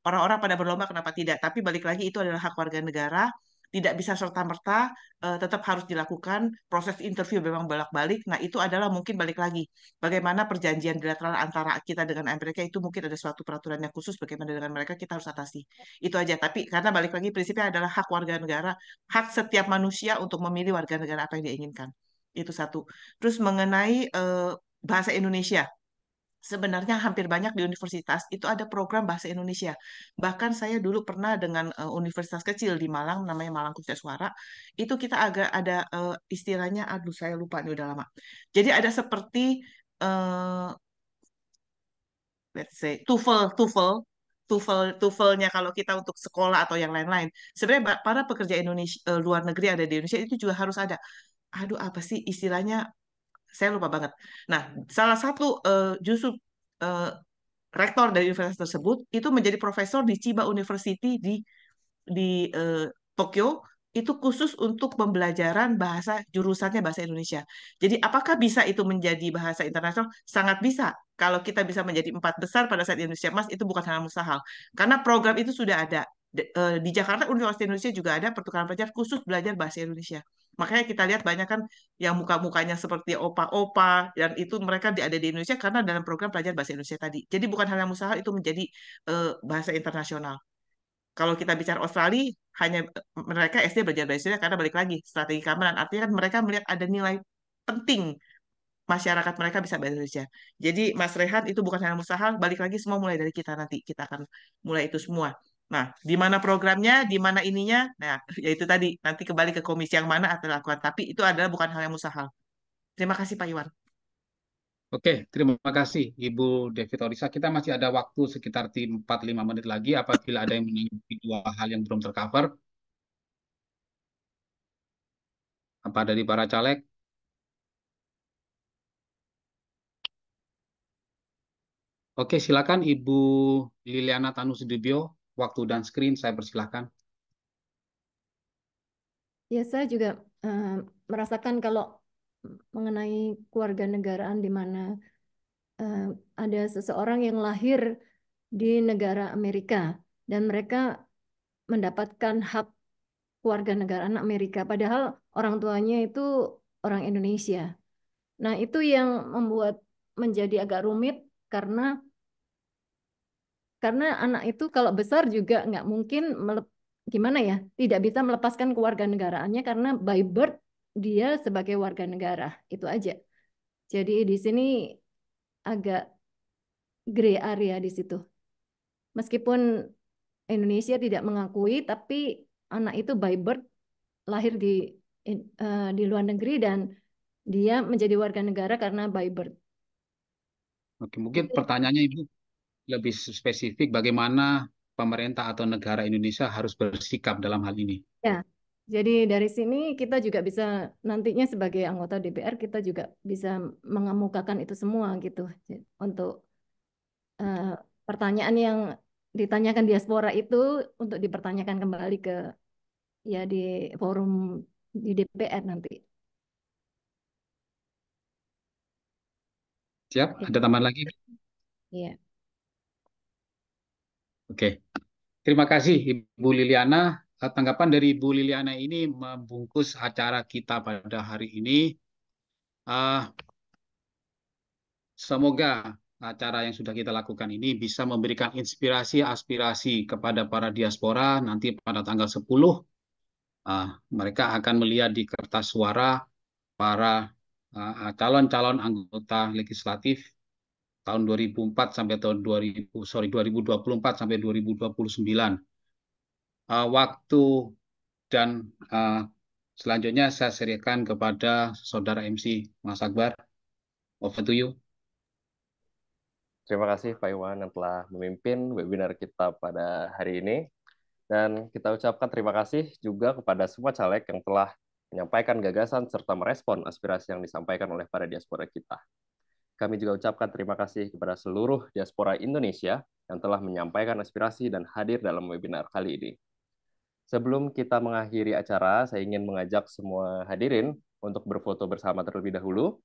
Orang-orang pada berlomba kenapa tidak? Tapi balik lagi itu adalah hak warga negara tidak bisa serta-merta uh, tetap harus dilakukan proses interview memang bolak-balik. Nah, itu adalah mungkin balik lagi bagaimana perjanjian bilateral antara kita dengan Amerika itu mungkin ada suatu peraturan yang khusus bagaimana dengan mereka kita harus atasi. Itu aja. Tapi karena balik lagi prinsipnya adalah hak warga negara, hak setiap manusia untuk memilih warga negara apa yang diinginkan Itu satu. Terus mengenai uh, bahasa Indonesia. Sebenarnya hampir banyak di universitas itu ada program bahasa Indonesia. Bahkan saya dulu pernah dengan uh, universitas kecil di Malang namanya Malang Kursa Suara, itu kita agak ada uh, istilahnya aduh saya lupa ini udah lama. Jadi ada seperti uh, let's say TOEFL TOEFL TOEFL TOEFL-nya kalau kita untuk sekolah atau yang lain-lain. Sebenarnya para pekerja Indonesia luar negeri ada di Indonesia itu juga harus ada. Aduh apa sih istilahnya saya lupa banget. Nah, salah satu uh, justru uh, rektor dari universitas tersebut itu menjadi profesor di Chiba University di di uh, Tokyo itu khusus untuk pembelajaran bahasa jurusannya bahasa Indonesia. Jadi apakah bisa itu menjadi bahasa internasional? Sangat bisa. Kalau kita bisa menjadi empat besar pada saat Indonesia mas, itu bukan hal mustahil. Karena program itu sudah ada. Di Jakarta Universitas Indonesia juga ada pertukaran pelajar khusus belajar bahasa Indonesia. Makanya kita lihat banyak kan yang muka-mukanya seperti opa-opa dan itu mereka ada di Indonesia karena dalam program pelajar bahasa Indonesia tadi. Jadi bukan hal yang mustahil itu menjadi uh, bahasa internasional. Kalau kita bicara Australia, hanya eh, mereka SD belajar bahasa Indonesia karena balik lagi strategi keamanan. Artinya kan mereka melihat ada nilai penting masyarakat mereka bisa bahasa Indonesia. Jadi Mas Rehan itu bukan hanya mustahil, balik lagi semua mulai dari kita nanti. Kita akan mulai itu semua. Nah, di mana programnya, di mana ininya, nah, yaitu tadi nanti kembali ke komisi yang mana atau lakukan. Tapi itu adalah bukan hal yang mustahil. Terima kasih Pak Iwan. Oke, terima kasih Ibu Orisa. Kita masih ada waktu sekitar 4-5 menit lagi apabila ada yang menanggapi dua hal yang belum tercover. Apa dari para caleg? Oke, silakan Ibu Liliana Tanusudibio waktu dan screen saya persilahkan. Ya, saya juga uh, merasakan kalau mengenai keluarga negaraan di mana uh, ada seseorang yang lahir di negara Amerika dan mereka mendapatkan hak keluarga negaraan Amerika padahal orang tuanya itu orang Indonesia. Nah, itu yang membuat menjadi agak rumit karena karena anak itu kalau besar juga nggak mungkin gimana ya tidak bisa melepaskan kewarganegaraannya karena by birth dia sebagai warga negara itu aja jadi di sini agak gray area di situ meskipun Indonesia tidak mengakui tapi anak itu by birth lahir di eh, di luar negeri dan dia menjadi warga negara karena by birth. Oke, mungkin pertanyaannya Ibu lebih spesifik bagaimana pemerintah atau negara Indonesia harus bersikap dalam hal ini. Ya, jadi dari sini kita juga bisa nantinya sebagai anggota DPR kita juga bisa mengemukakan itu semua gitu untuk uh, pertanyaan yang ditanyakan diaspora itu untuk dipertanyakan kembali ke ya di forum di DPR nanti. Siap, ada tambahan lagi? Iya. Oke, terima kasih Ibu Liliana. Eh, tanggapan dari Ibu Liliana ini membungkus acara kita pada hari ini. Uh, semoga acara yang sudah kita lakukan ini bisa memberikan inspirasi, aspirasi kepada para diaspora nanti pada tanggal 10. Uh, eh, mereka akan melihat di kertas suara para calon-calon uh, calon -calon anggota legislatif tahun 2004 sampai tahun 2000 sorry 2024 sampai 2029 uh, ah, waktu dan uh, selanjutnya saya serahkan kepada saudara MC Mas Akbar over to you Terima kasih Pak Iwan yang telah memimpin webinar kita pada hari ini. Dan kita ucapkan terima kasih juga kepada semua caleg yang telah menyampaikan gagasan serta merespon aspirasi yang disampaikan oleh para diaspora kita. Kami juga ucapkan terima kasih kepada seluruh diaspora Indonesia yang telah menyampaikan aspirasi dan hadir dalam webinar kali ini. Sebelum kita mengakhiri acara, saya ingin mengajak semua hadirin untuk berfoto bersama terlebih dahulu.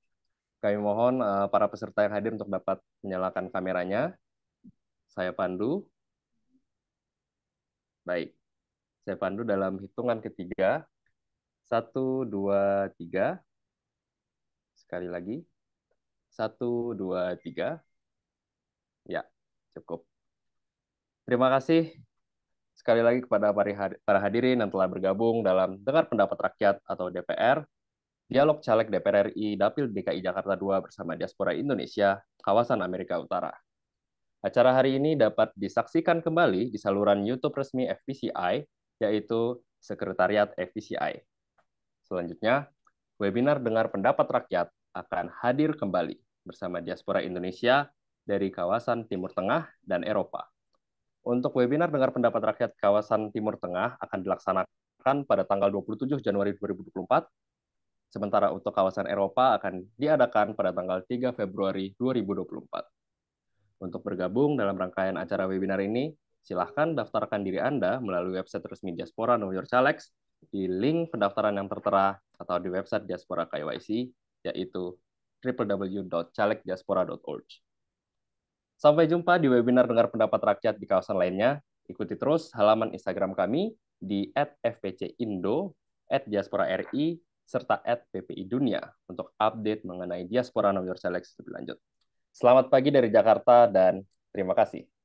Kami mohon eh, para peserta yang hadir untuk dapat menyalakan kameranya. Saya pandu. Baik. Saya pandu dalam hitungan ketiga. Satu, dua, tiga. Sekali lagi. Satu, dua, tiga. Ya, cukup. Terima kasih sekali lagi kepada para hadirin yang telah bergabung dalam Dengar Pendapat Rakyat atau DPR, Dialog Caleg DPR RI Dapil DKI Jakarta II bersama Diaspora Indonesia, kawasan Amerika Utara. Acara hari ini dapat disaksikan kembali di saluran YouTube resmi FPCI, yaitu Sekretariat FPCI. Selanjutnya, webinar Dengar Pendapat Rakyat akan hadir kembali bersama diaspora Indonesia dari kawasan Timur Tengah dan Eropa. Untuk webinar dengar pendapat rakyat kawasan Timur Tengah akan dilaksanakan pada tanggal 27 Januari 2024. Sementara untuk kawasan Eropa akan diadakan pada tanggal 3 Februari 2024. Untuk bergabung dalam rangkaian acara webinar ini, silahkan daftarkan diri Anda melalui website resmi Diaspora New York Calex di link pendaftaran yang tertera atau di website Diaspora KYC, yaitu www.calegdiaspora.org. Sampai jumpa di webinar dengar pendapat rakyat di kawasan lainnya. Ikuti terus halaman Instagram kami di @fpcindo, @diaspora_ri, serta @ppi_dunia untuk update mengenai diaspora New York Select lebih lanjut. Selamat pagi dari Jakarta dan terima kasih.